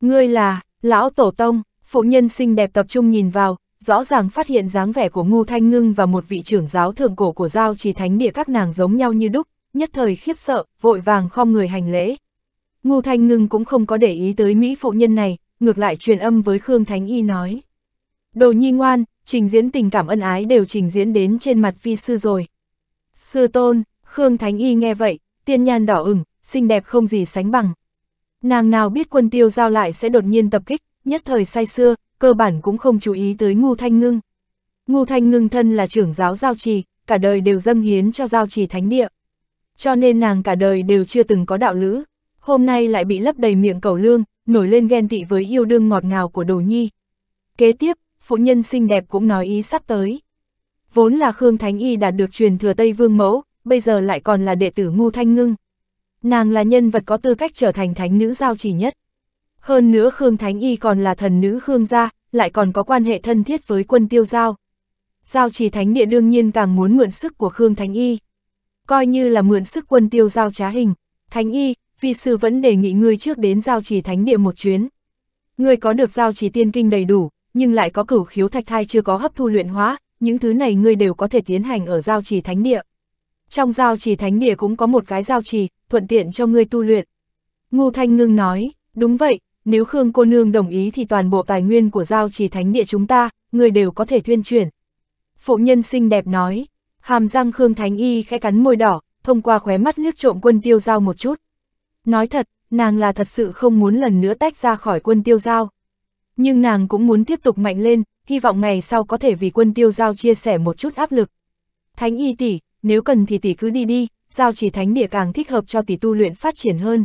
Ngươi là, lão tổ tông, phụ nhân xinh đẹp tập trung nhìn vào, rõ ràng phát hiện dáng vẻ của Ngô Thanh Ngưng và một vị trưởng giáo thượng cổ của giao trì thánh địa các nàng giống nhau như đúc, nhất thời khiếp sợ, vội vàng khom người hành lễ. Ngô Thanh Ngưng cũng không có để ý tới mỹ phụ nhân này, ngược lại truyền âm với Khương Thánh Y nói: "Đồ Nhi ngoan, trình diễn tình cảm ân ái đều trình diễn đến trên mặt vi sư rồi." Sư tôn, Khương Thánh Y nghe vậy, tiên nhan đỏ ửng, xinh đẹp không gì sánh bằng. Nàng nào biết quân tiêu giao lại sẽ đột nhiên tập kích, nhất thời say xưa, cơ bản cũng không chú ý tới Ngu Thanh Ngưng. Ngu Thanh Ngưng thân là trưởng giáo giao trì, cả đời đều dâng hiến cho giao trì thánh địa. Cho nên nàng cả đời đều chưa từng có đạo lữ, hôm nay lại bị lấp đầy miệng cầu lương, nổi lên ghen tị với yêu đương ngọt ngào của đồ nhi. Kế tiếp, phụ nhân xinh đẹp cũng nói ý sắp tới vốn là Khương Thánh Y đạt được truyền thừa Tây Vương Mẫu, bây giờ lại còn là đệ tử Ngô Thanh Ngưng. Nàng là nhân vật có tư cách trở thành thánh nữ giao chỉ nhất. Hơn nữa Khương Thánh Y còn là thần nữ Khương gia, lại còn có quan hệ thân thiết với quân tiêu giao. Giao chỉ thánh địa đương nhiên càng muốn mượn sức của Khương Thánh Y. Coi như là mượn sức quân tiêu giao trá hình. Thánh Y, vi sư vẫn đề nghị ngươi trước đến giao chỉ thánh địa một chuyến. Ngươi có được giao chỉ tiên kinh đầy đủ, nhưng lại có cửu khiếu thạch thai chưa có hấp thu luyện hóa, những thứ này ngươi đều có thể tiến hành ở giao trì thánh địa. Trong giao trì thánh địa cũng có một cái giao trì, thuận tiện cho ngươi tu luyện. Ngô Thanh Ngưng nói, đúng vậy, nếu Khương cô nương đồng ý thì toàn bộ tài nguyên của giao trì thánh địa chúng ta, người đều có thể tuyên truyền. Phụ nhân xinh đẹp nói, hàm răng Khương Thánh Y khẽ cắn môi đỏ, thông qua khóe mắt liếc trộm quân tiêu giao một chút. Nói thật, nàng là thật sự không muốn lần nữa tách ra khỏi quân tiêu giao. Nhưng nàng cũng muốn tiếp tục mạnh lên, hy vọng ngày sau có thể vì quân tiêu giao chia sẻ một chút áp lực. Thánh y tỷ, nếu cần thì tỷ cứ đi đi, giao chỉ thánh địa càng thích hợp cho tỷ tu luyện phát triển hơn.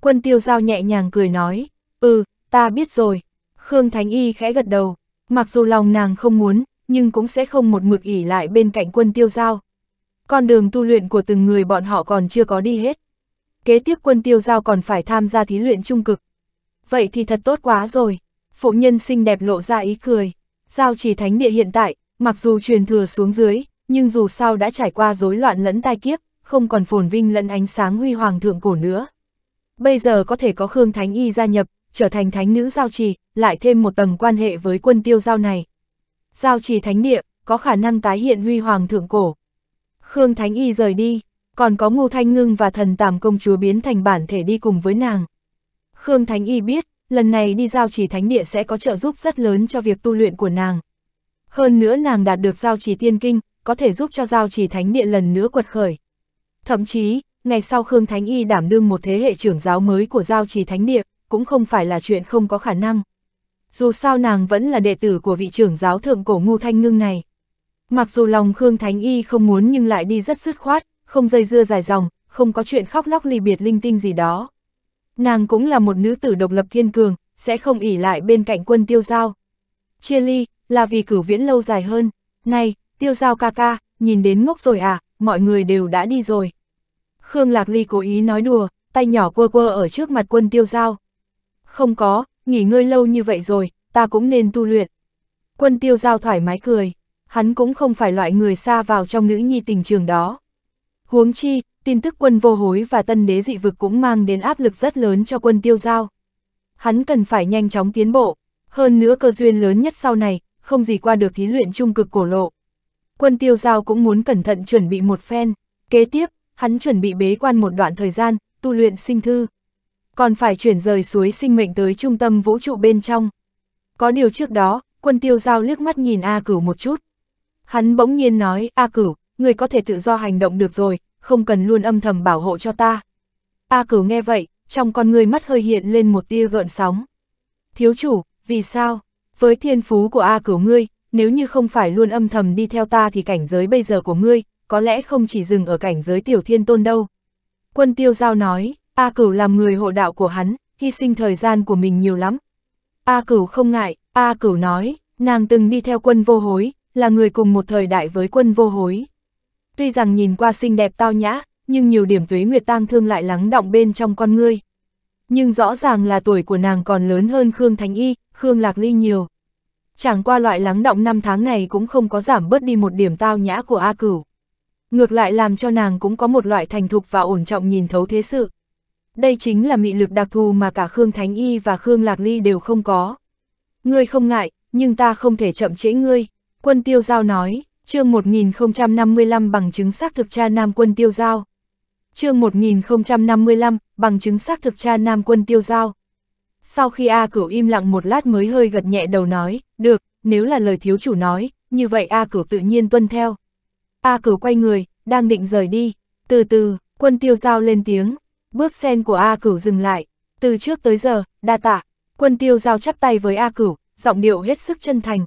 Quân tiêu giao nhẹ nhàng cười nói, ừ, ta biết rồi. Khương Thánh Y khẽ gật đầu, mặc dù lòng nàng không muốn, nhưng cũng sẽ không một mực ỉ lại bên cạnh quân tiêu giao. Con đường tu luyện của từng người bọn họ còn chưa có đi hết. Kế tiếp quân tiêu giao còn phải tham gia thí luyện trung cực. Vậy thì thật tốt quá rồi. Phụ nhân xinh đẹp lộ ra ý cười giao trì thánh địa hiện tại, mặc dù truyền thừa xuống dưới, nhưng dù sao đã trải qua rối loạn lẫn tai kiếp, không còn phồn vinh lẫn ánh sáng huy hoàng thượng cổ nữa. Bây giờ có thể có Khương Thánh Y gia nhập, trở thành thánh nữ giao trì, lại thêm một tầng quan hệ với quân tiêu giao này. Giao trì thánh địa, có khả năng tái hiện huy hoàng thượng cổ. Khương Thánh Y rời đi, còn có Ngô Thanh Ngưng và thần tàm công chúa biến thành bản thể đi cùng với nàng. Khương Thánh Y biết, lần này đi giao trì thánh địa sẽ có trợ giúp rất lớn cho việc tu luyện của nàng. Hơn nữa nàng đạt được giao trì tiên kinh, có thể giúp cho giao trì thánh địa lần nữa quật khởi. Thậm chí, ngày sau Khương Thánh Y đảm đương một thế hệ trưởng giáo mới của giao trì thánh địa, cũng không phải là chuyện không có khả năng. Dù sao nàng vẫn là đệ tử của vị trưởng giáo thượng cổ ngu thanh ngưng này. Mặc dù lòng Khương Thánh Y không muốn nhưng lại đi rất dứt khoát, không dây dưa dài dòng, không có chuyện khóc lóc ly biệt linh tinh gì đó. Nàng cũng là một nữ tử độc lập kiên cường, sẽ không ỉ lại bên cạnh quân tiêu giao. Chia ly, là vì cửu viễn lâu dài hơn. Này, tiêu giao ca ca, nhìn đến ngốc rồi à, mọi người đều đã đi rồi. Khương Lạc Ly cố ý nói đùa, tay nhỏ quơ quơ ở trước mặt quân tiêu giao. Không có, nghỉ ngơi lâu như vậy rồi, ta cũng nên tu luyện. Quân tiêu giao thoải mái cười, hắn cũng không phải loại người xa vào trong nữ nhi tình trường đó. Huống chi, tin tức quân vô hối và tân đế dị vực cũng mang đến áp lực rất lớn cho quân tiêu giao. Hắn cần phải nhanh chóng tiến bộ, hơn nữa cơ duyên lớn nhất sau này, không gì qua được thí luyện trung cực cổ lộ. Quân tiêu giao cũng muốn cẩn thận chuẩn bị một phen, kế tiếp, hắn chuẩn bị bế quan một đoạn thời gian, tu luyện sinh thư. Còn phải chuyển rời suối sinh mệnh tới trung tâm vũ trụ bên trong. Có điều trước đó, quân tiêu giao liếc mắt nhìn A cửu một chút. Hắn bỗng nhiên nói, A cửu, người có thể tự do hành động được rồi, không cần luôn âm thầm bảo hộ cho ta. A cửu nghe vậy, trong con người mắt hơi hiện lên một tia gợn sóng. Thiếu chủ, vì sao? Với thiên phú của A cửu ngươi, nếu như không phải luôn âm thầm đi theo ta thì cảnh giới bây giờ của ngươi, có lẽ không chỉ dừng ở cảnh giới tiểu thiên tôn đâu. Quân tiêu giao nói, A cửu làm người hộ đạo của hắn, hy sinh thời gian của mình nhiều lắm. A cửu không ngại, A cửu nói, nàng từng đi theo quân vô hối, là người cùng một thời đại với quân vô hối tuy rằng nhìn qua xinh đẹp tao nhã, nhưng nhiều điểm tuế nguyệt tang thương lại lắng động bên trong con ngươi. Nhưng rõ ràng là tuổi của nàng còn lớn hơn Khương Thánh Y, Khương Lạc Ly nhiều. Chẳng qua loại lắng động năm tháng này cũng không có giảm bớt đi một điểm tao nhã của A Cửu. Ngược lại làm cho nàng cũng có một loại thành thục và ổn trọng nhìn thấu thế sự. Đây chính là mị lực đặc thù mà cả Khương Thánh Y và Khương Lạc Ly đều không có. Ngươi không ngại, nhưng ta không thể chậm trễ ngươi, quân tiêu giao nói chương 1055 bằng chứng xác thực cha nam quân tiêu giao. chương 1055, bằng chứng xác thực cha nam quân tiêu giao. Sau khi A cửu im lặng một lát mới hơi gật nhẹ đầu nói, được, nếu là lời thiếu chủ nói, như vậy A cửu tự nhiên tuân theo. A cửu quay người, đang định rời đi, từ từ, quân tiêu giao lên tiếng, bước sen của A cửu dừng lại, từ trước tới giờ, đa tạ, quân tiêu giao chắp tay với A cửu, giọng điệu hết sức chân thành,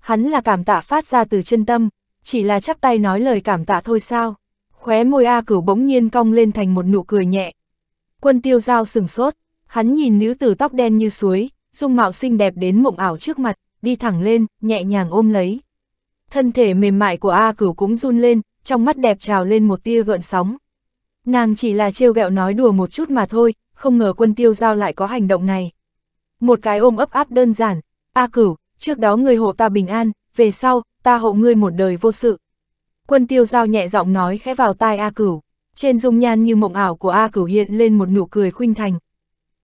hắn là cảm tạ phát ra từ chân tâm, chỉ là chắp tay nói lời cảm tạ thôi sao. Khóe môi A cửu bỗng nhiên cong lên thành một nụ cười nhẹ. Quân tiêu giao sừng sốt, hắn nhìn nữ tử tóc đen như suối, dung mạo xinh đẹp đến mộng ảo trước mặt, đi thẳng lên, nhẹ nhàng ôm lấy. Thân thể mềm mại của A cửu cũng run lên, trong mắt đẹp trào lên một tia gợn sóng. Nàng chỉ là trêu ghẹo nói đùa một chút mà thôi, không ngờ quân tiêu giao lại có hành động này. Một cái ôm ấp áp đơn giản, A cửu, trước đó người hộ ta bình an, về sau, ta hộ ngươi một đời vô sự. Quân tiêu giao nhẹ giọng nói khẽ vào tai A Cửu, trên dung nhan như mộng ảo của A Cửu hiện lên một nụ cười khuynh thành,